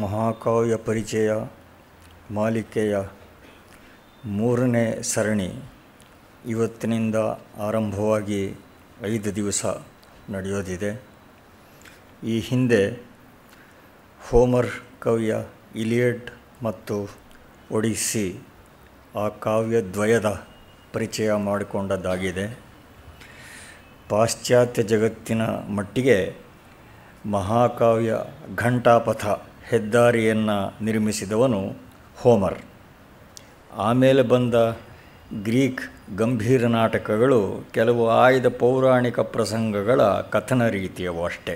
ಮಹಾಕಾವ್ಯ ಪರಿಚಯ ಮಾಲಿಕೆಯ ಮೂರನೇ ಸರಣಿ ಇವತ್ತಿನಿಂದ ಆರಂಭವಾಗಿ ಐದು ದಿವಸ ನಡೆಯೋದಿದೆ ಈ ಹಿಂದೆ ಹೋಮರ್ ಕವ್ಯ ಇಲಿಯಡ್ ಮತ್ತು ಒಡಿಸ್ಸಿ ಆ ಕಾವ್ಯದ್ವಯದ ಪರಿಚಯ ಮಾಡಿಕೊಂಡದ್ದಾಗಿದೆ ಪಾಶ್ಚಾತ್ಯ ಜಗತ್ತಿನ ಮಟ್ಟಿಗೆ ಮಹಾಕಾವ್ಯ ಘಂಟಾಪಥ ಹೆದ್ದಾರಿಯನ್ನು ನಿರ್ಮಿಸಿದವನು ಹೋಮರ್ ಆಮೇಲೆ ಬಂದ ಗ್ರೀಕ್ ಗಂಭೀರ ನಾಟಕಗಳು ಕೆಲವು ಆಯ್ದ ಪೌರಾಣಿಕ ಪ್ರಸಂಗಗಳ ಕಥನ ರೀತಿಯವು ಅಷ್ಟೆ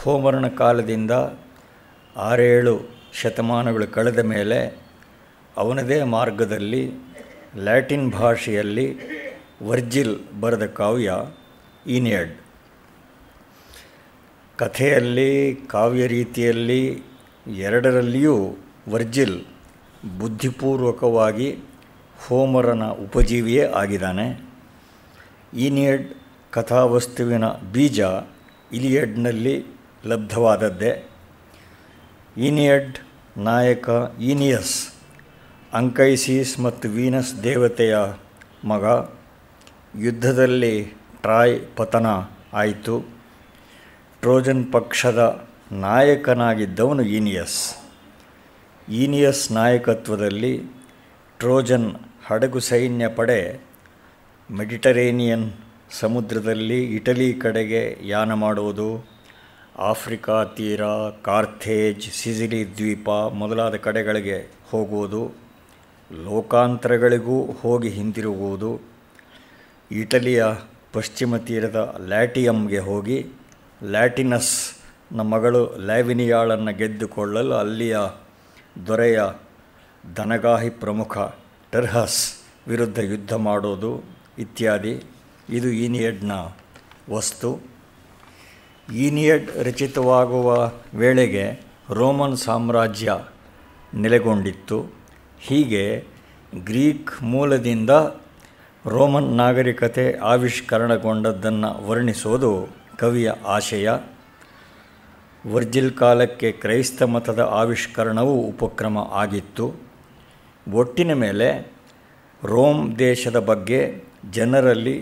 ಹೋಮರ್ನ ಕಾಲದಿಂದ ಆರೇಳು ಶತಮಾನಗಳು ಕಳೆದ ಮೇಲೆ ಅವನದೇ ಮಾರ್ಗದಲ್ಲಿ ಲ್ಯಾಟಿನ್ ಭಾಷೆಯಲ್ಲಿ ವರ್ಜಿಲ್ ಬರೆದ ಕಾವ್ಯ ಇನಿಯಡ್ ಕಥೆಯಲ್ಲಿ ಕಾವ್ಯ ರೀತಿಯಲ್ಲಿ ಎರಡರಲ್ಲಿಯೂ ವರ್ಜಿಲ್ ಬುದ್ಧಿಪೂರ್ವಕವಾಗಿ ಹೋಮರನ ಉಪಜೀವಿಯೇ ಆಗಿದ್ದಾನೆ ಈನಿಯಡ್ ಕಥಾವಸ್ತುವಿನ ಬೀಜ ಇಲಿಯಡ್ನಲ್ಲಿ ಲಬ್ಧವಾದದ್ದೇ ಈನಿಯಡ್ ನಾಯಕ ಈನಿಯಸ್ ಅಂಕೈಸೀಸ್ ಮತ್ತು ವೀನಸ್ ದೇವತೆಯ ಮಗ ಯುದ್ಧದಲ್ಲಿ ಟ್ರಾಯ್ ಪತನ ಆಯಿತು ಟ್ರೋಜನ್ ಪಕ್ಷದ ನಾಯಕನಾಗಿದ್ದವನು ಈನಿಯಸ್ ಈನಿಯಸ್ ನಾಯಕತ್ವದಲ್ಲಿ ಟ್ರೋಜನ್ ಹಡಗು ಸೈನ್ಯ ಪಡೆ ಮೆಡಿಟರೇನಿಯನ್ ಸಮುದ್ರದಲ್ಲಿ ಇಟಲಿ ಕಡೆಗೆ ಯಾನ ಮಾಡುವುದು ಆಫ್ರಿಕಾ ತೀರ ಕಾರ್ಥೇಜ್ ಸಿಸಿಲಿ ದ್ವೀಪ ಮೊದಲಾದ ಕಡೆಗಳಿಗೆ ಹೋಗುವುದು ಲೋಕಾಂತರಗಳಿಗೂ ಹೋಗಿ ಹಿಂದಿರುಗುವುದು ಇಟಲಿಯ ಪಶ್ಚಿಮ ತೀರದ ಲ್ಯಾಟಿಯಮ್ಗೆ ಹೋಗಿ ಲ್ಯಾಟಿನಸ್ ನ ಮಗಳು ಲ್ಯಾವಿನಿಯಾಳನ್ನು ಗೆದ್ದುಕೊಳ್ಳಲು ಅಲ್ಲಿಯ ದೊರೆಯ ದನಗಾಹಿ ಪ್ರಮುಖ ಟರ್ಹಸ್ ವಿರುದ್ಧ ಯುದ್ಧ ಮಾಡೋದು ಇತ್ಯಾದಿ ಇದು ಈನಿಯಡ್ನ ವಸ್ತು ಈನಿಯಡ್ ರಚಿತವಾಗುವ ವೇಳೆಗೆ ರೋಮನ್ ಸಾಮ್ರಾಜ್ಯ ನೆಲೆಗೊಂಡಿತ್ತು ಹೀಗೆ ಗ್ರೀಕ್ ಮೂಲದಿಂದ ರೋಮನ್ ನಾಗರಿಕತೆ ಆವಿಷ್ಕರಣಗೊಂಡದ್ದನ್ನು ವರ್ಣಿಸೋದು ಕವಿಯ ಆಶಯ ವರ್ಜಿಲ್ ಕಾಲಕ್ಕೆ ಕ್ರೈಸ್ತ ಮತದ ಆವಿಷ್ಕರಣವೂ ಉಪಕ್ರಮ ಆಗಿತ್ತು ಒಟ್ಟಿನ ಮೇಲೆ ರೋಮ್ ದೇಶದ ಬಗ್ಗೆ ಜನರಲ್ಲಿ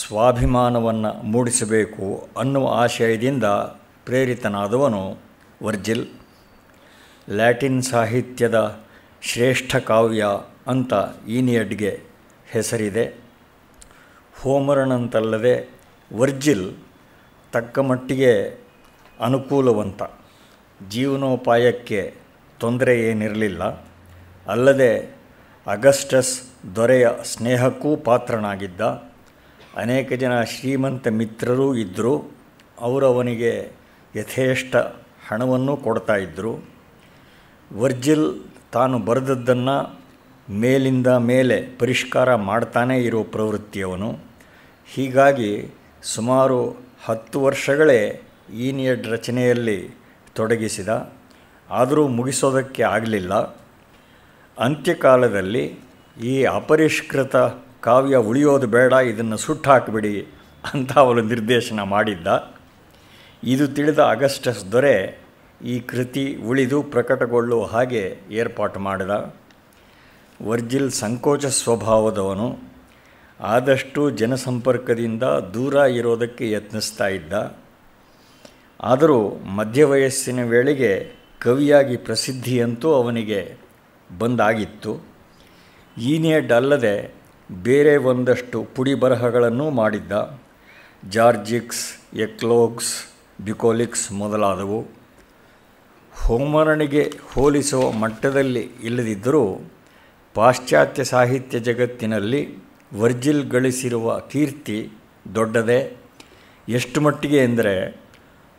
ಸ್ವಾಭಿಮಾನವನ್ನು ಮೂಡಿಸಬೇಕು ಅನ್ನುವ ಆಶಯದಿಂದ ಪ್ರೇರಿತನಾದವನು ವರ್ಜಿಲ್ ಲ್ಯಾಟಿನ್ ಸಾಹಿತ್ಯದ ಶ್ರೇಷ್ಠ ಕಾವ್ಯ ಅಂತ ಈನಿಯಡ್ಗೆ ಹೆಸರಿದೆ ಹೋಮರನಂತಲ್ಲದೆ ವರ್ಜಿಲ್ ತಕ್ಕ ಮಟ್ಟಿಗೆ ಅನುಕೂಲವಂತ ಜೀವನೋಪಾಯಕ್ಕೆ ತೊಂದರೆ ಏನಿರಲಿಲ್ಲ ಅಲ್ಲದೆ ಅಗಸ್ಟಸ್ ದೊರೆಯ ಸ್ನೇಹಕ್ಕೂ ಪಾತ್ರನಾಗಿದ್ದ ಅನೇಕ ಜನ ಶ್ರೀಮಂತ ಮಿತ್ರರೂ ಇದ್ದರು ಅವರು ಅವನಿಗೆ ಯಥೇಷ್ಟ ಹಣವನ್ನು ಕೊಡ್ತಾ ಇದ್ದರು ವರ್ಜಿಲ್ ತಾನು ಬರೆದದ್ದನ್ನು ಮೇಲಿಂದ ಮೇಲೆ ಪರಿಷ್ಕಾರ ಮಾಡ್ತಾನೇ ಇರೋ ಪ್ರವೃತ್ತಿಯವನು ಹೀಗಾಗಿ ಸುಮಾರು ಹತ್ತು ವರ್ಷಗಳೇ ಈ ರಚನೆಯಲ್ಲಿ ತೊಡಗಿಸಿದ ಆದರೂ ಮುಗಿಸೋದಕ್ಕೆ ಆಗಲಿಲ್ಲ ಅಂತ್ಯಕಾಲದಲ್ಲಿ ಈ ಅಪರಿಷ್ಕೃತ ಕಾವ್ಯ ಉಳಿಯೋದು ಬೇಡ ಇದನ್ನು ಸುಟ್ಟು ಹಾಕಿಬಿಡಿ ಅಂತ ಅವನು ನಿರ್ದೇಶನ ಮಾಡಿದ್ದ ಇದು ತಿಳಿದ ಅಗಸ್ಟಸ್ ದೊರೆ ಈ ಕೃತಿ ಉಳಿದು ಪ್ರಕಟಗೊಳ್ಳುವ ಹಾಗೆ ಏರ್ಪಾಟು ಮಾಡಿದ ವರ್ಜಿಲ್ ಸಂಕೋಚ ಸ್ವಭಾವದವನು ಆದಷ್ಟು ಜನಸಂಪರ್ಕದಿಂದ ದೂರ ಇರೋದಕ್ಕೆ ಯತ್ನಿಸ್ತಾ ಇದ್ದ ಆದರೂ ಮಧ್ಯವಯಸ್ಸಿನ ವೇಳೆಗೆ ಕವಿಯಾಗಿ ಪ್ರಸಿದ್ಧಿಯಂತೂ ಅವನಿಗೆ ಬಂದಾಗಿತ್ತು ಈನೇಡ್ ಅಲ್ಲದೆ ಬೇರೆ ಒಂದಷ್ಟು ಪುಡಿ ಬರಹಗಳನ್ನು ಮಾಡಿದ್ದ ಜಾರ್ಜಿಕ್ಸ್ ಎಕ್ಲೋಗ್ಸ್ ಬಿಕೋಲಿಕ್ಸ್ ಮೊದಲಾದವು ಹೋಮರನಿಗೆ ಹೋಲಿಸುವ ಮಟ್ಟದಲ್ಲಿ ಇಲ್ಲದಿದ್ದರೂ ಪಾಶ್ಚಾತ್ಯ ಸಾಹಿತ್ಯ ಜಗತ್ತಿನಲ್ಲಿ ವರ್ಜಿಲ್ ಗಳಿಸಿರುವ ಕೀರ್ತಿ ದೊಡ್ಡದೇ ಎಷ್ಟು ಮಟ್ಟಿಗೆ ಎಂದರೆ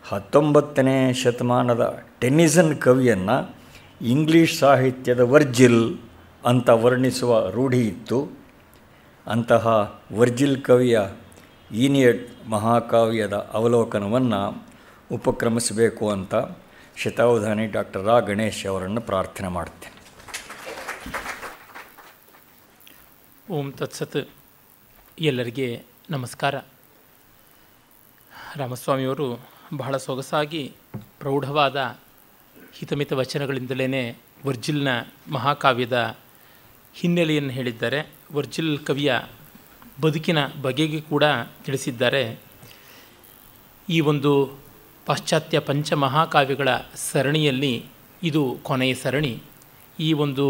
ಹತ್ತೊಂಬತ್ತನೇ ಶತಮಾನದ ಟೆನ್ನಿಸನ್ ಕವಿಯನ್ನು ಇಂಗ್ಲೀಷ್ ಸಾಹಿತ್ಯದ ವರ್ಜಿಲ್ ಅಂತ ವರ್ಣಿಸುವ ರೂಢಿ ಇತ್ತು ಅಂತಹ ವರ್ಜಿಲ್ ಕವಿಯ ಈನಿಯಡ್ ಮಹಾಕಾವ್ಯದ ಅವಲೋಕನವನ್ನು ಉಪಕ್ರಮಿಸಬೇಕು ಅಂತ ಶತಾವಧಾನಿ ಡಾಕ್ಟರ್ ರಾ ಗಣೇಶ್ ಅವರನ್ನು ಪ್ರಾರ್ಥನೆ ಮಾಡ್ತೇನೆ ಓಂ ತತ್ಸತ್ ಎಲ್ಲರಿಗೆ ನಮಸ್ಕಾರ ರಾಮಸ್ವಾಮಿಯವರು ಬಹಳ ಸೊಗಸಾಗಿ ಪ್ರೌಢವಾದ ಹಿತಮಿತ ವಚನಗಳಿಂದಲೇ ವರ್ಜಿಲ್ನ ಮಹಾಕಾವ್ಯದ ಹಿನ್ನೆಲೆಯನ್ನು ಹೇಳಿದ್ದಾರೆ ವರ್ಜಿಲ್ ಕವಿಯ ಬದುಕಿನ ಬಗೆಗೆ ಕೂಡ ತಿಳಿಸಿದ್ದಾರೆ ಈ ಒಂದು ಪಾಶ್ಚಾತ್ಯ ಪಂಚಮಹಾಕಾವ್ಯಗಳ ಸರಣಿಯಲ್ಲಿ ಇದು ಕೊನೆಯ ಸರಣಿ ಈ ಒಂದು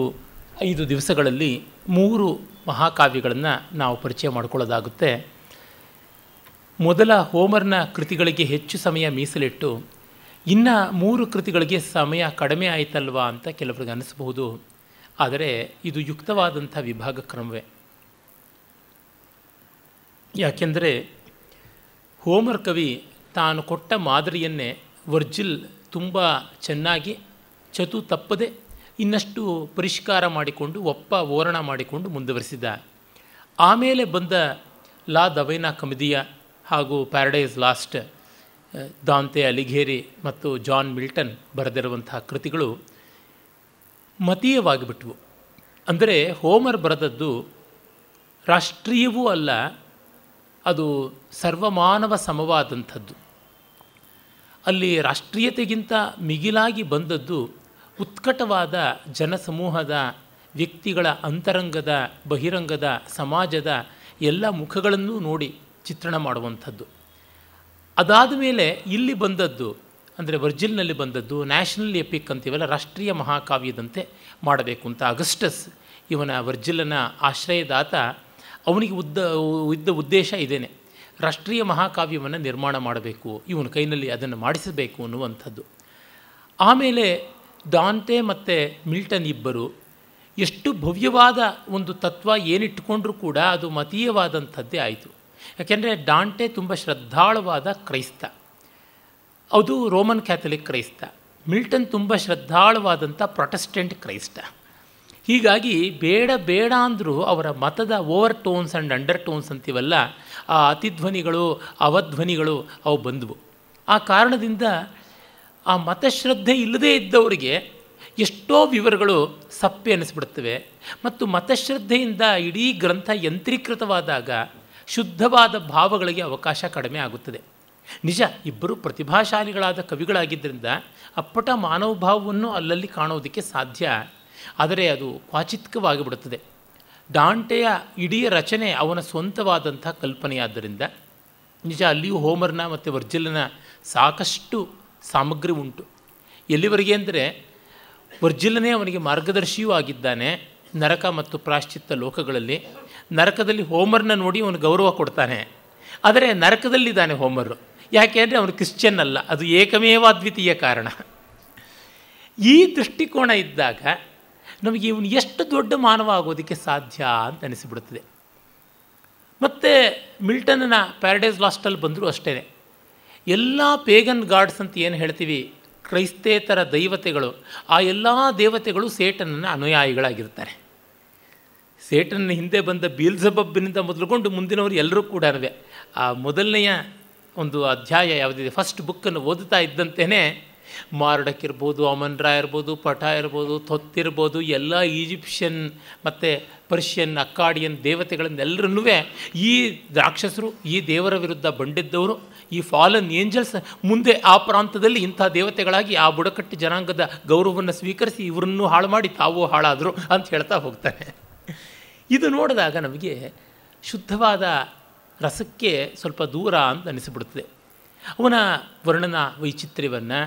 ಐದು ದಿವಸಗಳಲ್ಲಿ ಮೂರು ಮಹಾಕಾವ್ಯಗಳನ್ನು ನಾವು ಪರಿಚಯ ಮಾಡಿಕೊಳ್ಳೋದಾಗುತ್ತೆ ಮೊದಲ ಹೋಮರ್ನ ಕೃತಿಗಳಿಗೆ ಹೆಚ್ಚು ಸಮಯ ಮೀಸಲಿಟ್ಟು ಇನ್ನು ಮೂರು ಕೃತಿಗಳಿಗೆ ಸಮಯ ಕಡಿಮೆ ಆಯಿತಲ್ವಾ ಅಂತ ಕೆಲವರಿಗೆ ಅನಿಸಬಹುದು ಆದರೆ ಇದು ಯುಕ್ತವಾದಂಥ ವಿಭಾಗ ಕ್ರಮವೇ ಯಾಕೆಂದರೆ ಹೋಮರ್ ಕವಿ ತಾನು ಕೊಟ್ಟ ಮಾದರಿಯನ್ನೇ ವರ್ಜಿಲ್ ತುಂಬ ಚೆನ್ನಾಗಿ ಚತು ತಪ್ಪದೆ ಇನ್ನಷ್ಟು ಪರಿಷ್ಕಾರ ಮಾಡಿಕೊಂಡು ಒಪ್ಪ ಓರಣ ಮಾಡಿಕೊಂಡು ಮುಂದುವರೆಸಿದ ಆಮೇಲೆ ಬಂದ ಲಾ ದವೈನಾ ಕಮಿದಿಯ ಹಾಗೂ ಪ್ಯಾರಡೈಸ್ ಲಾಸ್ಟ್ ದಾಂತೆ ಅಲಿಘೇರಿ ಮತ್ತು ಜಾನ್ ಮಿಲ್ಟನ್ ಬರೆದಿರುವಂತಹ ಕೃತಿಗಳು ಮತೀಯವಾಗಿಬಿಟ್ವು ಅಂದರೆ ಹೋಮರ್ ಬರೆದದ್ದು ರಾಷ್ಟ್ರೀಯವೂ ಅಲ್ಲ ಅದು ಸರ್ವಮಾನವ ಸಮವಾದಂಥದ್ದು ಅಲ್ಲಿ ರಾಷ್ಟ್ರೀಯತೆಗಿಂತ ಮಿಗಿಲಾಗಿ ಬಂದದ್ದು ಉತ್ಕಟವಾದ ಜನಸಮೂಹದ ವ್ಯಕ್ತಿಗಳ ಅಂತರಂಗದ ಬಹಿರಂಗದ ಸಮಾಜದ ಎಲ್ಲ ಮುಖಗಳನ್ನು ನೋಡಿ ಚಿತ್ರಣ ಮಾಡುವಂಥದ್ದು ಅದಾದ ಮೇಲೆ ಇಲ್ಲಿ ಬಂದದ್ದು ಅಂದರೆ ವರ್ಜಿಲ್ನಲ್ಲಿ ಬಂದದ್ದು ನ್ಯಾಷನಲ್ ಎಪಿಕ್ ಅಂತೀವಲ್ಲ ರಾಷ್ಟ್ರೀಯ ಮಹಾಕಾವ್ಯದಂತೆ ಮಾಡಬೇಕು ಅಂತ ಅಗಸ್ಟಸ್ ಇವನ ವರ್ಜಿಲನ ಆಶ್ರಯದಾತ ಅವನಿಗೆ ಉದ್ದ ಇದ್ದ ಉದ್ದೇಶ ಇದೇನೆ ರಾಷ್ಟ್ರೀಯ ಮಹಾಕಾವ್ಯವನ್ನು ನಿರ್ಮಾಣ ಮಾಡಬೇಕು ಇವನ ಕೈನಲ್ಲಿ ಅದನ್ನು ಮಾಡಿಸಬೇಕು ಅನ್ನುವಂಥದ್ದು ಆಮೇಲೆ ಡಾಂತೆ ಮತ್ತು ಮಿಲ್ಟನ್ ಇಬ್ಬರು ಎಷ್ಟು ಭವ್ಯವಾದ ಒಂದು ತತ್ವ ಏನಿಟ್ಟುಕೊಂಡ್ರೂ ಕೂಡ ಅದು ಮತೀಯವಾದಂಥದ್ದೇ ಆಯಿತು ಯಾಕೆಂದರೆ ಡಾಂಟೆ ತುಂಬ ಶ್ರದ್ಧಾಳವಾದ ಕ್ರೈಸ್ತ ಅದು ರೋಮನ್ ಕ್ಯಾಥಲಿಕ್ ಕ್ರೈಸ್ತ ಮಿಲ್ಟನ್ ತುಂಬ ಶ್ರದ್ಧಾಳವಾದಂಥ ಪ್ರೊಟೆಸ್ಟೆಂಟ್ ಕ್ರೈಸ್ತ ಹೀಗಾಗಿ ಬೇಡ ಬೇಡ ಅಂದರೂ ಅವರ ಮತದ overtones and undertones ಅಂತೀವಲ್ಲ ಆ ಅತಿಧ್ವನಿಗಳು ಅವಧ್ವನಿಗಳು ಅವು ಬಂದವು ಆ ಕಾರಣದಿಂದ ಆ ಮತಶ್ರದ್ಧೆ ಇಲ್ಲದೇ ಇದ್ದವರಿಗೆ ಎಷ್ಟೋ ವಿವರಗಳು ಸಪ್ಪೆ ಅನಿಸ್ಬಿಡ್ತವೆ ಮತ್ತು ಮತಶ್ರದ್ಧೆಯಿಂದ ಇಡೀ ಗ್ರಂಥ ಯಂತ್ರೀಕೃತವಾದಾಗ ಶುದ್ಧವಾದ ಭಾವಗಳಿಗೆ ಅವಕಾಶ ಕಡಿಮೆ ಆಗುತ್ತದೆ ನಿಜ ಇಬ್ಬರು ಪ್ರತಿಭಾಶಾಲಿಗಳಾದ ಕವಿಗಳಾಗಿದ್ದರಿಂದ ಅಪ್ಪಟ ಭಾವವನ್ನು ಅಲ್ಲಲ್ಲಿ ಕಾಣೋದಕ್ಕೆ ಸಾಧ್ಯ ಆದರೆ ಅದು ಕ್ವಾಚಿತ್ಕವಾಗಿಬಿಡುತ್ತದೆ ಡಾಂಟೆಯ ಇಡೀ ರಚನೆ ಅವನ ಸ್ವಂತವಾದಂಥ ಕಲ್ಪನೆಯಾದ್ದರಿಂದ ನಿಜ ಅಲ್ಲಿಯೂ ಹೋಮರ್ನ ಮತ್ತು ವರ್ಜಿಲನ ಸಾಕಷ್ಟು ಸಾಮಗ್ರಿ ಉಂಟು ಎಲ್ಲಿವರೆಗೆ ಅಂದರೆ ವರ್ಜಿಲನೇ ಅವನಿಗೆ ಮಾರ್ಗದರ್ಶಿಯೂ ಆಗಿದ್ದಾನೆ ನರಕ ಮತ್ತು ಪ್ರಾಶ್ಚಿತ್ತ ಲೋಕಗಳಲ್ಲಿ ನರಕದಲ್ಲಿ ಹೋಮರ್ನ ನೋಡಿ ಅವನು ಗೌರವ ಕೊಡ್ತಾನೆ ಆದರೆ ನರಕದಲ್ಲಿದ್ದಾನೆ ಹೋಮರು ಯಾಕೆ ಅಂದರೆ ಅವನು ಕ್ರಿಶ್ಚಿಯನ್ ಅಲ್ಲ ಅದು ಏಕಮೇವ ಅದ್ವಿತೀಯ ಕಾರಣ ಈ ದೃಷ್ಟಿಕೋನ ಇದ್ದಾಗ ನಮಗೆ ಇವನು ಎಷ್ಟು ದೊಡ್ಡ ಮಾನವ ಆಗೋದಕ್ಕೆ ಸಾಧ್ಯ ಅಂತ ಅನಿಸಿಬಿಡುತ್ತದೆ ಮತ್ತು ಮಿಲ್ಟನ್ನ ಪ್ಯಾರಡೈಸ್ ಲಾಸ್ಟಲ್ಲಿ ಬಂದರೂ ಅಷ್ಟೇ ಎಲ್ಲ ಪೇಗನ್ ಗಾಡ್ಸ್ ಅಂತ ಏನು ಹೇಳ್ತೀವಿ ಕ್ರೈಸ್ತೇತರ ದೈವತೆಗಳು ಆ ಎಲ್ಲ ದೇವತೆಗಳು ಸೇಟನನ್ನು ಅನುಯಾಯಿಗಳಾಗಿರ್ತಾರೆ ಸೇಟನ್ನ ಹಿಂದೆ ಬಂದ ಬೀಲ್ಝಬಬ್ಬಿನಿಂದ ಮೊದಲುಕೊಂಡು ಮುಂದಿನವರು ಎಲ್ಲರೂ ಕೂಡ ಆ ಮೊದಲನೆಯ ಒಂದು ಅಧ್ಯಾಯ ಯಾವುದಿದೆ ಫಸ್ಟ್ ಬುಕ್ಕನ್ನು ಓದುತ್ತಾ ಇದ್ದಂತೆಯೇ ಮಾರ್ಡಕ್ ಇರ್ಬೋದು ಅಮನ್ ಇರ್ಬೋದು ಪಟ ಇರ್ಬೋದು ತೊತ್ತಿರ್ಬೋದು ಎಲ್ಲ ಈಜಿಪ್ಷಿಯನ್ ಮತ್ತು ಪರ್ಷಿಯನ್ ಅಕ್ಕಾಡಿಯನ್ ದೇವತೆಗಳನ್ನೆಲ್ಲರನ್ನೂ ಈ ರಾಕ್ಷಸರು ಈ ದೇವರ ವಿರುದ್ಧ ಬಂಡಿದ್ದವರು ಈ ಫಾಲನ್ ಏಂಜಲ್ಸ್ ಮುಂದೆ ಆ ಪ್ರಾಂತದಲ್ಲಿ ಇಂಥ ದೇವತೆಗಳಾಗಿ ಆ ಬುಡಕಟ್ಟು ಜನಾಂಗದ ಗೌರವವನ್ನು ಸ್ವೀಕರಿಸಿ ಇವರನ್ನು ಹಾಳು ಮಾಡಿ ತಾವೂ ಹಾಳಾದರು ಅಂತ ಹೇಳ್ತಾ ಹೋಗ್ತಾರೆ ಇದು ನೋಡಿದಾಗ ನಮಗೆ ಶುದ್ಧವಾದ ರಸಕ್ಕೆ ಸ್ವಲ್ಪ ದೂರ ಅಂತ ಅನಿಸ್ಬಿಡ್ತದೆ ಅವನ ವರ್ಣನ ವೈಚಿತ್ರ್ಯವನ್ನು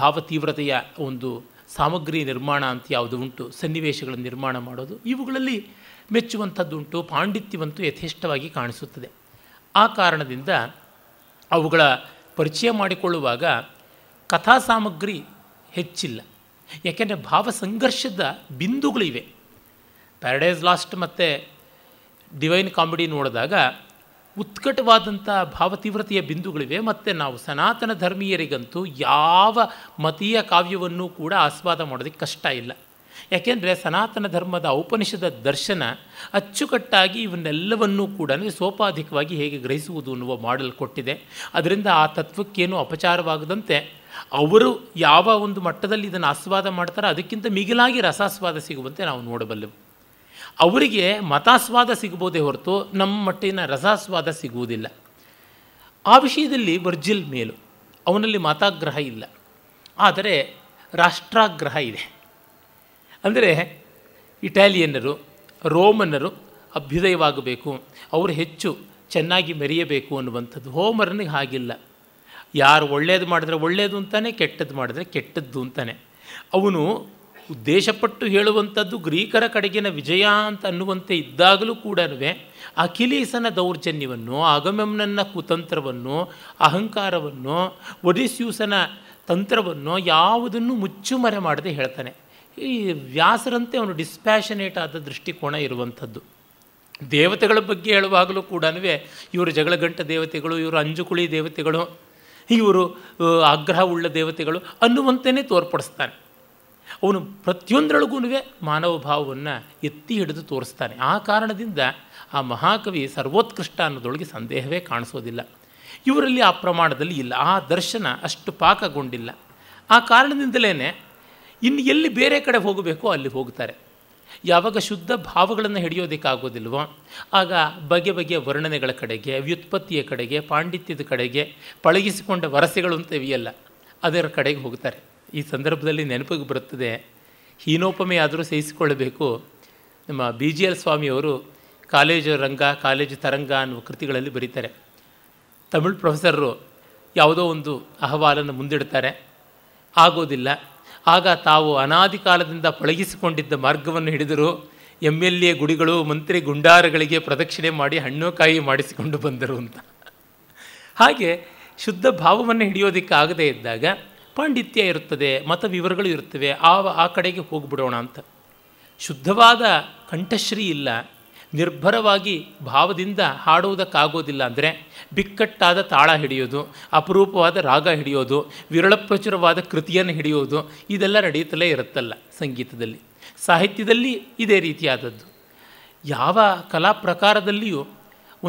ಭಾವತೀವ್ರತೆಯ ಒಂದು ಸಾಮಗ್ರಿ ನಿರ್ಮಾಣ ಅಂತ ಯಾವುದು ಉಂಟು ಸನ್ನಿವೇಶಗಳ ನಿರ್ಮಾಣ ಮಾಡೋದು ಇವುಗಳಲ್ಲಿ ಮೆಚ್ಚುವಂಥದ್ದುಂಟು ಪಾಂಡಿತ್ಯವಂತೂ ಯಥೇಷ್ಟವಾಗಿ ಕಾಣಿಸುತ್ತದೆ ಆ ಕಾರಣದಿಂದ ಅವುಗಳ ಪರಿಚಯ ಮಾಡಿಕೊಳ್ಳುವಾಗ ಕಥಾ ಸಾಮಗ್ರಿ ಹೆಚ್ಚಿಲ್ಲ ಯಾಕೆಂದರೆ ಭಾವ ಸಂಘರ್ಷದ ಬಿಂದುಗಳಿವೆ ಪ್ಯಾರಡೈಸ್ ಲಾಸ್ಟ್ ಮತ್ತು ಡಿವೈನ್ ಕಾಮಿಡಿ ನೋಡಿದಾಗ ಉತ್ಕಟವಾದಂಥ ಭಾವತೀವ್ರತೆಯ ಬಿಂದುಗಳಿವೆ ಮತ್ತು ನಾವು ಸನಾತನ ಧರ್ಮೀಯರಿಗಂತೂ ಯಾವ ಮತೀಯ ಕಾವ್ಯವನ್ನೂ ಕೂಡ ಆಸ್ವಾದ ಮಾಡೋದಕ್ಕೆ ಕಷ್ಟ ಇಲ್ಲ ಯಾಕೆಂದರೆ ಸನಾತನ ಧರ್ಮದ ಔಪನಿಷದ ದರ್ಶನ ಅಚ್ಚುಕಟ್ಟಾಗಿ ಇವನ್ನೆಲ್ಲವನ್ನೂ ಕೂಡ ಸೋಪಾಧಿಕವಾಗಿ ಹೇಗೆ ಗ್ರಹಿಸುವುದು ಅನ್ನುವ ಮಾಡಲ್ ಕೊಟ್ಟಿದೆ ಅದರಿಂದ ಆ ತತ್ವಕ್ಕೇನು ಅಪಚಾರವಾಗದಂತೆ ಅವರು ಯಾವ ಒಂದು ಮಟ್ಟದಲ್ಲಿ ಇದನ್ನು ಆಸ್ವಾದ ಮಾಡ್ತಾರೋ ಅದಕ್ಕಿಂತ ಮಿಗಿಲಾಗಿ ರಸಾಸ್ವಾದ ಸಿಗುವಂತೆ ನಾವು ನೋಡಬಲ್ಲೆವು ಅವರಿಗೆ ಮತಾಸ್ವಾದ ಸಿಗ್ಬೋದೇ ಹೊರತು ನಮ್ಮ ಮಟ್ಟಿನ ರಸಾಸ್ವಾದ ಸಿಗುವುದಿಲ್ಲ ಆ ವಿಷಯದಲ್ಲಿ ವರ್ಜಿಲ್ ಮೇಲು ಅವನಲ್ಲಿ ಮತಾಗ್ರಹ ಇಲ್ಲ ಆದರೆ ರಾಷ್ಟ್ರಾಗ್ರಹ ಇದೆ ಅಂದರೆ ಇಟಾಲಿಯನ್ನರು ರೋಮನ್ನರು ಅಭ್ಯುದಯವಾಗಬೇಕು ಅವರು ಹೆಚ್ಚು ಚೆನ್ನಾಗಿ ಮೆರೆಯಬೇಕು ಅನ್ನುವಂಥದ್ದು ಹೋಮರ್ನಿಗೆ ಹಾಗಿಲ್ಲ ಯಾರು ಒಳ್ಳೆಯದು ಮಾಡಿದ್ರೆ ಒಳ್ಳೆಯದು ಅಂತಾನೆ ಕೆಟ್ಟದ್ದು ಮಾಡಿದ್ರೆ ಕೆಟ್ಟದ್ದು ಅಂತಾನೆ ಅವನು ಉದ್ದೇಶಪಟ್ಟು ಹೇಳುವಂಥದ್ದು ಗ್ರೀಕರ ಕಡೆಗಿನ ವಿಜಯ ಅಂತ ಅನ್ನುವಂತೆ ಇದ್ದಾಗಲೂ ಕೂಡ ಅಖಿಲೀಸನ ದೌರ್ಜನ್ಯವನ್ನು ಅಗಮೆಮ್ನನ್ನ ಕುತಂತ್ರವನ್ನು ಅಹಂಕಾರವನ್ನು ಒಡಿಸ್ಯೂಸನ ತಂತ್ರವನ್ನು ಯಾವುದನ್ನು ಮುಚ್ಚುಮರೆ ಮಾಡದೆ ಹೇಳ್ತಾನೆ ಈ ವ್ಯಾಸರಂತೆ ಅವನು ಡಿಸ್ಪ್ಯಾಷನೇಟ್ ಆದ ದೃಷ್ಟಿಕೋನ ಇರುವಂಥದ್ದು ದೇವತೆಗಳ ಬಗ್ಗೆ ಹೇಳುವಾಗಲೂ ಕೂಡ ಇವರು ಜಗಳಗಂಟ ದೇವತೆಗಳು ಇವರು ಅಂಜುಕುಳಿ ದೇವತೆಗಳು ಇವರು ಆಗ್ರಹವುಳ್ಳ ದೇವತೆಗಳು ಅನ್ನುವಂತೆಯೇ ತೋರ್ಪಡಿಸ್ತಾನೆ ಅವನು ಪ್ರತಿಯೊಂದರೊಳಗೂ ಮಾನವ ಭಾವವನ್ನು ಎತ್ತಿ ಹಿಡಿದು ತೋರಿಸ್ತಾನೆ ಆ ಕಾರಣದಿಂದ ಆ ಮಹಾಕವಿ ಸರ್ವೋತ್ಕೃಷ್ಟ ಅನ್ನೋದೊಳಗೆ ಸಂದೇಹವೇ ಕಾಣಿಸೋದಿಲ್ಲ ಇವರಲ್ಲಿ ಆ ಪ್ರಮಾಣದಲ್ಲಿ ಇಲ್ಲ ಆ ದರ್ಶನ ಅಷ್ಟು ಪಾಕಗೊಂಡಿಲ್ಲ ಆ ಕಾರಣದಿಂದಲೇ ಇನ್ನು ಎಲ್ಲಿ ಬೇರೆ ಕಡೆ ಹೋಗಬೇಕೋ ಅಲ್ಲಿ ಹೋಗ್ತಾರೆ ಯಾವಾಗ ಶುದ್ಧ ಭಾವಗಳನ್ನು ಹಿಡಿಯೋದಕ್ಕಾಗೋದಿಲ್ವೋ ಆಗ ಬಗೆ ಬಗೆಯ ವರ್ಣನೆಗಳ ಕಡೆಗೆ ವ್ಯುತ್ಪತ್ತಿಯ ಕಡೆಗೆ ಪಾಂಡಿತ್ಯದ ಕಡೆಗೆ ಪಳಗಿಸಿಕೊಂಡ ವರಸೆಗಳು ಅಂತ ಇವೆಯಲ್ಲ ಅದರ ಕಡೆಗೆ ಹೋಗ್ತಾರೆ ಈ ಸಂದರ್ಭದಲ್ಲಿ ನೆನಪಿಗೆ ಬರುತ್ತದೆ ಹೀನೋಪಮೆ ಆದರೂ ಸಹಿಸಿಕೊಳ್ಳಬೇಕು ನಮ್ಮ ಬಿ ಜಿ ಎಲ್ ಸ್ವಾಮಿಯವರು ಕಾಲೇಜು ರಂಗ ಕಾಲೇಜು ತರಂಗ ಅನ್ನುವ ಕೃತಿಗಳಲ್ಲಿ ಬರೀತಾರೆ ತಮಿಳು ಪ್ರೊಫೆಸರ್ ಯಾವುದೋ ಒಂದು ಅಹವಾಲನ್ನು ಮುಂದಿಡ್ತಾರೆ ಆಗೋದಿಲ್ಲ ಆಗ ತಾವು ಅನಾದಿ ಕಾಲದಿಂದ ಪಳಗಿಸಿಕೊಂಡಿದ್ದ ಮಾರ್ಗವನ್ನು ಹಿಡಿದರು ಎಮ್ ಎಲ್ ಎ ಗುಡಿಗಳು ಮಂತ್ರಿ ಗುಂಡಾರಗಳಿಗೆ ಪ್ರದಕ್ಷಿಣೆ ಮಾಡಿ ಹಣ್ಣು ಕಾಯಿ ಮಾಡಿಸಿಕೊಂಡು ಬಂದರು ಅಂತ ಹಾಗೆ ಶುದ್ಧ ಭಾವವನ್ನು ಹಿಡಿಯೋದಕ್ಕಾಗದೇ ಇದ್ದಾಗ ಪಾಂಡಿತ್ಯ ಇರುತ್ತದೆ ಮತ ವಿವರಗಳು ಇರುತ್ತವೆ ಆ ಆ ಕಡೆಗೆ ಹೋಗ್ಬಿಡೋಣ ಅಂತ ಶುದ್ಧವಾದ ಕಂಠಶ್ರೀ ಇಲ್ಲ ನಿರ್ಭರವಾಗಿ ಭಾವದಿಂದ ಹಾಡುವುದಕ್ಕಾಗೋದಿಲ್ಲ ಅಂದರೆ ಬಿಕ್ಕಟ್ಟಾದ ತಾಳ ಹಿಡಿಯೋದು ಅಪರೂಪವಾದ ರಾಗ ಹಿಡಿಯೋದು ವಿರಳಪ್ರಚುರವಾದ ಕೃತಿಯನ್ನು ಹಿಡಿಯೋದು ಇದೆಲ್ಲ ನಡೆಯುತ್ತಲೇ ಇರುತ್ತಲ್ಲ ಸಂಗೀತದಲ್ಲಿ ಸಾಹಿತ್ಯದಲ್ಲಿ ಇದೇ ರೀತಿಯಾದದ್ದು ಯಾವ ಕಲಾ ಪ್ರಕಾರದಲ್ಲಿಯೂ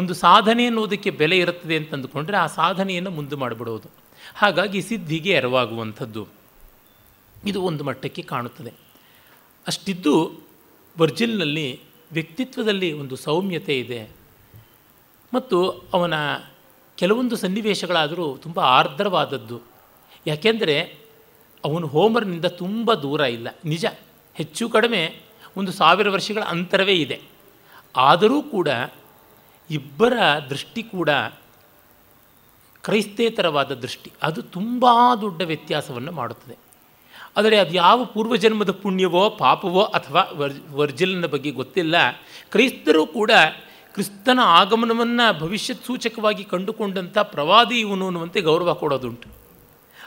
ಒಂದು ಸಾಧನೆ ಅನ್ನೋದಕ್ಕೆ ಬೆಲೆ ಇರುತ್ತದೆ ಅಂತಂದುಕೊಂಡ್ರೆ ಆ ಸಾಧನೆಯನ್ನು ಮುಂದೆ ಮಾಡಿಬಿಡೋದು ಹಾಗಾಗಿ ಸಿದ್ಧಿಗೆ ಎರವಾಗುವಂಥದ್ದು ಇದು ಒಂದು ಮಟ್ಟಕ್ಕೆ ಕಾಣುತ್ತದೆ ಅಷ್ಟಿದ್ದು ಬರ್ಜಿಲ್ನಲ್ಲಿ ವ್ಯಕ್ತಿತ್ವದಲ್ಲಿ ಒಂದು ಸೌಮ್ಯತೆ ಇದೆ ಮತ್ತು ಅವನ ಕೆಲವೊಂದು ಸನ್ನಿವೇಶಗಳಾದರೂ ತುಂಬ ಆರ್ದ್ರವಾದದ್ದು ಯಾಕೆಂದರೆ ಅವನು ಹೋಮರ್ನಿಂದ ತುಂಬ ದೂರ ಇಲ್ಲ ನಿಜ ಹೆಚ್ಚು ಕಡಿಮೆ ಒಂದು ಸಾವಿರ ವರ್ಷಗಳ ಅಂತರವೇ ಇದೆ ಆದರೂ ಕೂಡ ಇಬ್ಬರ ದೃಷ್ಟಿ ಕೂಡ ಕ್ರೈಸ್ತೇತರವಾದ ದೃಷ್ಟಿ ಅದು ತುಂಬ ದೊಡ್ಡ ವ್ಯತ್ಯಾಸವನ್ನು ಮಾಡುತ್ತದೆ ಆದರೆ ಅದು ಯಾವ ಪೂರ್ವಜನ್ಮದ ಪುಣ್ಯವೋ ಪಾಪವೋ ಅಥವಾ ವರ್ಜ್ ಬಗ್ಗೆ ಗೊತ್ತಿಲ್ಲ ಕ್ರೈಸ್ತರು ಕೂಡ ಕ್ರಿಸ್ತನ ಆಗಮನವನ್ನು ಭವಿಷ್ಯತ್ ಸೂಚಕವಾಗಿ ಕಂಡುಕೊಂಡಂಥ ಪ್ರವಾದಿ ಇವನು ಅನ್ನುವಂತೆ ಗೌರವ ಕೊಡೋದುಂಟು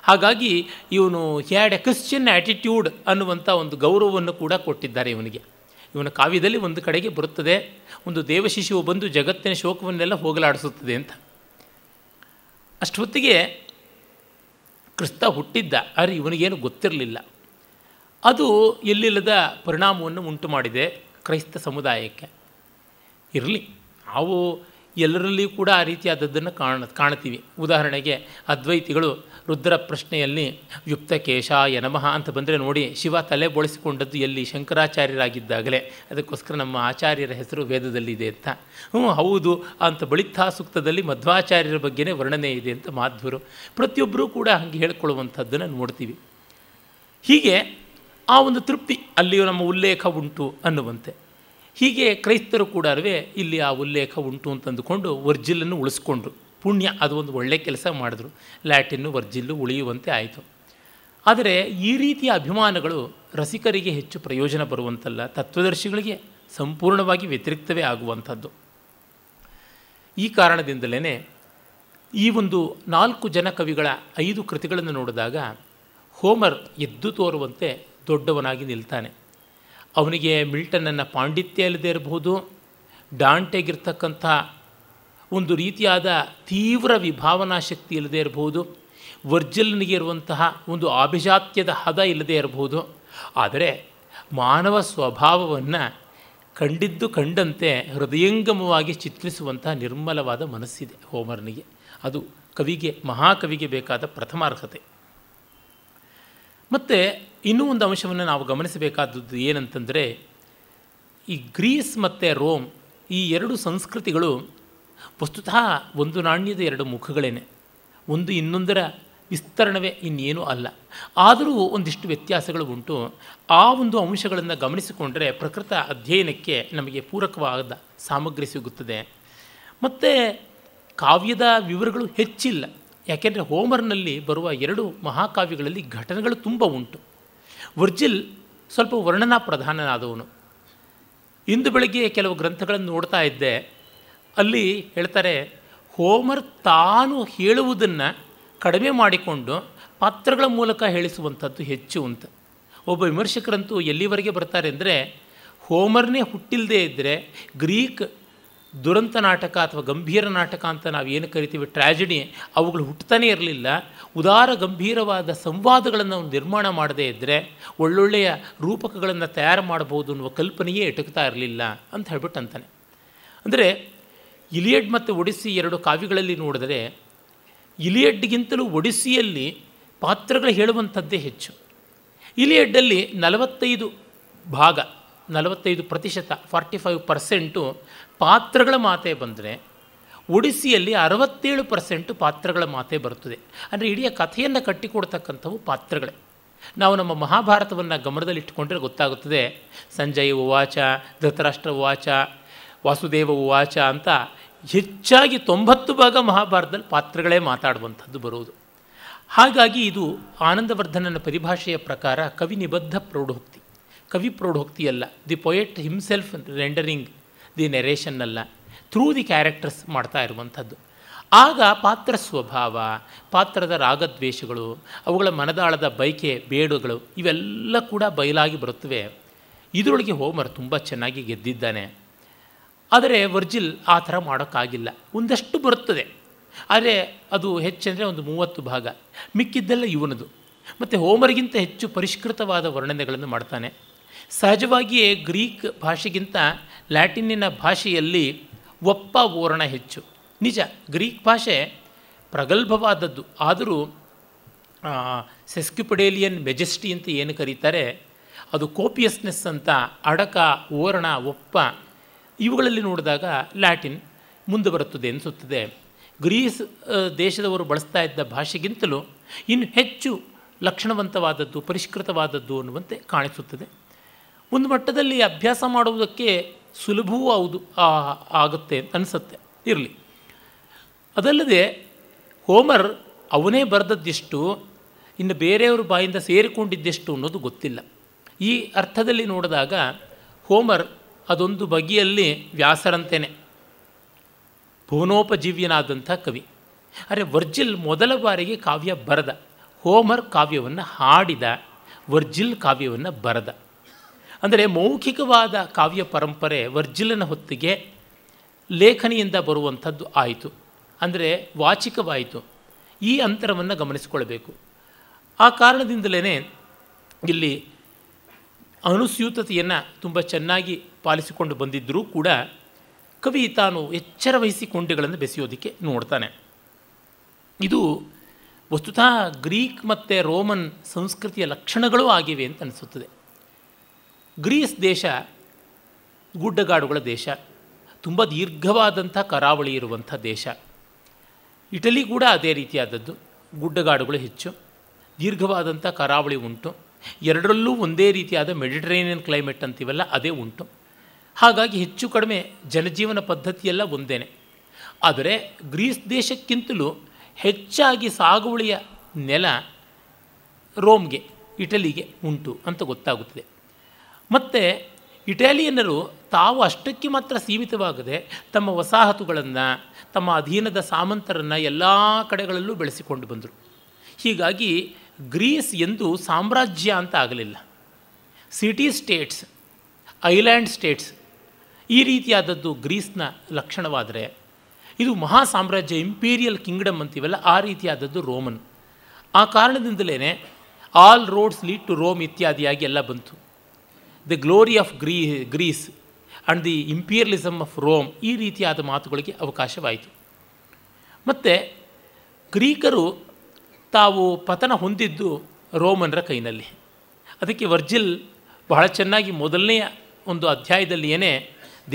ಹಾಗಾಗಿ ಇವನು ಹ್ಯಾಡ್ ಎ ಕ್ರಿಶ್ಚಿಯನ್ ಆ್ಯಟಿಟ್ಯೂಡ್ ಅನ್ನುವಂಥ ಒಂದು ಗೌರವವನ್ನು ಕೂಡ ಕೊಟ್ಟಿದ್ದಾರೆ ಇವನಿಗೆ ಇವನ ಕಾವ್ಯದಲ್ಲಿ ಒಂದು ಕಡೆಗೆ ಬರುತ್ತದೆ ಒಂದು ದೇವಶಿಶುವು ಬಂದು ಜಗತ್ತಿನ ಶೋಕವನ್ನೆಲ್ಲ ಹೋಗಲಾಡಿಸುತ್ತದೆ ಅಂತ ಅಷ್ಟೊತ್ತಿಗೆ ಕ್ರಿಸ್ತ ಹುಟ್ಟಿದ್ದ ಆದರೆ ಇವನಿಗೇನು ಗೊತ್ತಿರಲಿಲ್ಲ ಅದು ಎಲ್ಲಿಲ್ಲದ ಪರಿಣಾಮವನ್ನು ಉಂಟು ಮಾಡಿದೆ ಕ್ರೈಸ್ತ ಸಮುದಾಯಕ್ಕೆ ಇರಲಿ ನಾವು ಎಲ್ಲರಲ್ಲಿಯೂ ಕೂಡ ಆ ರೀತಿಯಾದದ್ದನ್ನು ಕಾಣ ಕಾಣ್ತೀವಿ ಉದಾಹರಣೆಗೆ ಅದ್ವೈತಿಗಳು ರುದ್ರ ಪ್ರಶ್ನೆಯಲ್ಲಿ ಯುಕ್ತ ಕೇಶ ಯನಮಃ ಅಂತ ಬಂದರೆ ನೋಡಿ ಶಿವ ತಲೆ ಬೋಳಿಸಿಕೊಂಡದ್ದು ಎಲ್ಲಿ ಶಂಕರಾಚಾರ್ಯರಾಗಿದ್ದಾಗಲೇ ಅದಕ್ಕೋಸ್ಕರ ನಮ್ಮ ಆಚಾರ್ಯರ ಹೆಸರು ವೇದದಲ್ಲಿದೆ ಅಂತ ಹ್ಞೂ ಹೌದು ಅಂತ ಬಳಿತ ಸೂಕ್ತದಲ್ಲಿ ಮಧ್ವಾಚಾರ್ಯರ ಬಗ್ಗೆನೇ ವರ್ಣನೆ ಇದೆ ಅಂತ ಮಾಧ್ವರು ಪ್ರತಿಯೊಬ್ಬರೂ ಕೂಡ ಹಾಗೆ ಹೇಳ್ಕೊಳ್ಳುವಂಥದ್ದನ್ನು ನೋಡ್ತೀವಿ ಹೀಗೆ ಆ ಒಂದು ತೃಪ್ತಿ ಅಲ್ಲಿಯೂ ನಮ್ಮ ಉಲ್ಲೇಖ ಉಂಟು ಅನ್ನುವಂತೆ ಹೀಗೆ ಕ್ರೈಸ್ತರು ಕೂಡ ಇಲ್ಲಿ ಆ ಉಲ್ಲೇಖ ಉಂಟು ಅಂತಂದುಕೊಂಡು ವರ್ಜಿಲನ್ನು ಉಳಿಸ್ಕೊಂಡ್ರು ಪುಣ್ಯ ಅದು ಒಂದು ಒಳ್ಳೆಯ ಕೆಲಸ ಮಾಡಿದ್ರು ಲ್ಯಾಟಿನ್ನು ವರ್ಜಿಲ್ಲು ಉಳಿಯುವಂತೆ ಆಯಿತು ಆದರೆ ಈ ರೀತಿಯ ಅಭಿಮಾನಗಳು ರಸಿಕರಿಗೆ ಹೆಚ್ಚು ಪ್ರಯೋಜನ ಬರುವಂತಲ್ಲ ತತ್ವದರ್ಶಿಗಳಿಗೆ ಸಂಪೂರ್ಣವಾಗಿ ವ್ಯತಿರಿಕ್ತವೇ ಆಗುವಂಥದ್ದು ಈ ಕಾರಣದಿಂದಲೇ ಈ ಒಂದು ನಾಲ್ಕು ಜನ ಕವಿಗಳ ಐದು ಕೃತಿಗಳನ್ನು ನೋಡಿದಾಗ ಹೋಮರ್ ಎದ್ದು ತೋರುವಂತೆ ದೊಡ್ಡವನಾಗಿ ನಿಲ್ತಾನೆ ಅವನಿಗೆ ಮಿಲ್ಟನನ್ನು ಪಾಂಡಿತ್ಯ ಇಲ್ಲದೇ ಇರಬಹುದು ಡಾಂಟೆಗಿರ್ತಕ್ಕಂಥ ಒಂದು ರೀತಿಯಾದ ತೀವ್ರ ವಿಭಾವನಾ ಶಕ್ತಿ ಇಲ್ಲದೆ ಇರಬಹುದು ವರ್ಜಲ್ನಿಗೆ ಇರುವಂತಹ ಒಂದು ಅಭಿಜಾತ್ಯದ ಹದ ಇಲ್ಲದೆ ಇರಬಹುದು ಆದರೆ ಮಾನವ ಸ್ವಭಾವವನ್ನು ಕಂಡಿದ್ದು ಕಂಡಂತೆ ಹೃದಯಂಗಮವಾಗಿ ಚಿತ್ರಿಸುವಂತಹ ನಿರ್ಮಲವಾದ ಮನಸ್ಸಿದೆ ಹೋಮರ್ನಿಗೆ ಅದು ಕವಿಗೆ ಮಹಾಕವಿಗೆ ಬೇಕಾದ ಪ್ರಥಮ ಅರ್ಹತೆ ಮತ್ತು ಇನ್ನೂ ಒಂದು ಅಂಶವನ್ನು ನಾವು ಗಮನಿಸಬೇಕಾದದ್ದು ಏನಂತಂದರೆ ಈ ಗ್ರೀಸ್ ಮತ್ತು ರೋಮ್ ಈ ಎರಡು ಸಂಸ್ಕೃತಿಗಳು ವಸ್ತುತಃ ಒಂದು ನಾಣ್ಯದ ಎರಡು ಮುಖಗಳೇನೆ ಒಂದು ಇನ್ನೊಂದರ ವಿಸ್ತರಣವೇ ಇನ್ನೇನೂ ಅಲ್ಲ ಆದರೂ ಒಂದಿಷ್ಟು ವ್ಯತ್ಯಾಸಗಳು ಉಂಟು ಆ ಒಂದು ಅಂಶಗಳನ್ನು ಗಮನಿಸಿಕೊಂಡರೆ ಪ್ರಕೃತ ಅಧ್ಯಯನಕ್ಕೆ ನಮಗೆ ಪೂರಕವಾದ ಸಾಮಗ್ರಿ ಸಿಗುತ್ತದೆ ಮತ್ತು ಕಾವ್ಯದ ವಿವರಗಳು ಹೆಚ್ಚಿಲ್ಲ ಯಾಕೆಂದರೆ ಹೋಮರ್ನಲ್ಲಿ ಬರುವ ಎರಡು ಮಹಾಕಾವ್ಯಗಳಲ್ಲಿ ಘಟನೆಗಳು ತುಂಬ ಉಂಟು ವರ್ಜಿಲ್ ಸ್ವಲ್ಪ ವರ್ಣನಾ ಪ್ರಧಾನನಾದವನು ಇಂದು ಬೆಳಗ್ಗೆ ಕೆಲವು ಗ್ರಂಥಗಳನ್ನು ನೋಡ್ತಾ ಇದ್ದೆ ಅಲ್ಲಿ ಹೇಳ್ತಾರೆ ಹೋಮರ್ ತಾನು ಹೇಳುವುದನ್ನು ಕಡಿಮೆ ಮಾಡಿಕೊಂಡು ಪಾತ್ರಗಳ ಮೂಲಕ ಹೇಳಿಸುವಂಥದ್ದು ಹೆಚ್ಚು ಅಂತ ಒಬ್ಬ ವಿಮರ್ಶಕರಂತೂ ಎಲ್ಲಿವರೆಗೆ ಬರ್ತಾರೆ ಅಂದರೆ ಹೋಮರ್ನೇ ಹುಟ್ಟಿಲ್ಲದೆ ಇದ್ದರೆ ಗ್ರೀಕ್ ದುರಂತ ನಾಟಕ ಅಥವಾ ಗಂಭೀರ ನಾಟಕ ಅಂತ ನಾವು ಏನು ಕರಿತೀವಿ ಟ್ರ್ಯಾಜಿಡಿ ಅವುಗಳು ಹುಟ್ಟತಾನೆ ಇರಲಿಲ್ಲ ಉದಾರ ಗಂಭೀರವಾದ ಸಂವಾದಗಳನ್ನು ಅವನು ನಿರ್ಮಾಣ ಮಾಡದೇ ಇದ್ದರೆ ಒಳ್ಳೊಳ್ಳೆಯ ರೂಪಕಗಳನ್ನು ತಯಾರು ಮಾಡಬಹುದು ಅನ್ನುವ ಕಲ್ಪನೆಯೇ ಎಟುಕ್ತಾ ಇರಲಿಲ್ಲ ಅಂತ ಹೇಳ್ಬಿಟ್ಟು ಅಂತಾನೆ ಅಂದರೆ ಇಲಿಯಡ್ ಮತ್ತು ಒಡಿಸ್ಸಿ ಎರಡು ಕಾವ್ಯಗಳಲ್ಲಿ ನೋಡಿದರೆ ಇಲಿಯಡ್ಗಿಂತಲೂ ಒಡಿಸ್ಸಿಯಲ್ಲಿ ಪಾತ್ರಗಳು ಹೇಳುವಂಥದ್ದೇ ಹೆಚ್ಚು ಇಲಿಯಡ್ಡಲ್ಲಿ ನಲವತ್ತೈದು ಭಾಗ ನಲವತ್ತೈದು ಪ್ರತಿಶತ ಫಾರ್ಟಿ ಫೈವ್ ಪರ್ಸೆಂಟು ಪಾತ್ರಗಳ ಮಾತೆ ಬಂದರೆ ಒಡಿಸ್ಸಿಯಲ್ಲಿ ಅರವತ್ತೇಳು ಪರ್ಸೆಂಟು ಪಾತ್ರಗಳ ಮಾತೆ ಬರುತ್ತದೆ ಅಂದರೆ ಇಡೀ ಕಥೆಯನ್ನು ಕಟ್ಟಿಕೊಡ್ತಕ್ಕಂಥವು ಪಾತ್ರಗಳೇ ನಾವು ನಮ್ಮ ಮಹಾಭಾರತವನ್ನು ಗಮನದಲ್ಲಿಟ್ಟುಕೊಂಡ್ರೆ ಗೊತ್ತಾಗುತ್ತದೆ ಸಂಜಯ್ ಉವಾಚ ಧೃತರಾಷ್ಟ್ರ ಉವಾಚ ವಾಸುದೇವ ಉವಾಚ ಅಂತ ಹೆಚ್ಚಾಗಿ ತೊಂಬತ್ತು ಭಾಗ ಮಹಾಭಾರತದಲ್ಲಿ ಪಾತ್ರಗಳೇ ಮಾತಾಡುವಂಥದ್ದು ಬರುವುದು ಹಾಗಾಗಿ ಇದು ಆನಂದವರ್ಧನನ ಪರಿಭಾಷೆಯ ಪ್ರಕಾರ ಕವಿ ನಿಬದ್ಧ ಪ್ರೌಢೋಕ್ತಿ ಕವಿ ಪ್ರೌಢೋಕ್ತಿ the poet himself rendering the ನೆರೇಷನ್ನಲ್ಲ ಅಲ್ಲ ಥ್ರೂ ದಿ ಕ್ಯಾರೆಕ್ಟರ್ಸ್ ಮಾಡ್ತಾ ಇರುವಂಥದ್ದು ಆಗ ಪಾತ್ರ ಸ್ವಭಾವ ಪಾತ್ರದ ರಾಗದ್ವೇಷಗಳು ಅವುಗಳ ಮನದಾಳದ ಬೈಕೆ ಬೇಡುಗಳು ಇವೆಲ್ಲ ಕೂಡ ಬಯಲಾಗಿ ಬರುತ್ತವೆ ಇದರೊಳಗೆ ಹೋಮರ್ ತುಂಬ ಚೆನ್ನಾಗಿ ಗೆದ್ದಿದ್ದಾನೆ ಆದರೆ ವರ್ಜಿಲ್ ಆ ಥರ ಮಾಡೋಕ್ಕಾಗಿಲ್ಲ ಒಂದಷ್ಟು ಬರುತ್ತದೆ ಆದರೆ ಅದು ಹೆಚ್ಚೆಂದರೆ ಒಂದು ಮೂವತ್ತು ಭಾಗ ಮಿಕ್ಕಿದ್ದೆಲ್ಲ ಇವನದು ಮತ್ತು ಹೋಮರ್ಗಿಂತ ಹೆಚ್ಚು ಪರಿಷ್ಕೃತವಾದ ವರ್ಣನೆಗಳನ್ನು ಮಾಡ್ತಾನೆ ಸಹಜವಾಗಿಯೇ ಗ್ರೀಕ್ ಭಾಷೆಗಿಂತ ಲ್ಯಾಟಿನ್ನಿನ ಭಾಷೆಯಲ್ಲಿ ಒಪ್ಪ ಓರಣ ಹೆಚ್ಚು ನಿಜ ಗ್ರೀಕ್ ಭಾಷೆ ಪ್ರಗಲ್ಭವಾದದ್ದು ಆದರೂ ಸೆಸ್ಕ್ಯುಪಡೇಲಿಯನ್ ಮೆಜೆಸ್ಟಿ ಅಂತ ಏನು ಕರೀತಾರೆ ಅದು ಕೋಪಿಯಸ್ನೆಸ್ ಅಂತ ಅಡಕ ಓರಣ ಒಪ್ಪ ಇವುಗಳಲ್ಲಿ ನೋಡಿದಾಗ ಲ್ಯಾಟಿನ್ ಮುಂದೆ ಬರುತ್ತದೆ ಅನಿಸುತ್ತದೆ ಗ್ರೀಸ್ ದೇಶದವರು ಬಳಸ್ತಾ ಇದ್ದ ಭಾಷೆಗಿಂತಲೂ ಇನ್ನು ಹೆಚ್ಚು ಲಕ್ಷಣವಂತವಾದದ್ದು ಪರಿಷ್ಕೃತವಾದದ್ದು ಅನ್ನುವಂತೆ ಕಾಣಿಸುತ್ತದೆ ಒಂದು ಮಟ್ಟದಲ್ಲಿ ಅಭ್ಯಾಸ ಮಾಡುವುದಕ್ಕೆ ಸುಲಭವೂ ಹೌದು ಆಗುತ್ತೆ ಅನಿಸುತ್ತೆ ಇರಲಿ ಅದಲ್ಲದೆ ಹೋಮರ್ ಅವನೇ ಬರೆದದ್ದೆಷ್ಟು ಇನ್ನು ಬೇರೆಯವ್ರ ಬಾಯಿಂದ ಸೇರಿಕೊಂಡಿದ್ದೆಷ್ಟು ಅನ್ನೋದು ಗೊತ್ತಿಲ್ಲ ಈ ಅರ್ಥದಲ್ಲಿ ನೋಡಿದಾಗ ಹೋಮರ್ ಅದೊಂದು ಬಗೆಯಲ್ಲಿ ವ್ಯಾಸರಂತೇನೆ ಭುವನೋಪಜೀವ್ಯನಾದಂಥ ಕವಿ ಅರೆ ವರ್ಜಿಲ್ ಮೊದಲ ಬಾರಿಗೆ ಕಾವ್ಯ ಬರೆದ ಹೋಮರ್ ಕಾವ್ಯವನ್ನು ಹಾಡಿದ ವರ್ಜಿಲ್ ಕಾವ್ಯವನ್ನು ಬರೆದ ಅಂದರೆ ಮೌಖಿಕವಾದ ಕಾವ್ಯ ಪರಂಪರೆ ವರ್ಜಿಲನ ಹೊತ್ತಿಗೆ ಲೇಖನಿಯಿಂದ ಬರುವಂಥದ್ದು ಆಯಿತು ಅಂದರೆ ವಾಚಿಕವಾಯಿತು ಈ ಅಂತರವನ್ನು ಗಮನಿಸಿಕೊಳ್ಬೇಕು ಆ ಕಾರಣದಿಂದಲೇ ಇಲ್ಲಿ ಅನುಸ್ಯೂತತೆಯನ್ನು ತುಂಬ ಚೆನ್ನಾಗಿ ಪಾಲಿಸಿಕೊಂಡು ಬಂದಿದ್ದರೂ ಕೂಡ ಕವಿ ತಾನು ಎಚ್ಚರ ವಹಿಸಿ ಕೊಂಡಿಗಳನ್ನು ಬೆಸೆಯೋದಕ್ಕೆ ನೋಡ್ತಾನೆ ಇದು ವಸ್ತುತಃ ಗ್ರೀಕ್ ಮತ್ತು ರೋಮನ್ ಸಂಸ್ಕೃತಿಯ ಲಕ್ಷಣಗಳು ಆಗಿವೆ ಅಂತ ಅನಿಸುತ್ತದೆ ಗ್ರೀಸ್ ದೇಶ ಗುಡ್ಡಗಾಡುಗಳ ದೇಶ ತುಂಬ ದೀರ್ಘವಾದಂಥ ಕರಾವಳಿ ಇರುವಂಥ ದೇಶ ಇಟಲಿ ಕೂಡ ಅದೇ ರೀತಿಯಾದದ್ದು ಗುಡ್ಡಗಾಡುಗಳು ಹೆಚ್ಚು ದೀರ್ಘವಾದಂಥ ಕರಾವಳಿ ಉಂಟು ಎರಡರಲ್ಲೂ ಒಂದೇ ರೀತಿಯಾದ ಮೆಡಿಟರೇನಿಯನ್ ಕ್ಲೈಮೇಟ್ ಅಂತೀವಲ್ಲ ಅದೇ ಉಂಟು ಹಾಗಾಗಿ ಹೆಚ್ಚು ಕಡಿಮೆ ಜನಜೀವನ ಪದ್ಧತಿಯೆಲ್ಲ ಒಂದೇನೆ ಆದರೆ ಗ್ರೀಸ್ ದೇಶಕ್ಕಿಂತಲೂ ಹೆಚ್ಚಾಗಿ ಸಾಗುವಳಿಯ ನೆಲ ರೋಮ್ಗೆ ಇಟಲಿಗೆ ಉಂಟು ಅಂತ ಗೊತ್ತಾಗುತ್ತದೆ ಮತ್ತು ಇಟಾಲಿಯನ್ನರು ತಾವು ಅಷ್ಟಕ್ಕೆ ಮಾತ್ರ ಸೀಮಿತವಾಗದೆ ತಮ್ಮ ವಸಾಹತುಗಳನ್ನು ತಮ್ಮ ಅಧೀನದ ಸಾಮಂತರನ್ನು ಎಲ್ಲ ಕಡೆಗಳಲ್ಲೂ ಬೆಳೆಸಿಕೊಂಡು ಬಂದರು ಹೀಗಾಗಿ ಗ್ರೀಸ್ ಎಂದು ಸಾಮ್ರಾಜ್ಯ ಅಂತ ಆಗಲಿಲ್ಲ ಸಿಟಿ ಸ್ಟೇಟ್ಸ್ ಐಲ್ಯಾಂಡ್ ಸ್ಟೇಟ್ಸ್ ಈ ರೀತಿಯಾದದ್ದು ಗ್ರೀಸ್ನ ಲಕ್ಷಣವಾದರೆ ಇದು ಮಹಾ ಸಾಮ್ರಾಜ್ಯ ಇಂಪೀರಿಯಲ್ ಕಿಂಗ್ಡಮ್ ಅಂತೀವಲ್ಲ ಆ ರೀತಿಯಾದದ್ದು ರೋಮನ್ ಆ ಕಾರಣದಿಂದಲೇ all roads lead to Rome ಇತ್ಯಾದಿಯಾಗಿ ಎಲ್ಲ ಬಂತು ದ ಗ್ಲೋರಿ ಆಫ್ ಗ್ರೀ Greece and the imperialism of Rome ಈ ರೀತಿಯಾದ ಮಾತುಗಳಿಗೆ ಅವಕಾಶವಾಯಿತು ಮತ್ತು ಗ್ರೀಕರು ತಾವು ಪತನ ಹೊಂದಿದ್ದು ರೋಮನ್ರ ಕೈನಲ್ಲಿ ಅದಕ್ಕೆ ವರ್ಜಿಲ್ ಬಹಳ ಚೆನ್ನಾಗಿ ಮೊದಲನೆಯ ಒಂದು ಅಧ್ಯಾಯದಲ್ಲಿಯೇ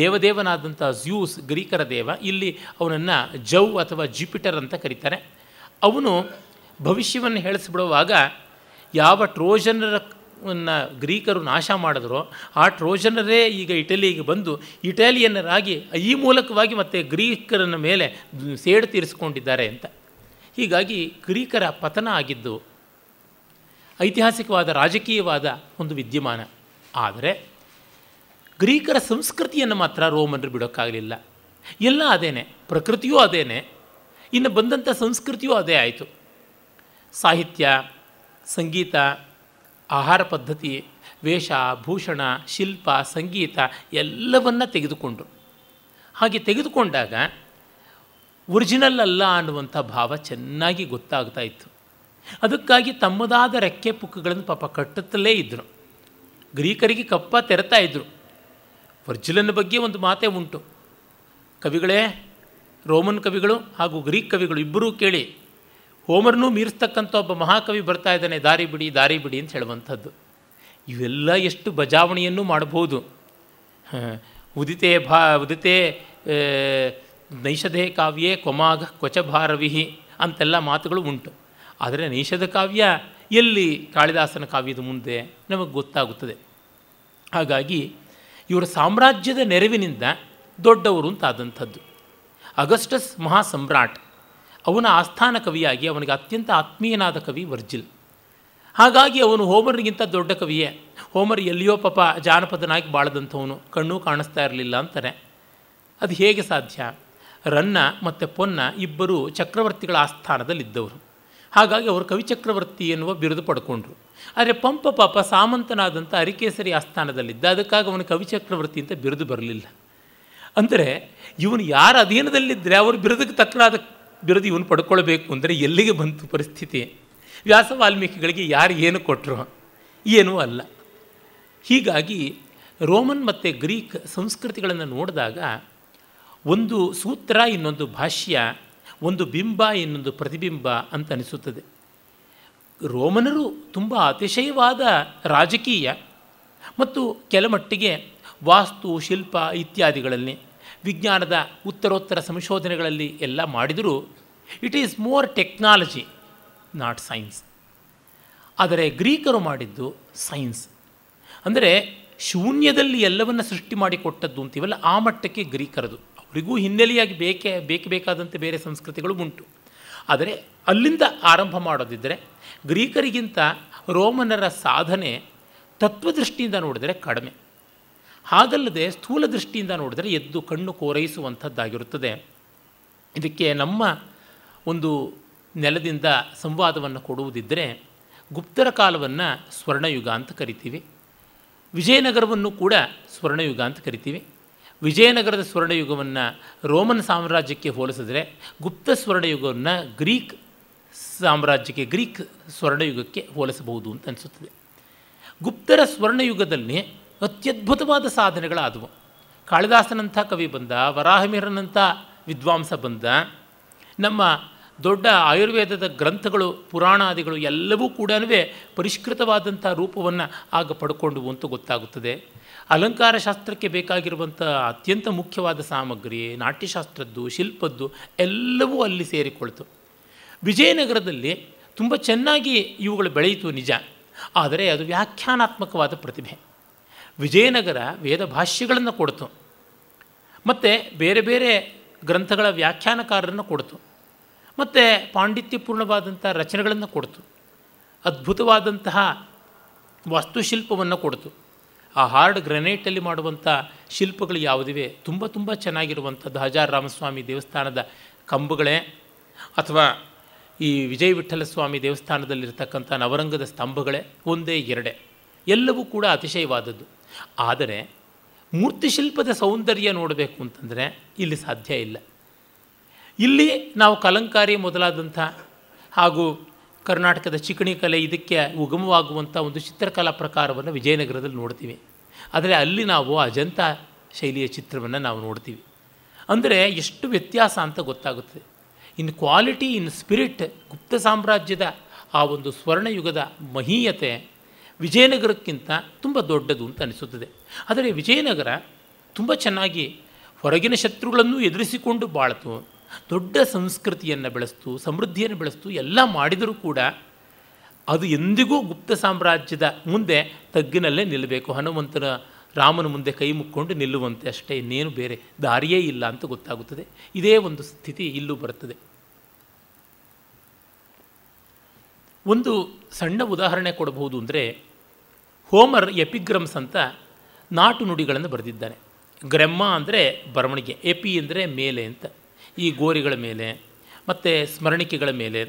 ದೇವದೇವನಾದಂಥ ಜ್ಯೂಸ್ ಗ್ರೀಕರ ದೇವ ಇಲ್ಲಿ ಅವನನ್ನು ಜೌ ಅಥವಾ ಜುಪಿಟರ್ ಅಂತ ಕರೀತಾರೆ ಅವನು ಭವಿಷ್ಯವನ್ನು ಹೇಳಿಸ್ಬಿಡುವಾಗ ಯಾವ ಟ್ರೋಜನರ ಗ್ರೀಕರು ನಾಶ ಮಾಡಿದ್ರು ಆ ಟ್ರೋಜನರೇ ಈಗ ಇಟಲಿಗೆ ಬಂದು ಇಟಾಲಿಯನ್ನರಾಗಿ ಈ ಮೂಲಕವಾಗಿ ಮತ್ತೆ ಗ್ರೀಕರನ್ನ ಮೇಲೆ ಸೇಡು ತೀರಿಸಿಕೊಂಡಿದ್ದಾರೆ ಅಂತ ಹೀಗಾಗಿ ಗ್ರೀಕರ ಪತನ ಆಗಿದ್ದು ಐತಿಹಾಸಿಕವಾದ ರಾಜಕೀಯವಾದ ಒಂದು ವಿದ್ಯಮಾನ ಆದರೆ ಗ್ರೀಕರ ಸಂಸ್ಕೃತಿಯನ್ನು ಮಾತ್ರ ರೋಮನ್ರು ಬಿಡೋಕ್ಕಾಗಲಿಲ್ಲ ಎಲ್ಲ ಅದೇನೆ ಪ್ರಕೃತಿಯೂ ಅದೇನೆ ಇನ್ನು ಬಂದಂಥ ಸಂಸ್ಕೃತಿಯೂ ಅದೇ ಆಯಿತು ಸಾಹಿತ್ಯ ಸಂಗೀತ ಆಹಾರ ಪದ್ಧತಿ ವೇಷ ಭೂಷಣ ಶಿಲ್ಪ ಸಂಗೀತ ಎಲ್ಲವನ್ನು ತೆಗೆದುಕೊಂಡರು ಹಾಗೆ ತೆಗೆದುಕೊಂಡಾಗ ಒರಿಜಿನಲ್ ಅಲ್ಲ ಅನ್ನುವಂಥ ಭಾವ ಚೆನ್ನಾಗಿ ಗೊತ್ತಾಗ್ತಾ ಇತ್ತು ಅದಕ್ಕಾಗಿ ತಮ್ಮದಾದ ರೆಕ್ಕೆ ಪುಕ್ಕಗಳನ್ನು ಪಾಪ ಕಟ್ಟುತ್ತಲೇ ಇದ್ದರು ಗ್ರೀಕರಿಗೆ ಕಪ್ಪ ತೆರತಾ ಇದ್ದರು ವರ್ಜಿಲನ ಬಗ್ಗೆ ಒಂದು ಮಾತೇ ಉಂಟು ಕವಿಗಳೇ ರೋಮನ್ ಕವಿಗಳು ಹಾಗೂ ಗ್ರೀಕ್ ಕವಿಗಳು ಇಬ್ಬರೂ ಕೇಳಿ ಹೋಮರ್ನೂ ಮೀರಿಸ್ತಕ್ಕಂಥ ಒಬ್ಬ ಮಹಾಕವಿ ಬರ್ತಾ ಇದ್ದಾನೆ ದಾರಿ ಬಿಡಿ ದಾರಿ ಬಿಡಿ ಅಂತ ಹೇಳುವಂಥದ್ದು ಇವೆಲ್ಲ ಎಷ್ಟು ಬಜಾವಣೆಯನ್ನು ಮಾಡಬಹುದು ಉದಿತೆ ಭಾ ಉದಿತೆ ನೈಷಧೆ ಕೊಮಾಗ ಕ್ವಚ ಭಾರವಿಹಿ ಅಂತೆಲ್ಲ ಮಾತುಗಳು ಉಂಟು ಆದರೆ ನೈಷಧ ಕಾವ್ಯ ಎಲ್ಲಿ ಕಾಳಿದಾಸನ ಕಾವ್ಯದ ಮುಂದೆ ನಮಗೆ ಗೊತ್ತಾಗುತ್ತದೆ ಹಾಗಾಗಿ ಇವರ ಸಾಮ್ರಾಜ್ಯದ ನೆರವಿನಿಂದ ದೊಡ್ಡವರು ಅಂತಾದಂಥದ್ದು ಅಗಸ್ಟಸ್ ಮಹಾಸಮ್ರಾಟ್ ಅವನ ಆಸ್ಥಾನ ಕವಿಯಾಗಿ ಅವನಿಗೆ ಅತ್ಯಂತ ಆತ್ಮೀಯನಾದ ಕವಿ ವರ್ಜಿಲ್ ಹಾಗಾಗಿ ಅವನು ಹೋಮರ್ಗಿಂತ ದೊಡ್ಡ ಕವಿಯೇ ಹೋಮರ್ ಎಲ್ಲಿಯೋ ಪಾಪ ಜಾನಪದನಾಗಿ ಬಾಳದಂಥವನು ಕಣ್ಣು ಕಾಣಿಸ್ತಾ ಇರಲಿಲ್ಲ ಅಂತಾರೆ ಅದು ಹೇಗೆ ಸಾಧ್ಯ ರನ್ನ ಮತ್ತು ಪೊನ್ನ ಇಬ್ಬರು ಚಕ್ರವರ್ತಿಗಳ ಆಸ್ಥಾನದಲ್ಲಿದ್ದವರು ಹಾಗಾಗಿ ಅವರು ಕವಿಚಕ್ರವರ್ತಿ ಎನ್ನುವ ಬಿರುದು ಪಡ್ಕೊಂಡ್ರು ಆದರೆ ಪಂಪ ಪಾಪ ಸಾಮಂತನಾದಂಥ ಅರಿಕೇಸರಿ ಆಸ್ಥಾನದಲ್ಲಿದ್ದ ಅದಕ್ಕಾಗಿ ಅವನು ಕವಿಚಕ್ರವರ್ತಿ ಅಂತ ಬಿರುದು ಬರಲಿಲ್ಲ ಅಂದರೆ ಇವನು ಯಾರ ಅಧೀನದಲ್ಲಿದ್ದರೆ ಅವರು ಬಿರುದುಕ್ಕೆ ತಕ್ಕನಾದ ಬಿರುದು ಇವನು ಪಡ್ಕೊಳ್ಬೇಕು ಅಂದರೆ ಎಲ್ಲಿಗೆ ಬಂತು ಪರಿಸ್ಥಿತಿ ವ್ಯಾಸ ವಾಲ್ಮೀಕಿಗಳಿಗೆ ಯಾರು ಏನು ಕೊಟ್ಟರು ಏನೂ ಅಲ್ಲ ಹೀಗಾಗಿ ರೋಮನ್ ಮತ್ತು ಗ್ರೀಕ್ ಸಂಸ್ಕೃತಿಗಳನ್ನು ನೋಡಿದಾಗ ಒಂದು ಸೂತ್ರ ಇನ್ನೊಂದು ಭಾಷ್ಯ ಒಂದು ಬಿಂಬ ಇನ್ನೊಂದು ಪ್ರತಿಬಿಂಬ ಅಂತ ಅನಿಸುತ್ತದೆ ರೋಮನರು ತುಂಬ ಅತಿಶಯವಾದ ರಾಜಕೀಯ ಮತ್ತು ಕೆಲಮಟ್ಟಿಗೆ ವಾಸ್ತು ಶಿಲ್ಪ ಇತ್ಯಾದಿಗಳಲ್ಲಿ ವಿಜ್ಞಾನದ ಉತ್ತರೋತ್ತರ ಸಂಶೋಧನೆಗಳಲ್ಲಿ ಎಲ್ಲ ಮಾಡಿದರೂ it is more technology not science ಆದರೆ ಗ್ರೀಕರು ಮಾಡಿದ್ದು ಸೈನ್ಸ್ ಅಂದರೆ ಶೂನ್ಯದಲ್ಲಿ ಎಲ್ಲವನ್ನು ಸೃಷ್ಟಿ ಮಾಡಿಕೊಟ್ಟದ್ದು ಅಂತೀವಲ್ಲ ಆ ಮಟ್ಟಕ್ಕೆ ಗ್ರೀಕರದು ಅವರಿಗೂ ಹಿನ್ನೆಲೆಯಾಗಿ ಬೇಕೇ ಬೇಕು ಬೇಕಾದಂತೆ ಬೇರೆ ಸಂಸ್ಕೃತಿಗಳು ಉಂಟು ಆದರೆ ಅಲ್ಲಿಂದ ಆರಂಭ ಮಾಡೋದಿದ್ದರೆ ಗ್ರೀಕರಿಗಿಂತ ರೋಮನರ ಸಾಧನೆ ತತ್ವದೃಷ್ಟಿಯಿಂದ ನೋಡಿದರೆ ಕಡಿಮೆ ಹಾಗಲ್ಲದೆ ಸ್ಥೂಲ ದೃಷ್ಟಿಯಿಂದ ನೋಡಿದರೆ ಎದ್ದು ಕಣ್ಣು ಕೋರೈಸುವಂಥದ್ದಾಗಿರುತ್ತದೆ ಇದಕ್ಕೆ ನಮ್ಮ ಒಂದು ನೆಲದಿಂದ ಸಂವಾದವನ್ನು ಕೊಡುವುದಿದ್ದರೆ ಗುಪ್ತರ ಕಾಲವನ್ನು ಸ್ವರ್ಣಯುಗ ಅಂತ ಕರಿತೀವಿ ವಿಜಯನಗರವನ್ನು ಕೂಡ ಸ್ವರ್ಣಯುಗ ಅಂತ ಕರಿತೀವಿ ವಿಜಯನಗರದ ಸ್ವರ್ಣಯುಗವನ್ನು ರೋಮನ್ ಸಾಮ್ರಾಜ್ಯಕ್ಕೆ ಹೋಲಿಸಿದ್ರೆ ಗುಪ್ತ ಸ್ವರ್ಣಯುಗವನ್ನು ಗ್ರೀಕ್ ಸಾಮ್ರಾಜ್ಯಕ್ಕೆ ಗ್ರೀಕ್ ಸ್ವರ್ಣಯುಗಕ್ಕೆ ಹೋಲಿಸಬಹುದು ಅಂತ ಅನಿಸುತ್ತದೆ ಗುಪ್ತರ ಸ್ವರ್ಣಯುಗದಲ್ಲಿ ಅತ್ಯದ್ಭುತವಾದ ಸಾಧನೆಗಳಾದವು ಕಾಳಿದಾಸನಂಥ ಕವಿ ಬಂದ ವರಾಹಮಿರನಂಥ ವಿದ್ವಾಂಸ ಬಂದ ನಮ್ಮ ದೊಡ್ಡ ಆಯುರ್ವೇದದ ಗ್ರಂಥಗಳು ಪುರಾಣಾದಿಗಳು ಎಲ್ಲವೂ ಕೂಡ ಪರಿಷ್ಕೃತವಾದಂಥ ರೂಪವನ್ನು ಆಗ ಪಡ್ಕೊಂಡು ಅಂತ ಗೊತ್ತಾಗುತ್ತದೆ ಅಲಂಕಾರ ಶಾಸ್ತ್ರಕ್ಕೆ ಬೇಕಾಗಿರುವಂಥ ಅತ್ಯಂತ ಮುಖ್ಯವಾದ ಸಾಮಗ್ರಿ ನಾಟ್ಯಶಾಸ್ತ್ರದ್ದು ಶಿಲ್ಪದ್ದು ಎಲ್ಲವೂ ಅಲ್ಲಿ ಸೇರಿಕೊಳ್ತು ವಿಜಯನಗರದಲ್ಲಿ ತುಂಬ ಚೆನ್ನಾಗಿ ಇವುಗಳು ಬೆಳೆಯಿತು ನಿಜ ಆದರೆ ಅದು ವ್ಯಾಖ್ಯಾನಾತ್ಮಕವಾದ ಪ್ರತಿಭೆ ವಿಜಯನಗರ ವೇದ ಭಾಷ್ಯಗಳನ್ನು ಕೊಡ್ತು ಮತ್ತು ಬೇರೆ ಬೇರೆ ಗ್ರಂಥಗಳ ವ್ಯಾಖ್ಯಾನಕಾರರನ್ನು ಕೊಡ್ತು ಮತ್ತು ಪಾಂಡಿತ್ಯಪೂರ್ಣವಾದಂಥ ರಚನೆಗಳನ್ನು ಕೊಡ್ತು ಅದ್ಭುತವಾದಂತಹ ವಾಸ್ತುಶಿಲ್ಪವನ್ನು ಕೊಡ್ತು ಆ ಹಾರ್ಡ್ ಗ್ರನೇಟಲ್ಲಿ ಮಾಡುವಂಥ ಶಿಲ್ಪಗಳು ಯಾವುದಿವೆ ತುಂಬ ತುಂಬ ಚೆನ್ನಾಗಿರುವಂಥದ್ದು ಹಜಾರ್ ರಾಮಸ್ವಾಮಿ ದೇವಸ್ಥಾನದ ಕಂಬಗಳೇ ಅಥವಾ ಈ ವಿಜಯ ವಿಠಲ ಸ್ವಾಮಿ ದೇವಸ್ಥಾನದಲ್ಲಿರ್ತಕ್ಕಂಥ ನವರಂಗದ ಸ್ತಂಭಗಳೇ ಒಂದೇ ಎರಡೇ ಎಲ್ಲವೂ ಕೂಡ ಅತಿಶಯವಾದದ್ದು ಆದರೆ ಮೂರ್ತಿಶಿಲ್ಪದ ಸೌಂದರ್ಯ ನೋಡಬೇಕು ಅಂತಂದರೆ ಇಲ್ಲಿ ಸಾಧ್ಯ ಇಲ್ಲ ಇಲ್ಲಿ ನಾವು ಕಲಂಕಾರಿ ಮೊದಲಾದಂಥ ಹಾಗೂ ಕರ್ನಾಟಕದ ಚಿಕಣಿ ಕಲೆ ಇದಕ್ಕೆ ಉಗಮವಾಗುವಂಥ ಒಂದು ಚಿತ್ರಕಲಾ ಪ್ರಕಾರವನ್ನು ವಿಜಯನಗರದಲ್ಲಿ ನೋಡ್ತೀವಿ ಆದರೆ ಅಲ್ಲಿ ನಾವು ಅಜಂತ ಶೈಲಿಯ ಚಿತ್ರವನ್ನು ನಾವು ನೋಡ್ತೀವಿ ಅಂದರೆ ಎಷ್ಟು ವ್ಯತ್ಯಾಸ ಅಂತ ಗೊತ್ತಾಗುತ್ತದೆ ಇನ್ ಕ್ವಾಲಿಟಿ ಇನ್ ಸ್ಪಿರಿಟ್ ಗುಪ್ತ ಸಾಮ್ರಾಜ್ಯದ ಆ ಒಂದು ಸ್ವರ್ಣಯುಗದ ಮಹೀಯತೆ ವಿಜಯನಗರಕ್ಕಿಂತ ತುಂಬ ದೊಡ್ಡದು ಅಂತ ಅನಿಸುತ್ತದೆ ಆದರೆ ವಿಜಯನಗರ ತುಂಬ ಚೆನ್ನಾಗಿ ಹೊರಗಿನ ಶತ್ರುಗಳನ್ನು ಎದುರಿಸಿಕೊಂಡು ಬಾಳ್ತು ದೊಡ್ಡ ಸಂಸ್ಕೃತಿಯನ್ನು ಬೆಳೆಸ್ತು ಸಮೃದ್ಧಿಯನ್ನು ಬೆಳೆಸ್ತು ಎಲ್ಲ ಮಾಡಿದರೂ ಕೂಡ ಅದು ಎಂದಿಗೂ ಗುಪ್ತ ಸಾಮ್ರಾಜ್ಯದ ಮುಂದೆ ತಗ್ಗಿನಲ್ಲೇ ನಿಲ್ಲಬೇಕು ಹನುಮಂತನ ರಾಮನ ಮುಂದೆ ಕೈ ಮುಕ್ಕೊಂಡು ನಿಲ್ಲುವಂತೆ ಅಷ್ಟೇ ಇನ್ನೇನು ಬೇರೆ ದಾರಿಯೇ ಇಲ್ಲ ಅಂತ ಗೊತ್ತಾಗುತ್ತದೆ ಇದೇ ಒಂದು ಸ್ಥಿತಿ ಇಲ್ಲೂ ಬರುತ್ತದೆ ಒಂದು ಸಣ್ಣ ಉದಾಹರಣೆ ಕೊಡಬಹುದು ಅಂದರೆ ಹೋಮರ್ ಎಪಿಗ್ರಮ್ಸ್ ಅಂತ ನಾಟು ನುಡಿಗಳನ್ನು ಬರೆದಿದ್ದಾನೆ ಗ್ರಮ್ಮ ಅಂದರೆ ಬರವಣಿಗೆ ಎಪಿ ಅಂದರೆ ಮೇಲೆ ಅಂತ ಈ ಗೋರಿಗಳ ಮೇಲೆ ಮತ್ತು ಸ್ಮರಣಿಕೆಗಳ ಮೇಲೆ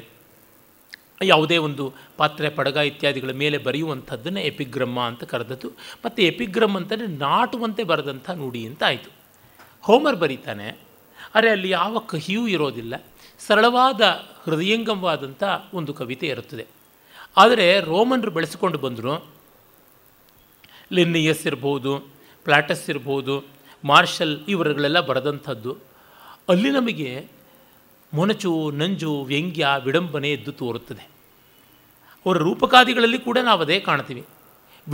ಯಾವುದೇ ಒಂದು ಪಾತ್ರೆ ಪಡಗ ಇತ್ಯಾದಿಗಳ ಮೇಲೆ ಬರೆಯುವಂಥದ್ದನ್ನು ಎಪಿಗ್ರಮ್ಮ ಅಂತ ಕರೆದದ್ದು ಮತ್ತು ಎಪಿಗ್ರಮ್ ಅಂತಲೇ ನಾಟುವಂತೆ ಬರೆದಂಥ ನುಡಿ ಅಂತ ಆಯಿತು ಹೋಮರ್ ಬರೀತಾನೆ ಅರೆ ಅಲ್ಲಿ ಯಾವ ಕಹಿಯೂ ಇರೋದಿಲ್ಲ ಸರಳವಾದ ಹೃದಯಂಗಮವಾದಂಥ ಒಂದು ಕವಿತೆ ಇರುತ್ತದೆ ಆದರೆ ರೋಮನ್ರು ಬೆಳೆಸಿಕೊಂಡು ಬಂದರು ಲಿನ್ನಿಯಸ್ ಇರ್ಬೋದು ಪ್ಲಾಟಸ್ ಇರ್ಬೋದು ಮಾರ್ಷಲ್ ಇವರುಗಳೆಲ್ಲ ಬರೆದಂಥದ್ದು ಅಲ್ಲಿ ನಮಗೆ ಮೊನಚು ನಂಜು ವ್ಯಂಗ್ಯ ವಿಡಂಬನೆ ಎದ್ದು ತೋರುತ್ತದೆ ಅವರ ರೂಪಕಾದಿಗಳಲ್ಲಿ ಕೂಡ ನಾವು ಅದೇ ಕಾಣ್ತೀವಿ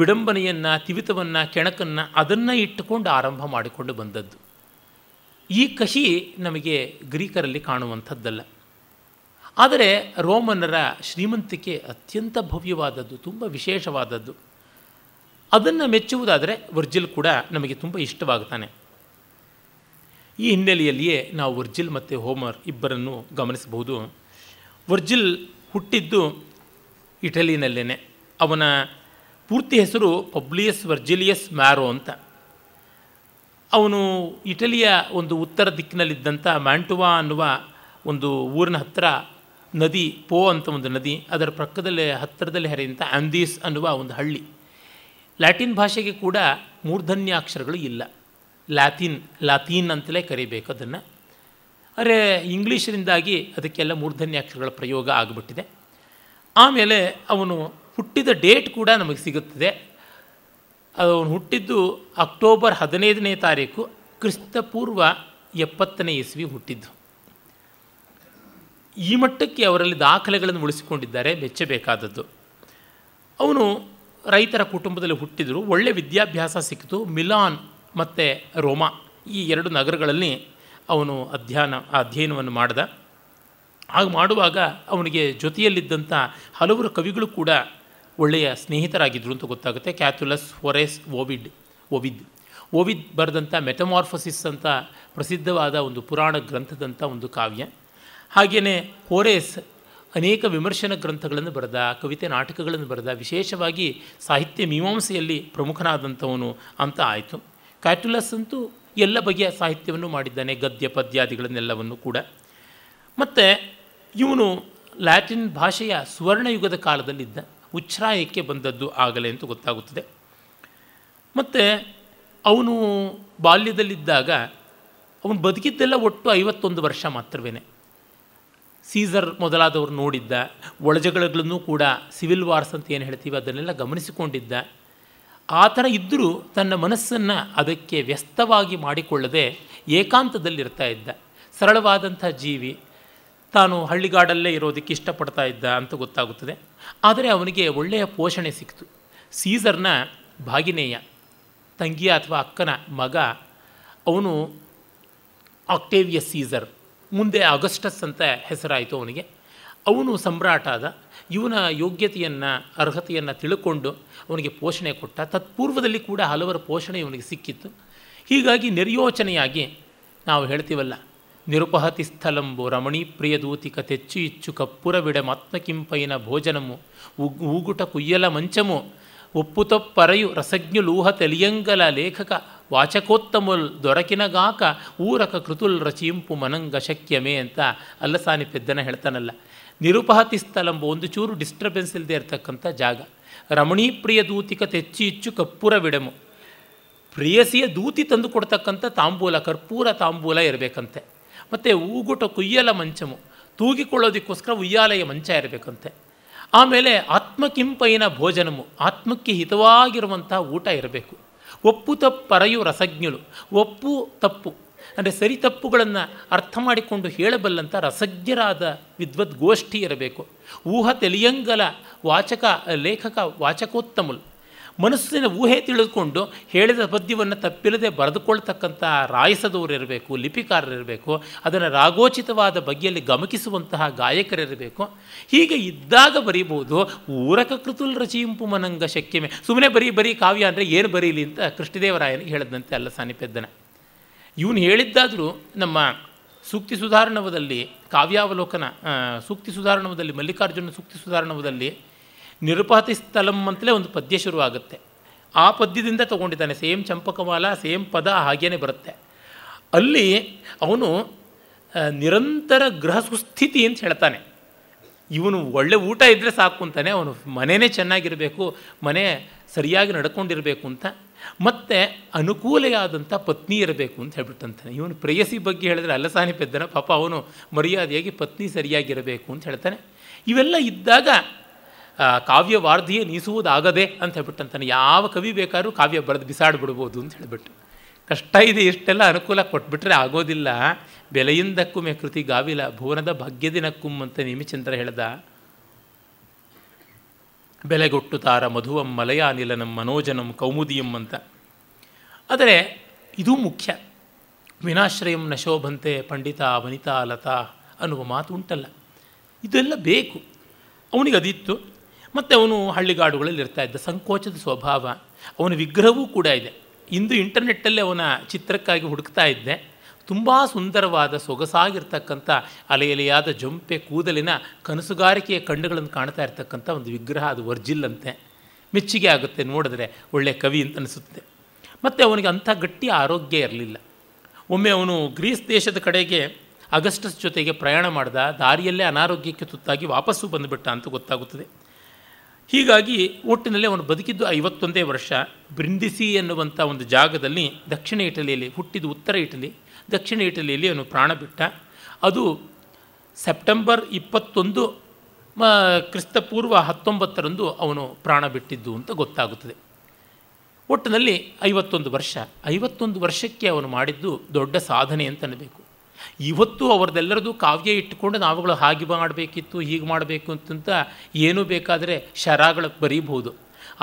ವಿಡಂಬನೆಯನ್ನು ತಿವಿತವನ್ನು ಕೆಣಕನ್ನು ಅದನ್ನು ಇಟ್ಟುಕೊಂಡು ಆರಂಭ ಮಾಡಿಕೊಂಡು ಬಂದದ್ದು ಈ ಕಷಿ ನಮಗೆ ಗ್ರೀಕರಲ್ಲಿ ಕಾಣುವಂಥದ್ದಲ್ಲ ಆದರೆ ರೋಮನರ ಶ್ರೀಮಂತಿಕೆ ಅತ್ಯಂತ ಭವ್ಯವಾದದ್ದು ತುಂಬ ವಿಶೇಷವಾದದ್ದು ಅದನ್ನು ಮೆಚ್ಚುವುದಾದರೆ ವರ್ಜಿಲ್ ಕೂಡ ನಮಗೆ ತುಂಬ ಇಷ್ಟವಾಗ್ತಾನೆ ಈ ಹಿನ್ನೆಲೆಯಲ್ಲಿಯೇ ನಾವು ವರ್ಜಿಲ್ ಮತ್ತು ಹೋಮರ್ ಇಬ್ಬರನ್ನು ಗಮನಿಸಬಹುದು ವರ್ಜಿಲ್ ಹುಟ್ಟಿದ್ದು ಇಟಲಿನಲ್ಲೇ ಅವನ ಪೂರ್ತಿ ಹೆಸರು ಪಬ್ಲಿಯಸ್ ವರ್ಜಿಲಿಯಸ್ ಮ್ಯಾರೋ ಅಂತ ಅವನು ಇಟಲಿಯ ಒಂದು ಉತ್ತರ ದಿಕ್ಕಿನಲ್ಲಿದ್ದಂಥ ಮ್ಯಾಂಟುವಾ ಅನ್ನುವ ಒಂದು ಊರಿನ ಹತ್ತಿರ ನದಿ ಪೋ ಅಂತ ಒಂದು ನದಿ ಅದರ ಪಕ್ಕದಲ್ಲೇ ಹತ್ತಿರದಲ್ಲಿ ಹರಿಯುವಂಥ ಆಂದೀಸ್ ಅನ್ನುವ ಒಂದು ಹಳ್ಳಿ ಲ್ಯಾಟಿನ್ ಭಾಷೆಗೆ ಕೂಡ ಮೂರ್ಧನ್ಯ ಅಕ್ಷರಗಳು ಇಲ್ಲ ಲ್ಯಾತಿನ್ ಲ್ಯಾತೀನ್ ಅಂತಲೇ ಕರಿಬೇಕು ಅದನ್ನು ಆದರೆ ಇಂಗ್ಲೀಷರಿಂದಾಗಿ ಅದಕ್ಕೆಲ್ಲ ಮೂರ್ಧನ್ಯಾಕ್ಷರಗಳ ಪ್ರಯೋಗ ಆಗಿಬಿಟ್ಟಿದೆ ಆಮೇಲೆ ಅವನು ಹುಟ್ಟಿದ ಡೇಟ್ ಕೂಡ ನಮಗೆ ಸಿಗುತ್ತದೆ ಅವನು ಹುಟ್ಟಿದ್ದು ಅಕ್ಟೋಬರ್ ಹದಿನೈದನೇ ತಾರೀಕು ಕ್ರಿಸ್ತಪೂರ್ವ ಎಪ್ಪತ್ತನೇ ಇಸ್ವಿ ಹುಟ್ಟಿದ್ದು ಈ ಮಟ್ಟಕ್ಕೆ ಅವರಲ್ಲಿ ದಾಖಲೆಗಳನ್ನು ಉಳಿಸಿಕೊಂಡಿದ್ದಾರೆ ಮೆಚ್ಚಬೇಕಾದದ್ದು ಅವನು ರೈತರ ಕುಟುಂಬದಲ್ಲಿ ಹುಟ್ಟಿದರು ಒಳ್ಳೆಯ ವಿದ್ಯಾಭ್ಯಾಸ ಸಿಕ್ಕಿತು ಮಿಲಾನ್ ಮತ್ತು ರೋಮಾ ಈ ಎರಡು ನಗರಗಳಲ್ಲಿ ಅವನು ಅಧ್ಯಯನ ಅಧ್ಯಯನವನ್ನು ಮಾಡಿದ ಹಾಗೆ ಮಾಡುವಾಗ ಅವನಿಗೆ ಜೊತೆಯಲ್ಲಿದ್ದಂಥ ಹಲವರು ಕವಿಗಳು ಕೂಡ ಒಳ್ಳೆಯ ಸ್ನೇಹಿತರಾಗಿದ್ದರು ಅಂತ ಗೊತ್ತಾಗುತ್ತೆ ಕ್ಯಾಥುಲಸ್ ಹೊರೆಸ್ ಓವಿಡ್ ಓವಿದ್ ಓವಿದ್ ಬರೆದಂಥ ಮೆಟಮಾರ್ಫಸಿಸ್ ಅಂತ ಪ್ರಸಿದ್ಧವಾದ ಒಂದು ಪುರಾಣ ಗ್ರಂಥದಂಥ ಒಂದು ಕಾವ್ಯ ಹಾಗೆಯೇ ಹೋರೇಸ್ ಅನೇಕ ವಿಮರ್ಶನ ಗ್ರಂಥಗಳನ್ನು ಬರೆದ ಕವಿತೆ ನಾಟಕಗಳನ್ನು ಬರೆದ ವಿಶೇಷವಾಗಿ ಸಾಹಿತ್ಯ ಮೀಮಾಂಸೆಯಲ್ಲಿ ಪ್ರಮುಖನಾದಂಥವನು ಅಂತ ಆಯಿತು ಕ್ಯಾಟುಲಸ್ ಅಂತೂ ಎಲ್ಲ ಬಗೆಯ ಸಾಹಿತ್ಯವನ್ನು ಮಾಡಿದ್ದಾನೆ ಗದ್ಯ ಪದ್ಯಾದಿಗಳನ್ನೆಲ್ಲವನ್ನು ಕೂಡ ಮತ್ತು ಇವನು ಲ್ಯಾಟಿನ್ ಭಾಷೆಯ ಸುವರ್ಣಯುಗದ ಕಾಲದಲ್ಲಿದ್ದ ಉಚ್ಛ್ರಾಯಕ್ಕೆ ಬಂದದ್ದು ಆಗಲೇ ಅಂತ ಗೊತ್ತಾಗುತ್ತದೆ ಮತ್ತು ಅವನು ಬಾಲ್ಯದಲ್ಲಿದ್ದಾಗ ಅವನು ಬದುಕಿದ್ದೆಲ್ಲ ಒಟ್ಟು ಐವತ್ತೊಂದು ವರ್ಷ ಮಾತ್ರವೇ ಸೀಸರ್ ಮೊದಲಾದವರು ನೋಡಿದ್ದ ಒಳಜಗಳನ್ನು ಕೂಡ ಸಿವಿಲ್ ವಾರ್ಸ್ ಅಂತ ಏನು ಹೇಳ್ತೀವಿ ಅದನ್ನೆಲ್ಲ ಗಮನಿಸಿಕೊಂಡಿದ್ದ ಆ ಥರ ಇದ್ದರೂ ತನ್ನ ಮನಸ್ಸನ್ನು ಅದಕ್ಕೆ ವ್ಯಸ್ತವಾಗಿ ಮಾಡಿಕೊಳ್ಳದೆ ಏಕಾಂತದಲ್ಲಿರ್ತಾ ಇದ್ದ ಸರಳವಾದಂಥ ಜೀವಿ ತಾನು ಹಳ್ಳಿಗಾಡಲ್ಲೇ ಇರೋದಕ್ಕೆ ಇಷ್ಟಪಡ್ತಾ ಇದ್ದ ಅಂತ ಗೊತ್ತಾಗುತ್ತದೆ ಆದರೆ ಅವನಿಗೆ ಒಳ್ಳೆಯ ಪೋಷಣೆ ಸಿಕ್ತು ಸೀಸರ್ನ ಭಾಗಿನೇಯ ತಂಗಿಯ ಅಥವಾ ಅಕ್ಕನ ಮಗ ಅವನು ಆಕ್ಟೇವಿಯಸ್ ಸೀಸರ್ ಮುಂದೆ ಆಗಸ್ಟಸ್ ಅಂತ ಹೆಸರಾಯಿತು ಅವನಿಗೆ ಅವನು ಸಮ್ರಾಟ ಆದ ಇವನ ಯೋಗ್ಯತೆಯನ್ನು ಅರ್ಹತೆಯನ್ನು ತಿಳ್ಕೊಂಡು ಅವನಿಗೆ ಪೋಷಣೆ ಕೊಟ್ಟ ತತ್ಪೂರ್ವದಲ್ಲಿ ಕೂಡ ಹಲವರ ಪೋಷಣೆ ಇವನಿಗೆ ಸಿಕ್ಕಿತ್ತು ಹೀಗಾಗಿ ನಿರ್ಯೋಚನೆಯಾಗಿ ನಾವು ಹೇಳ್ತೀವಲ್ಲ ನಿರುಪಹತಿ ಸ್ಥಲಂಬು ರಮಣಿ ದೂತಿಕ ತೆಚ್ಚು ಇಚ್ಚು ಕಪ್ಪುರವಿಡಮಾತ್ಮ ಕಿಂಪೈನ ಭೋಜನಮು ಉಗುಟ ಕುಯ್ಯಲ ಮಂಚಮು ರಸಜ್ಞು ಲೂಹ ತಲಿಯಂಗಲ ಲೇಖಕ ವಾಚಕೋತ್ತಮುಲ್ ದೊರಕಿನಗಾಕ ಊರಕ ಕೃತುಲ್ ರಚಿಂಪು ಮನಂಗ ಶಕ್ಯಮೇ ಅಂತ ಅಲ್ಲಸಾನಿ ಪೆದ್ದನ ಹೇಳ್ತಾನಲ್ಲ ನಿರುಪಹತಿ ಸ್ಥಳಂಬ ಒಂದು ಚೂರು ಡಿಸ್ಟರ್ಬೆನ್ಸ್ ಇಲ್ಲದೆ ಇರತಕ್ಕಂಥ ಜಾಗ ರಮಣೀ ಪ್ರಿಯ ದೂತಿಕ ತೆಚ್ಚಿ ಇಚ್ಚು ಕಪ್ಪುರ ವಿಡಮು ಪ್ರಿಯಸಿಯ ದೂತಿ ತಂದು ಕೊಡ್ತಕ್ಕಂಥ ತಾಂಬೂಲ ಕರ್ಪೂರ ತಾಂಬೂಲ ಇರಬೇಕಂತೆ ಮತ್ತು ಊಗುಟ ಕುಯ್ಯಲ ಮಂಚಮು ತೂಗಿಕೊಳ್ಳೋದಕ್ಕೋಸ್ಕರ ಉಯ್ಯಾಲಯ ಮಂಚ ಇರಬೇಕಂತೆ ಆಮೇಲೆ ಆತ್ಮಕಿಂಪೈನ ಭೋಜನಮು ಆತ್ಮಕ್ಕೆ ಹಿತವಾಗಿರುವಂಥ ಊಟ ಇರಬೇಕು ಒಪ್ಪು ತಪ್ಪು ರಸಜ್ಞಳು ಒಪ್ಪು ತಪ್ಪು ಅಂದರೆ ಸರಿ ತಪ್ಪುಗಳನ್ನು ಅರ್ಥ ಮಾಡಿಕೊಂಡು ಹೇಳಬಲ್ಲಂಥ ರಸಜ್ಞರಾದ ವಿದ್ವದ್ಗೋಷ್ಠಿ ಇರಬೇಕು ಊಹ ತೆಲಿಯಂಗಲ ವಾಚಕ ಲೇಖಕ ವಾಚಕೋತ್ತಮುಲ್ ಮನಸ್ಸಿನ ಊಹೆ ತಿಳಿದುಕೊಂಡು ಹೇಳಿದ ಪದ್ಯವನ್ನು ತಪ್ಪಿಲ್ಲದೆ ಬರೆದುಕೊಳ್ತಕ್ಕಂಥ ರಾಯಸದವರಿರಬೇಕು ಲಿಪಿಕಾರರಿರಬೇಕು ಅದನ್ನು ರಾಗೋಚಿತವಾದ ಬಗೆಯಲ್ಲಿ ಗಮಕಿಸುವಂತಹ ಗಾಯಕರಿರಬೇಕು ಹೀಗೆ ಇದ್ದಾಗ ಬರೀಬೋದು ಊರಕ ಕೃತುಲ್ ರಚಿಯಂಪು ಮನಂಗ ಶಕ್ಯಮೆ ಸುಮ್ಮನೆ ಬರೀ ಬರೀ ಕಾವ್ಯ ಅಂದರೆ ಏನು ಬರೀಲಿ ಅಂತ ಕೃಷ್ಣದೇವರಾಯನಿಗೆ ಹೇಳಿದಂತೆ ಅಲ್ಲ ಸಾನಿಪೆದ್ದನ ಇವನು ಹೇಳಿದ್ದಾದರೂ ನಮ್ಮ ಸೂಕ್ತಿ ಸುಧಾರಣವದಲ್ಲಿ ಕಾವ್ಯಾವಲೋಕನ ಸೂಕ್ತಿ ಸುಧಾರಣವದಲ್ಲಿ ಮಲ್ಲಿಕಾರ್ಜುನ ಸೂಕ್ತಿ ಸುಧಾರಣವದಲ್ಲಿ ನಿರುಪಾತಿ ಸ್ಥಲಂ ಅಂತಲೇ ಒಂದು ಪದ್ಯ ಶುರುವಾಗುತ್ತೆ ಆ ಪದ್ಯದಿಂದ ತಗೊಂಡಿದ್ದಾನೆ ಸೇಮ್ ಚಂಪಕಮಾಲ ಸೇಮ್ ಪದ ಹಾಗೇ ಬರುತ್ತೆ ಅಲ್ಲಿ ಅವನು ನಿರಂತರ ಗೃಹ ಸುಸ್ಥಿತಿ ಅಂತ ಹೇಳ್ತಾನೆ ಇವನು ಒಳ್ಳೆ ಊಟ ಇದ್ದರೆ ಸಾಕು ಅಂತಾನೆ ಅವನು ಮನೆಯೇ ಚೆನ್ನಾಗಿರಬೇಕು ಮನೆ ಸರಿಯಾಗಿ ನಡ್ಕೊಂಡಿರಬೇಕು ಅಂತ ಮತ್ತು ಅನುಕೂಲೆಯಾದಂಥ ಪತ್ನಿ ಇರಬೇಕು ಅಂತ ಹೇಳ್ಬಿಟ್ಟಂತಾನೆ ಇವನು ಪ್ರೇಯಸಿ ಬಗ್ಗೆ ಹೇಳಿದ್ರೆ ಅಲಸಾನಿ ಪೆದ್ದನ ಪಾಪ ಅವನು ಮರ್ಯಾದೆಯಾಗಿ ಪತ್ನಿ ಸರಿಯಾಗಿರಬೇಕು ಅಂತ ಹೇಳ್ತಾನೆ ಇವೆಲ್ಲ ಇದ್ದಾಗ ಕಾವ್ಯ ವಾರ್ಧಿಯೇ ನೀಸುವುದಾಗದೆ ಅಂತ ಹೇಳ್ಬಿಟ್ಟಂತಾನೆ ಯಾವ ಕವಿ ಬೇಕಾದ್ರೂ ಕಾವ್ಯ ಬರೆದು ಬಿಸಾಡ್ಬಿಡ್ಬೋದು ಅಂತ ಹೇಳಿಬಿಟ್ಟು ಕಷ್ಟ ಇದೆ ಇಷ್ಟೆಲ್ಲ ಅನುಕೂಲ ಕೊಟ್ಬಿಟ್ರೆ ಆಗೋದಿಲ್ಲ ಬೆಲೆಯಿಂದಕ್ಕುಮೆ ಕೃತಿ ಗಾವಿಲ ಭುವನದ ಭಾಗ್ಯದಿನಕ್ಕುಮ್ ಅಂತ ನೇಮಿಚಂದ್ರ ಹೇಳ್ದ ಬೆಲೆಗೊಟ್ಟು ತಾರ ಮಧುವಂ ಮಲಯಾನಿಲನಂ ಮನೋಜನಂ ಕೌಮುದಿಯಂ ಅಂತ ಆದರೆ ಇದೂ ಮುಖ್ಯ ವಿನಾಶ್ರಯಂ ನಶೋಭಂತೆ ಪಂಡಿತ ವನಿತಾ ಲತಾ ಅನ್ನುವ ಮಾತು ಉಂಟಲ್ಲ ಇದೆಲ್ಲ ಬೇಕು ಅವನಿಗೆ ಅದಿತ್ತು ಮತ್ತು ಅವನು ಹಳ್ಳಿಗಾಡುಗಳಲ್ಲಿ ಇರ್ತಾ ಇದ್ದ ಸಂಕೋಚದ ಸ್ವಭಾವ ಅವನ ವಿಗ್ರಹವೂ ಕೂಡ ಇದೆ ಇಂದು ಇಂಟರ್ನೆಟ್ಟಲ್ಲೇ ಅವನ ಚಿತ್ರಕ್ಕಾಗಿ ಹುಡುಕ್ತಾ ಇದ್ದೆ ತುಂಬ ಸುಂದರವಾದ ಸೊಗಸಾಗಿರ್ತಕ್ಕಂಥ ಅಲೆಯಲೆಯಾದ ಜಂಪೆ ಕೂದಲಿನ ಕನಸುಗಾರಿಕೆಯ ಕಣ್ಣುಗಳನ್ನು ಕಾಣ್ತಾ ಇರ್ತಕ್ಕಂಥ ಒಂದು ವಿಗ್ರಹ ಅದು ವರ್ಜಿಲ್ಲಂತೆ ಮೆಚ್ಚುಗೆ ಆಗುತ್ತೆ ನೋಡಿದ್ರೆ ಒಳ್ಳೆಯ ಕವಿ ಅಂತ ಅನಿಸುತ್ತೆ ಮತ್ತು ಅವನಿಗೆ ಅಂಥ ಗಟ್ಟಿ ಆರೋಗ್ಯ ಇರಲಿಲ್ಲ ಒಮ್ಮೆ ಅವನು ಗ್ರೀಸ್ ದೇಶದ ಕಡೆಗೆ ಅಗಸ್ಟಸ್ ಜೊತೆಗೆ ಪ್ರಯಾಣ ಮಾಡಿದ ದಾರಿಯಲ್ಲೇ ಅನಾರೋಗ್ಯಕ್ಕೆ ತುತ್ತಾಗಿ ವಾಪಸ್ಸು ಬಂದುಬಿಟ್ಟ ಅಂತ ಗೊತ್ತಾಗುತ್ತದೆ ಹೀಗಾಗಿ ಒಟ್ಟಿನಲ್ಲಿ ಅವನು ಬದುಕಿದ್ದು ಐವತ್ತೊಂದೇ ವರ್ಷ ಬ್ರಿಂಡಿಸಿ ಎನ್ನುವಂಥ ಒಂದು ಜಾಗದಲ್ಲಿ ದಕ್ಷಿಣ ಇಟಲಿಯಲ್ಲಿ ಹುಟ್ಟಿದ ಉತ್ತರ ಇಟಲಿ ದಕ್ಷಿಣ ಇಟಲಿಯಲ್ಲಿ ಅವನು ಪ್ರಾಣ ಬಿಟ್ಟ ಅದು ಸೆಪ್ಟೆಂಬರ್ ಇಪ್ಪತ್ತೊಂದು ಮ ಕ್ರಿಸ್ತಪೂರ್ವ ಹತ್ತೊಂಬತ್ತರಂದು ಅವನು ಪ್ರಾಣ ಬಿಟ್ಟಿದ್ದು ಅಂತ ಗೊತ್ತಾಗುತ್ತದೆ ಒಟ್ಟಿನಲ್ಲಿ ಐವತ್ತೊಂದು ವರ್ಷ ಐವತ್ತೊಂದು ವರ್ಷಕ್ಕೆ ಅವನು ಮಾಡಿದ್ದು ದೊಡ್ಡ ಸಾಧನೆ ಅಂತ ಅನ್ನಬೇಕು ಇವತ್ತು ಅವರದೆಲ್ಲರದು ಕಾವ್ಯ ಇಟ್ಟುಕೊಂಡು ನಾವುಗಳು ಹಾಗೆ ಮಾಡಬೇಕಿತ್ತು ಹೀಗೆ ಮಾಡಬೇಕು ಅಂತಂತ ಏನೂ ಬೇಕಾದರೆ ಶರಾಗಳ ಬರೀಬಹುದು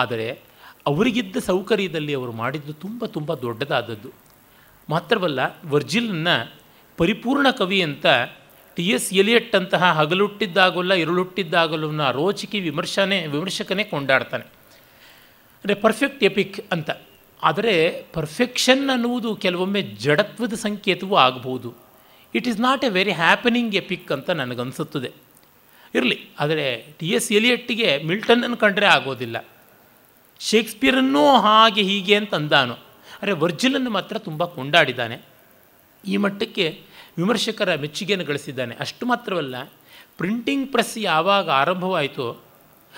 ಆದರೆ ಅವರಿಗಿದ್ದ ಸೌಕರ್ಯದಲ್ಲಿ ಅವರು ಮಾಡಿದ್ದು ತುಂಬ ತುಂಬ ದೊಡ್ಡದಾದದ್ದು ಮಾತ್ರವಲ್ಲ ವರ್ಜಿಲ್ನ ಪರಿಪೂರ್ಣ ಕವಿ ಅಂತ ಟಿ ಎಸ್ ಎಲಿಯಟ್ ಅಂತಹ ಹಗಲುಟ್ಟಿದ್ದಾಗಲ್ಲ ಇರುಳುಟ್ಟಿದ್ದಾಗಲ್ಲ ರೋಚಕಿ ವಿಮರ್ಶನೆ ವಿಮರ್ಶಕನೇ ಕೊಂಡಾಡ್ತಾನೆ ಅಂದರೆ ಪರ್ಫೆಕ್ಟ್ ಎಪಿಕ್ ಅಂತ ಆದರೆ ಪರ್ಫೆಕ್ಷನ್ ಅನ್ನುವುದು ಕೆಲವೊಮ್ಮೆ ಜಡತ್ವದ ಸಂಕೇತವೂ ಆಗಬಹುದು it is not a very happening epic ಅಂತ ನನಗನ್ಸುತ್ತದೆ ಇರಲಿ ಆದರೆ ಟಿ ಎಸ್ ಎಲಿಯಟ್ಟಿಗೆ ಮಿಲ್ಟನ್ನನ್ನು ಕಂಡ್ರೆ ಆಗೋದಿಲ್ಲ ಶೇಕ್ಸ್ಪಿಯರನ್ನೂ ಹಾಗೆ ಹೀಗೆ ಅಂತ ಅಂದಾನು ಆದರೆ ವರ್ಜಿಲನ್ನು ಮಾತ್ರ ತುಂಬ ಕೊಂಡಾಡಿದ್ದಾನೆ ಈ ಮಟ್ಟಕ್ಕೆ ವಿಮರ್ಶಕರ ಮೆಚ್ಚುಗೆಯನ್ನು ಗಳಿಸಿದ್ದಾನೆ ಅಷ್ಟು ಮಾತ್ರವಲ್ಲ ಪ್ರಿಂಟಿಂಗ್ ಪ್ರೆಸ್ ಯಾವಾಗ ಆರಂಭವಾಯಿತೋ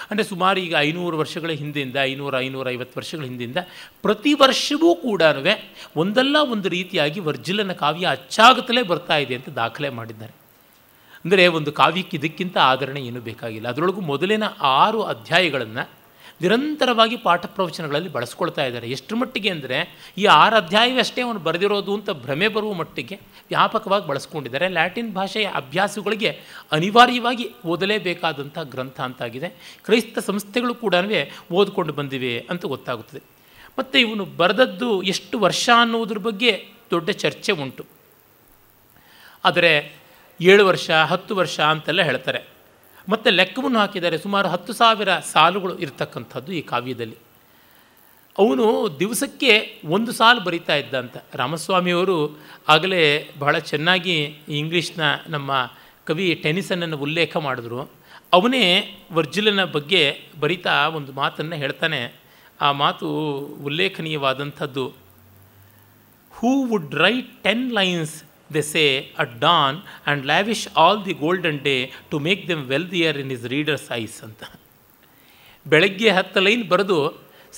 ಅಂದರೆ ಸುಮಾರು ಈಗ ಐನೂರು ವರ್ಷಗಳ ಹಿಂದಿಂದ ಐನೂರ ಐನೂರ ಐವತ್ತು ವರ್ಷಗಳ ಹಿಂದಿಂದ ಪ್ರತಿ ವರ್ಷವೂ ಕೂಡ ಒಂದಲ್ಲ ಒಂದು ರೀತಿಯಾಗಿ ವರ್ಜಿಲನ ಕಾವ್ಯ ಅಚ್ಚಾಗುತ್ತಲೇ ಬರ್ತಾ ಇದೆ ಅಂತ ದಾಖಲೆ ಮಾಡಿದ್ದಾರೆ ಅಂದರೆ ಒಂದು ಕಾವ್ಯಕ್ಕೆ ಇದಕ್ಕಿಂತ ಆಧರಣೆ ಏನೂ ಬೇಕಾಗಿಲ್ಲ ಅದರೊಳಗೂ ಮೊದಲಿನ ಆರು ಅಧ್ಯಾಯಗಳನ್ನು ನಿರಂತರವಾಗಿ ಪಾಠ ಪ್ರವಚನಗಳಲ್ಲಿ ಬಳಸ್ಕೊಳ್ತಾ ಇದ್ದಾರೆ ಎಷ್ಟು ಮಟ್ಟಿಗೆ ಅಂದರೆ ಈ ಆರು ಅಧ್ಯಾಯವೇ ಅಷ್ಟೇ ಅವನು ಬರೆದಿರೋದು ಅಂತ ಭ್ರಮೆ ಬರುವ ಮಟ್ಟಿಗೆ ವ್ಯಾಪಕವಾಗಿ ಬಳಸ್ಕೊಂಡಿದ್ದಾರೆ ಲ್ಯಾಟಿನ್ ಭಾಷೆಯ ಅಭ್ಯಾಸಗಳಿಗೆ ಅನಿವಾರ್ಯವಾಗಿ ಓದಲೇಬೇಕಾದಂಥ ಗ್ರಂಥ ಅಂತಾಗಿದೆ ಕ್ರೈಸ್ತ ಸಂಸ್ಥೆಗಳು ಕೂಡ ಓದ್ಕೊಂಡು ಬಂದಿವೆ ಅಂತ ಗೊತ್ತಾಗುತ್ತದೆ ಮತ್ತು ಇವನು ಬರೆದದ್ದು ಎಷ್ಟು ವರ್ಷ ಅನ್ನೋದ್ರ ಬಗ್ಗೆ ದೊಡ್ಡ ಚರ್ಚೆ ಉಂಟು ಆದರೆ ಏಳು ವರ್ಷ ಹತ್ತು ವರ್ಷ ಅಂತೆಲ್ಲ ಹೇಳ್ತಾರೆ ಮತ್ತು ಲೆಕ್ಕವನ್ನು ಹಾಕಿದ್ದಾರೆ ಸುಮಾರು ಹತ್ತು ಸಾವಿರ ಸಾಲುಗಳು ಇರತಕ್ಕಂಥದ್ದು ಈ ಕಾವ್ಯದಲ್ಲಿ ಅವನು ದಿವಸಕ್ಕೆ ಒಂದು ಸಾಲು ಬರಿತಾ ಇದ್ದ ಅಂತ ರಾಮಸ್ವಾಮಿಯವರು ಆಗಲೇ ಬಹಳ ಚೆನ್ನಾಗಿ ಇಂಗ್ಲೀಷ್ನ ನಮ್ಮ ಕವಿ ಟೆನಿಸನನ್ನು ಉಲ್ಲೇಖ ಮಾಡಿದ್ರು ಅವನೇ ವರ್ಜಿಲನ ಬಗ್ಗೆ ಬರಿತಾ ಒಂದು ಮಾತನ್ನು ಹೇಳ್ತಾನೆ ಆ ಮಾತು ಉಲ್ಲೇಖನೀಯವಾದಂಥದ್ದು who would write ten lines they say, dawn and lavish all the golden day to make them them wealthier in his reader's ಅಂತ ಬೆಳಗ್ಗೆ ಹತ್ತು ಲೈನ್ ಬರೆದು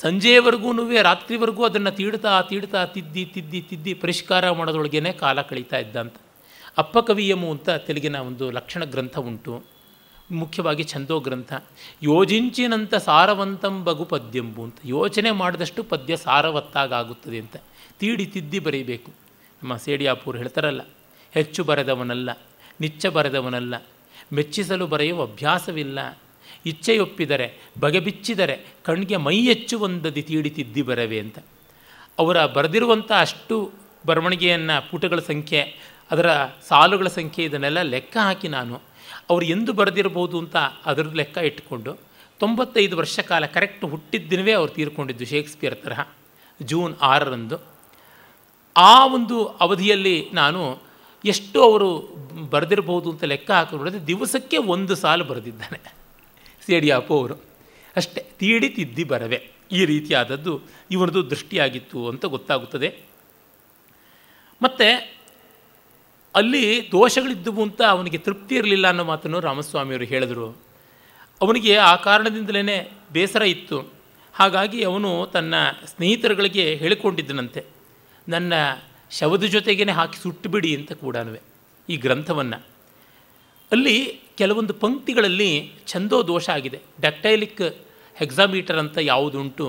ಸಂಜೆಯವರೆಗೂ ರಾತ್ರಿವರೆಗೂ ಅದನ್ನು ತೀಡ್ತಾ ತೀಡ್ತಾ ತಿದ್ದಿ ತಿದ್ದಿ ತಿದ್ದಿ ಪರಿಷ್ಕಾರ ಮಾಡೋದ್ರೊಳಗೇನೆ ಕಾಲ ಕಳೀತಾ ಇದ್ದ ಅಂತ ಅಪ್ಪ ಕವಿಯಮು ಅಂತ ತೆಲುಗಿನ ಒಂದು ಲಕ್ಷಣ ಗ್ರಂಥ ಉಂಟು ಮುಖ್ಯವಾಗಿ ಛಂದೋ ಗ್ರಂಥ ಯೋಜಿಂಚಿನಂಥ ಸಾರವಂತಂ ಬಗು ಪದ್ಯಂಬು ಅಂತ ಯೋಚನೆ ಮಾಡಿದಷ್ಟು ಪದ್ಯ ಸಾರವತ್ತಾಗುತ್ತದೆ ಅಂತ ತೀಡಿ ತಿದ್ದಿ ಬರೀಬೇಕು ನಮ್ಮ ಸೇಡಿಯಾಪುರ್ ಹೇಳ್ತಾರಲ್ಲ ಹೆಚ್ಚು ಬರೆದವನಲ್ಲ ನಿಚ್ಚ ಬರೆದವನಲ್ಲ ಮೆಚ್ಚಿಸಲು ಬರೆಯುವ ಅಭ್ಯಾಸವಿಲ್ಲ ಇಚ್ಛೆಯೊಪ್ಪಿದರೆ ಬಗೆಬಿಚ್ಚಿದರೆ ಕಣ್ಗೆ ಮೈ ಹೆಚ್ಚು ಒಂದದಿ ತೀಡಿತಿದ್ದಿ ಬರವೆ ಅಂತ ಅವರ ಬರೆದಿರುವಂಥ ಅಷ್ಟು ಬರವಣಿಗೆಯನ್ನು ಪುಟಗಳ ಸಂಖ್ಯೆ ಅದರ ಸಾಲುಗಳ ಸಂಖ್ಯೆ ಇದನ್ನೆಲ್ಲ ಲೆಕ್ಕ ಹಾಕಿ ನಾನು ಅವರು ಎಂದು ಬರೆದಿರ್ಬೋದು ಅಂತ ಅದರ ಲೆಕ್ಕ ಇಟ್ಟುಕೊಂಡು ತೊಂಬತ್ತೈದು ವರ್ಷ ಕಾಲ ಕರೆಕ್ಟ್ ಹುಟ್ಟಿದ್ದಿನವೇ ಅವ್ರು ತೀರ್ಕೊಂಡಿದ್ದು ಶೇಕ್ಸ್ಪಿಯರ್ ತರಹ ಜೂನ್ ಆರರಂದು ಆ ಒಂದು ಅವಧಿಯಲ್ಲಿ ನಾನು ಎಷ್ಟು ಅವರು ಬರೆದಿರಬಹುದು ಅಂತ ಲೆಕ್ಕ ನೋಡಿದ್ರೆ ದಿವಸಕ್ಕೆ ಒಂದು ಸಾಲು ಬರೆದಿದ್ದಾನೆ ಸಿ ಡಿ ಅಪ್ಪು ಅವರು ಅಷ್ಟೇ ತೀಡಿ ತಿದ್ದಿ ಬರವೆ ಈ ರೀತಿಯಾದದ್ದು ಇವರದು ದೃಷ್ಟಿಯಾಗಿತ್ತು ಅಂತ ಗೊತ್ತಾಗುತ್ತದೆ ಮತ್ತು ಅಲ್ಲಿ ದೋಷಗಳಿದ್ದುವು ಅಂತ ಅವನಿಗೆ ತೃಪ್ತಿ ಇರಲಿಲ್ಲ ಅನ್ನೋ ಮಾತನ್ನು ರಾಮಸ್ವಾಮಿಯವರು ಹೇಳಿದರು ಅವನಿಗೆ ಆ ಕಾರಣದಿಂದಲೇ ಬೇಸರ ಇತ್ತು ಹಾಗಾಗಿ ಅವನು ತನ್ನ ಸ್ನೇಹಿತರುಗಳಿಗೆ ಹೇಳಿಕೊಂಡಿದ್ದನಂತೆ ನನ್ನ ಶವದ ಜೊತೆಗೇ ಹಾಕಿ ಸುಟ್ಟುಬಿಡಿ ಅಂತ ಕೂಡ ಈ ಗ್ರಂಥವನ್ನು ಅಲ್ಲಿ ಕೆಲವೊಂದು ಪಂಕ್ತಿಗಳಲ್ಲಿ ಛಂದೋ ದೋಷ ಆಗಿದೆ ಡಕ್ಟೈಲಿಕ್ ಹೆಕ್ಸಾಮೀಟರ್ ಅಂತ ಯಾವುದುಂಟು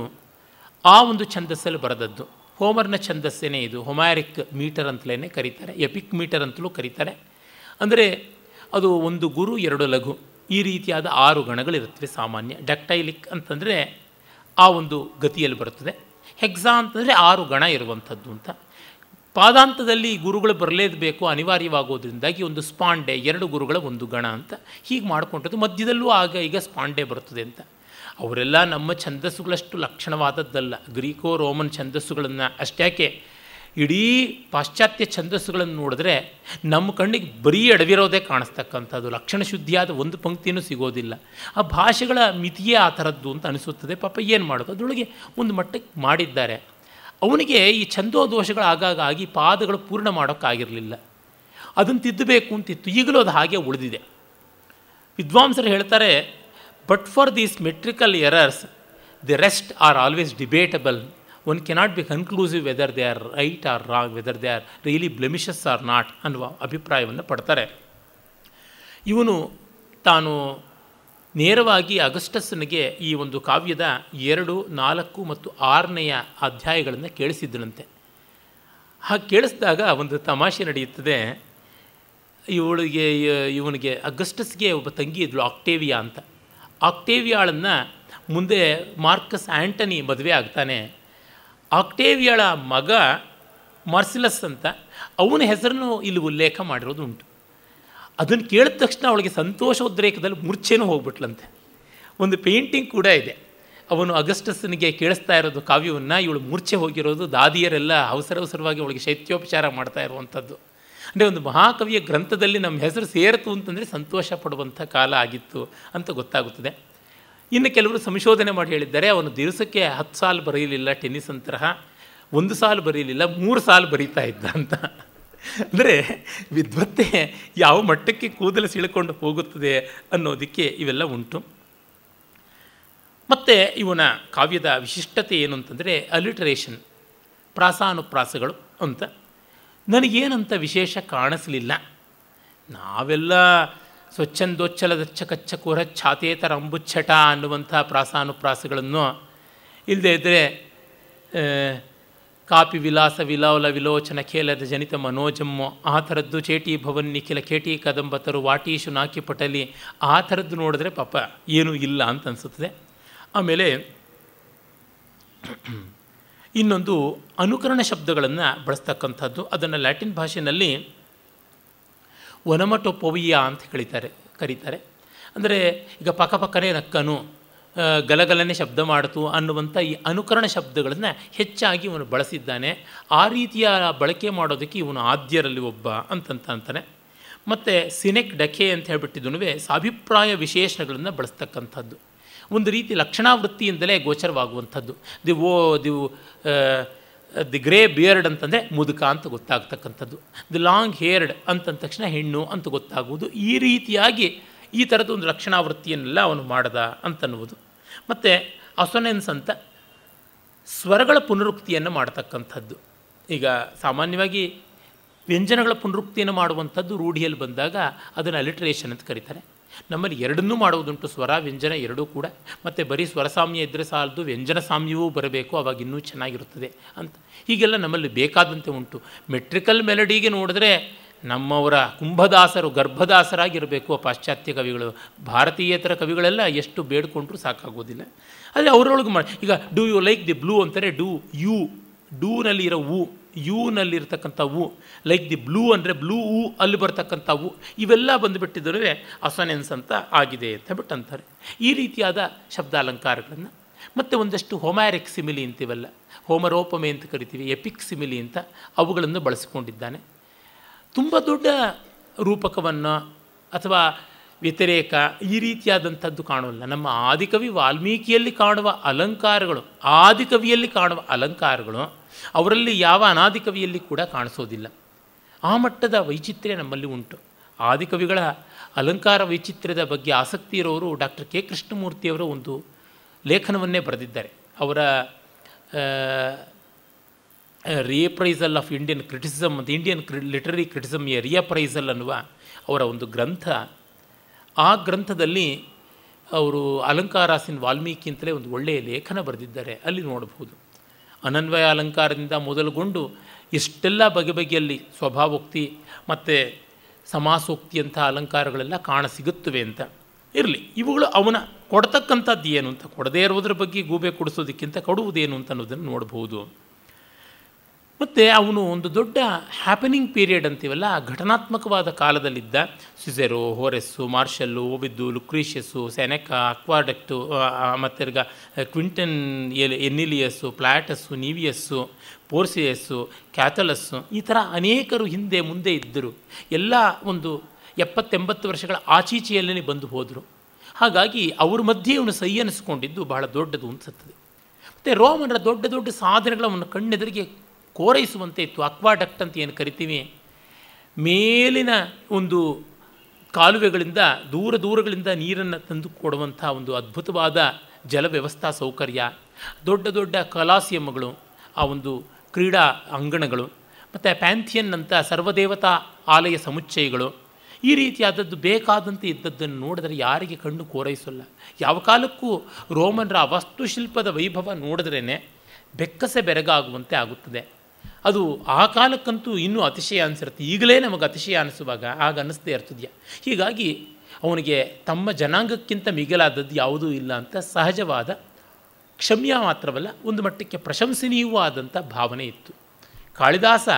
ಆ ಒಂದು ಛಂದಸ್ಸಲ್ಲಿ ಬರೆದದ್ದು ಹೋಮರ್ನ ಛಂದಸ್ಸೇನೆ ಇದು ಹೊಮ್ಯಾರಿಕ್ ಮೀಟರ್ ಅಂತಲೇ ಕರೀತಾರೆ ಎಪಿಕ್ ಮೀಟರ್ ಅಂತಲೂ ಕರೀತಾರೆ ಅಂದರೆ ಅದು ಒಂದು ಗುರು ಎರಡು ಲಘು ಈ ರೀತಿಯಾದ ಆರು ಗಣಗಳಿರುತ್ತವೆ ಸಾಮಾನ್ಯ ಡಕ್ಟೈಲಿಕ್ ಅಂತಂದರೆ ಆ ಒಂದು ಗತಿಯಲ್ಲಿ ಬರುತ್ತದೆ ಹೆಗ್ಸಾ ಅಂತಂದರೆ ಆರು ಗಣ ಇರುವಂಥದ್ದು ಅಂತ ಪಾದಾಂತದಲ್ಲಿ ಗುರುಗಳು ಬರಲೇಬೇಕು ಅನಿವಾರ್ಯವಾಗೋದ್ರಿಂದಾಗಿ ಒಂದು ಸ್ಪಾಂಡೆ ಎರಡು ಗುರುಗಳ ಒಂದು ಗಣ ಅಂತ ಹೀಗೆ ಮಾಡಿಕೊಂಡದ್ದು ಮಧ್ಯದಲ್ಲೂ ಆಗ ಈಗ ಸ್ಪಾಂಡೆ ಬರ್ತದೆ ಅಂತ ಅವರೆಲ್ಲ ನಮ್ಮ ಛಂದಸ್ಸುಗಳಷ್ಟು ಲಕ್ಷಣವಾದದ್ದಲ್ಲ ಗ್ರೀಕೋ ರೋಮನ್ ಛಂದಸ್ಸುಗಳನ್ನು ಅಷ್ಟ್ಯಾಕೆ ಇಡೀ ಪಾಶ್ಚಾತ್ಯ ಛಂದಸ್ಸುಗಳನ್ನು ನೋಡಿದ್ರೆ ನಮ್ಮ ಕಣ್ಣಿಗೆ ಬರೀ ಎಡವಿರೋದೇ ಕಾಣಿಸ್ತಕ್ಕಂಥದ್ದು ಲಕ್ಷಣ ಶುದ್ಧಿಯಾದ ಒಂದು ಪಂಕ್ತಿಯೂ ಸಿಗೋದಿಲ್ಲ ಆ ಭಾಷೆಗಳ ಮಿತಿಯೇ ಆ ಥರದ್ದು ಅಂತ ಅನಿಸುತ್ತದೆ ಪಾಪ ಏನು ಮಾಡೋದು ಅದರೊಳಗೆ ಒಂದು ಮಟ್ಟಕ್ಕೆ ಮಾಡಿದ್ದಾರೆ ಅವನಿಗೆ ಈ ಛಂದೋ ದೋಷಗಳು ಆಗಾಗ ಆಗಿ ಪಾದಗಳು ಪೂರ್ಣ ಮಾಡೋಕ್ಕಾಗಿರಲಿಲ್ಲ ಅದನ್ನು ತಿದ್ದಬೇಕು ಅಂತಿತ್ತು ಈಗಲೂ ಅದು ಹಾಗೆ ಉಳಿದಿದೆ ವಿದ್ವಾಂಸರು ಹೇಳ್ತಾರೆ but for these metrical errors the rest are always debatable one cannot be conclusive whether they are right or wrong whether they are really blemishes or not ಅನ್ನುವ ಅಭಿಪ್ರಾಯವನ್ನು ಪಡ್ತಾರೆ ಇವನು ತಾನು ನೇರವಾಗಿ ಅಗಸ್ಟಸ್ನಿಗೆ ಈ ಒಂದು ಕಾವ್ಯದ ಎರಡು ನಾಲ್ಕು ಮತ್ತು ಆರನೆಯ ಅಧ್ಯಾಯಗಳನ್ನು ಕೇಳಿಸಿದ್ದನಂತೆ ಹಾಗೆ ಕೇಳಿಸಿದಾಗ ಒಂದು ತಮಾಷೆ ನಡೆಯುತ್ತದೆ ಇವಳಿಗೆ ಇವನಿಗೆ ಅಗಸ್ಟಸ್ಗೆ ಒಬ್ಬ ತಂಗಿ ಇದ್ಳು ಆಕ್ಟೇವಿಯಾ ಅಂತ ಆಕ್ಟೇವಿಯಾಳನ್ನು ಮುಂದೆ ಮಾರ್ಕಸ್ ಆ್ಯಂಟನಿ ಮದುವೆ ಆಗ್ತಾನೆ ಆಕ್ಟೇವಿಯಳ ಮಗ ಮಾರ್ಸಿಲಸ್ ಅಂತ ಅವನ ಹೆಸರನ್ನು ಇಲ್ಲಿ ಉಲ್ಲೇಖ ಮಾಡಿರೋದು ಉಂಟು ಅದನ್ನು ಕೇಳಿದ ತಕ್ಷಣ ಅವಳಿಗೆ ಸಂತೋಷ ಉದ್ರೇಕದಲ್ಲಿ ಮೂರ್ಛೆನೂ ಹೋಗ್ಬಿಟ್ಲಂತೆ ಒಂದು ಪೇಂಟಿಂಗ್ ಕೂಡ ಇದೆ ಅವನು ಅಗಸ್ಟಸ್ನಿಗೆ ಕೇಳಿಸ್ತಾ ಇರೋದು ಕಾವ್ಯವನ್ನು ಇವಳು ಮೂರ್ಛೆ ಹೋಗಿರೋದು ದಾದಿಯರೆಲ್ಲ ಅವಸರವಸರವಾಗಿ ಅವಳಿಗೆ ಶೈತ್ಯೋಪಚಾರ ಮಾಡ್ತಾ ಇರುವಂಥದ್ದು ಅಂದರೆ ಒಂದು ಮಹಾಕವಿಯ ಗ್ರಂಥದಲ್ಲಿ ನಮ್ಮ ಹೆಸರು ಸೇರಿತು ಅಂತಂದರೆ ಸಂತೋಷ ಪಡುವಂಥ ಕಾಲ ಆಗಿತ್ತು ಅಂತ ಗೊತ್ತಾಗುತ್ತದೆ ಇನ್ನು ಕೆಲವರು ಸಂಶೋಧನೆ ಮಾಡಿ ಹೇಳಿದ್ದಾರೆ ಅವನು ದಿವಸಕ್ಕೆ ಹತ್ತು ಸಾಲು ಬರೀಲಿಲ್ಲ ಟೆನ್ನಿಸ್ ಅಂತರಹ ಒಂದು ಸಾಲು ಬರೀಲಿಲ್ಲ ಮೂರು ಸಾಲು ಬರೀತಾ ಇದ್ದ ಅಂತ ಅಂದರೆ ವಿದ್ವತ್ತೆ ಯಾವ ಮಟ್ಟಕ್ಕೆ ಕೂದಲು ಸಿಳ್ಕೊಂಡು ಹೋಗುತ್ತದೆ ಅನ್ನೋದಕ್ಕೆ ಇವೆಲ್ಲ ಉಂಟು ಮತ್ತು ಇವನ ಕಾವ್ಯದ ವಿಶಿಷ್ಟತೆ ಏನು ಅಂತಂದರೆ ಅಲಿಟರೇಷನ್ ಪ್ರಾಸಾನುಪ್ರಾಸಗಳು ಅಂತ ನನಗೇನಂತ ವಿಶೇಷ ಕಾಣಿಸಲಿಲ್ಲ ನಾವೆಲ್ಲ ಸ್ವಚ್ಛಂದೋಚ್ಛಲದಚ್ಚ ಕಚ್ಚ ಅಂಬುಚ್ಛಟ ಅನ್ನುವಂಥ ಪ್ರಾಸಾನುಪ್ರಾಸಗಳನ್ನು ಇಲ್ಲದೇ ಇದ್ದರೆ ಕಾಪಿ ವಿಲಾಸ ವಿಲೋಲ ವಿಲೋಚನ ಖೇಲದ ಜನಿತ ಮನೋಜಮ್ಮ ಆ ಥರದ್ದು ಚೇಟಿ ಭವನ್ ನಿಖಿಲ ಕೇಟಿ ಕದಂಬತರು ವಾಟೀಶು ನಾಕಿ ಪಟಲಿ ಆ ಥರದ್ದು ನೋಡಿದ್ರೆ ಪಾಪ ಏನೂ ಇಲ್ಲ ಅಂತ ಅನಿಸುತ್ತದೆ ಆಮೇಲೆ ಇನ್ನೊಂದು ಅನುಕರಣ ಶಬ್ದಗಳನ್ನು ಬಳಸ್ತಕ್ಕಂಥದ್ದು ಅದನ್ನು ಲ್ಯಾಟಿನ್ ಭಾಷೆಯಲ್ಲಿ ವನಮಟೋಪವೀಯ ಅಂತ ಕರೀತಾರೆ ಕರೀತಾರೆ ಅಂದರೆ ಈಗ ಪಕ್ಕಪಕ್ಕನೇ ನಕ್ಕನು ಗಲಗಲನೆ ಶಬ್ದ ಮಾಡಿತು ಅನ್ನುವಂಥ ಈ ಅನುಕರಣ ಶಬ್ದಗಳನ್ನು ಹೆಚ್ಚಾಗಿ ಇವನು ಬಳಸಿದ್ದಾನೆ ಆ ರೀತಿಯ ಬಳಕೆ ಮಾಡೋದಕ್ಕೆ ಇವನು ಆದ್ಯರಲ್ಲಿ ಒಬ್ಬ ಅಂತಂತ ಅಂತಾನೆ ಮತ್ತು ಸಿನೆಕ್ ಡಕೆ ಅಂತ ಹೇಳ್ಬಿಟ್ಟಿದ್ದು ಸಾಭಿಪ್ರಾಯ ವಿಶೇಷಣಗಳನ್ನು ಬಳಸ್ತಕ್ಕಂಥದ್ದು ಒಂದು ರೀತಿ ಲಕ್ಷಣಾವೃತ್ತಿಯಿಂದಲೇ ಗೋಚರವಾಗುವಂಥದ್ದು ದಿ ಓ ದಿವು ದಿ ಗ್ರೇ ಬಿಯರ್ಡ್ ಅಂತಂದರೆ ಮುದುಕ ಅಂತ ಗೊತ್ತಾಗ್ತಕ್ಕಂಥದ್ದು ದಿ ಲಾಂಗ್ ಹೇರ್ಡ್ ಅಂತಂದ ತಕ್ಷಣ ಹೆಣ್ಣು ಅಂತ ಗೊತ್ತಾಗುವುದು ಈ ರೀತಿಯಾಗಿ ಈ ಥರದ ಒಂದು ವೃತ್ತಿಯನ್ನೆಲ್ಲ ಅವನು ಮಾಡದ ಅಂತನ್ನುವುದು ಮತ್ತು ಅಸೊನೆನ್ಸ್ ಅಂತ ಸ್ವರಗಳ ಪುನರುಕ್ತಿಯನ್ನು ಮಾಡ್ತಕ್ಕಂಥದ್ದು ಈಗ ಸಾಮಾನ್ಯವಾಗಿ ವ್ಯಂಜನಗಳ ಪುನರುಕ್ತಿಯನ್ನು ಮಾಡುವಂಥದ್ದು ರೂಢಿಯಲ್ಲಿ ಬಂದಾಗ ಅದನ್ನು ಅಲಿಟ್ರೇಷನ್ ಅಂತ ಕರೀತಾರೆ ನಮ್ಮಲ್ಲಿ ಎರಡನ್ನೂ ಮಾಡುವುದುಂಟು ಸ್ವರ ವ್ಯಂಜನ ಎರಡೂ ಕೂಡ ಮತ್ತು ಬರೀ ಸ್ವರಸಾಮ್ಯ ಇದ್ದರೆ ಸಾಲದು ವ್ಯಂಜನ ಸಾಮ್ಯವೂ ಬರಬೇಕು ಅವಾಗ ಇನ್ನೂ ಚೆನ್ನಾಗಿರುತ್ತದೆ ಅಂತ ಹೀಗೆಲ್ಲ ನಮ್ಮಲ್ಲಿ ಬೇಕಾದಂತೆ ಉಂಟು ಮೆಟ್ರಿಕಲ್ ಮೆಲಡಿಗೆ ನೋಡಿದ್ರೆ ನಮ್ಮವರ ಕುಂಭದಾಸರು ಗರ್ಭದಾಸರಾಗಿರಬೇಕು ಪಾಶ್ಚಾತ್ಯ ಕವಿಗಳು ಭಾರತೀಯೇತರ ಕವಿಗಳೆಲ್ಲ ಎಷ್ಟು ಬೇಡ್ಕೊಂಡ್ರೂ ಸಾಕಾಗೋದಿಲ್ಲ ಆದರೆ ಅವರೊಳಗೆ ಮಾಡಿ ಈಗ do you like the blue ಅಂತಾರೆ ಡೂ ಯು ಡೂನಲ್ಲಿರೋ ಊ ಯೂನಲ್ಲಿರ್ತಕ್ಕಂಥ ಹೂ ಲೈಕ್ ದಿ ಬ್ಲೂ ಅಂದರೆ ಬ್ಲೂ ಹೂ ಅಲ್ಲಿ ಬರ್ತಕ್ಕಂಥ ಹೂ ಇವೆಲ್ಲ ಬಂದುಬಿಟ್ಟಿದ್ದರೆ ಅಸೋನೆನ್ಸ್ ಅಂತ ಆಗಿದೆ ಅಂತ ಬಿಟ್ಟು ಅಂತಾರೆ ಈ ರೀತಿಯಾದ ಶಬ್ದಾಲಂಕಾರಗಳನ್ನು ಮತ್ತು ಒಂದಷ್ಟು ಹೋಮ್ಯಾರಿಕ್ ಸಿಮಿಲಿ ಅಂತಿವಲ್ಲ ಹೋಮರೋಪಮೆ ಅಂತ ಕರಿತೀವಿ ಎಪಿಕ್ ಸಿಮಿಲಿ ಅಂತ ಅವುಗಳನ್ನು ಬಳಸಿಕೊಂಡಿದ್ದಾನೆ ತುಂಬ ದೊಡ್ಡ ರೂಪಕವನ್ನು ಅಥವಾ ವ್ಯತಿರೇಕ ಈ ರೀತಿಯಾದಂಥದ್ದು ಕಾಣೋಲ್ಲ ನಮ್ಮ ಆದಿಕವಿ ವಾಲ್ಮೀಕಿಯಲ್ಲಿ ಕಾಣುವ ಅಲಂಕಾರಗಳು ಆದಿಕವಿಯಲ್ಲಿ ಕಾಣುವ ಅಲಂಕಾರಗಳು ಅವರಲ್ಲಿ ಯಾವ ಕವಿಯಲ್ಲಿ ಕೂಡ ಕಾಣಿಸೋದಿಲ್ಲ ಆ ಮಟ್ಟದ ವೈಚಿತ್ರ್ಯ ನಮ್ಮಲ್ಲಿ ಉಂಟು ಆದಿಕವಿಗಳ ಅಲಂಕಾರ ವೈಚಿತ್ರ್ಯದ ಬಗ್ಗೆ ಆಸಕ್ತಿ ಇರೋರು ಡಾಕ್ಟರ್ ಕೆ ಕೃಷ್ಣಮೂರ್ತಿಯವರ ಒಂದು ಲೇಖನವನ್ನೇ ಬರೆದಿದ್ದಾರೆ ಅವರ ರಿಯಪ್ರೈಸಲ್ ಆಫ್ ಇಂಡಿಯನ್ ಕ್ರಿಟಿಸಮ್ ಮತ್ತು ಇಂಡಿಯನ್ ಕ್ರಿ ಲಿಟರರಿ ಕ್ರಿಟಿಸಮ್ ಎ ರಿಯಪ್ರೈಸಲ್ ಅನ್ನುವ ಅವರ ಒಂದು ಗ್ರಂಥ ಆ ಗ್ರಂಥದಲ್ಲಿ ಅವರು ಅಲಂಕಾರಾಸಿನ್ ವಾಲ್ಮೀಕಿ ಅಂತಲೇ ಒಂದು ಒಳ್ಳೆಯ ಲೇಖನ ಬರೆದಿದ್ದಾರೆ ಅಲ್ಲಿ ನೋಡಬಹುದು ಅನನ್ವಯ ಅಲಂಕಾರದಿಂದ ಮೊದಲುಗೊಂಡು ಇಷ್ಟೆಲ್ಲ ಬಗೆ ಬಗೆಯಲ್ಲಿ ಸ್ವಭಾವೋಕ್ತಿ ಮತ್ತು ಸಮಾಸೋಕ್ತಿಯಂಥ ಅಲಂಕಾರಗಳೆಲ್ಲ ಕಾಣಸಿಗುತ್ತವೆ ಅಂತ ಇರಲಿ ಇವುಗಳು ಅವನ ಕೊಡತಕ್ಕಂಥದ್ದು ಏನು ಅಂತ ಕೊಡದೇ ಇರುವುದರ ಬಗ್ಗೆ ಗೂಬೆ ಕೊಡಿಸೋದಕ್ಕಿಂತ ಕೊಡುವುದೇನು ಅಂತ ಅನ್ನೋದನ್ನು ನೋಡ್ಬೋದು ಮತ್ತು ಅವನು ಒಂದು ದೊಡ್ಡ ಹ್ಯಾಪನಿಂಗ್ ಪೀರಿಯಡ್ ಅಂತೀವಲ್ಲ ಆ ಘಟನಾತ್ಮಕವಾದ ಕಾಲದಲ್ಲಿದ್ದ ಸಿಸೆರು ಹೋರೆಸ್ಸು ಮಾರ್ಷಲ್ಲು ಓಬಿದ್ದು ಲುಕ್ರೀಷಿಯಸ್ಸು ಸೆನೆಕ ಅಕ್ವಾಡಕ್ಟು ಮತ್ತಿರ್ಗ ಕ್ವಿಂಟನ್ ಎಲ್ ಎನ್ನಿಲಿಯಸ್ಸು ಪ್ಲಾಟಸ್ಸು ನೀವಿಯಸ್ಸು ಪೋರ್ಸಿಯಸ್ಸು ಕ್ಯಾಥಲಸ್ಸು ಈ ಥರ ಅನೇಕರು ಹಿಂದೆ ಮುಂದೆ ಇದ್ದರು ಎಲ್ಲ ಒಂದು ಎಪ್ಪತ್ತೆಂಬತ್ತು ವರ್ಷಗಳ ಆಚೀಚಿಯಲ್ಲೇ ಬಂದು ಹೋದರು ಹಾಗಾಗಿ ಅವ್ರ ಮಧ್ಯೆ ಇವನು ಸಹಿ ಅನಿಸ್ಕೊಂಡಿದ್ದು ಬಹಳ ದೊಡ್ಡದು ಅನಿಸುತ್ತದೆ ಮತ್ತು ರೋಮನರ ದೊಡ್ಡ ದೊಡ್ಡ ಸಾಧನೆಗಳು ಅವನ ಕಣ್ಣೆದುರಿಗೆ ಕೋರೈಸುವಂತೆ ಇತ್ತು ಡಕ್ಟ್ ಅಂತ ಏನು ಕರಿತೀವಿ ಮೇಲಿನ ಒಂದು ಕಾಲುವೆಗಳಿಂದ ದೂರ ದೂರಗಳಿಂದ ನೀರನ್ನು ತಂದು ಕೊಡುವಂಥ ಒಂದು ಅದ್ಭುತವಾದ ಜಲ ವ್ಯವಸ್ಥಾ ಸೌಕರ್ಯ ದೊಡ್ಡ ದೊಡ್ಡ ಕಲಾಸಿಯಮ್ಮಗಳು ಆ ಒಂದು ಕ್ರೀಡಾ ಅಂಗಣಗಳು ಮತ್ತು ಪ್ಯಾಂಥಿಯನ್ ಅಂತ ಸರ್ವದೇವತಾ ಆಲಯ ಸಮುಚ್ಚಯಗಳು ಈ ರೀತಿಯಾದದ್ದು ಬೇಕಾದಂತೆ ಇದ್ದದ್ದನ್ನು ನೋಡಿದರೆ ಯಾರಿಗೆ ಕಣ್ಣು ಕೋರೈಸಲ್ಲ ಯಾವ ಕಾಲಕ್ಕೂ ರೋಮನ್ರ ವಸ್ತುಶಿಲ್ಪದ ವೈಭವ ನೋಡಿದ್ರೇ ಬೆಕ್ಕಸೆ ಬೆರಗಾಗುವಂತೆ ಆಗುತ್ತದೆ ಅದು ಆ ಕಾಲಕ್ಕಂತೂ ಇನ್ನೂ ಅತಿಶಯ ಅನಿಸಿರುತ್ತೆ ಈಗಲೇ ನಮಗೆ ಅತಿಶಯ ಅನಿಸುವಾಗ ಆಗ ಅನ್ನಿಸ್ತೇ ಇರ್ತದ್ಯಾ ಹೀಗಾಗಿ ಅವನಿಗೆ ತಮ್ಮ ಜನಾಂಗಕ್ಕಿಂತ ಮಿಗಿಲಾದದ್ದು ಯಾವುದೂ ಇಲ್ಲ ಅಂತ ಸಹಜವಾದ ಕ್ಷಮ್ಯ ಮಾತ್ರವಲ್ಲ ಒಂದು ಮಟ್ಟಕ್ಕೆ ಪ್ರಶಂಸನೀಯವೂ ಆದಂಥ ಭಾವನೆ ಇತ್ತು ಕಾಳಿದಾಸ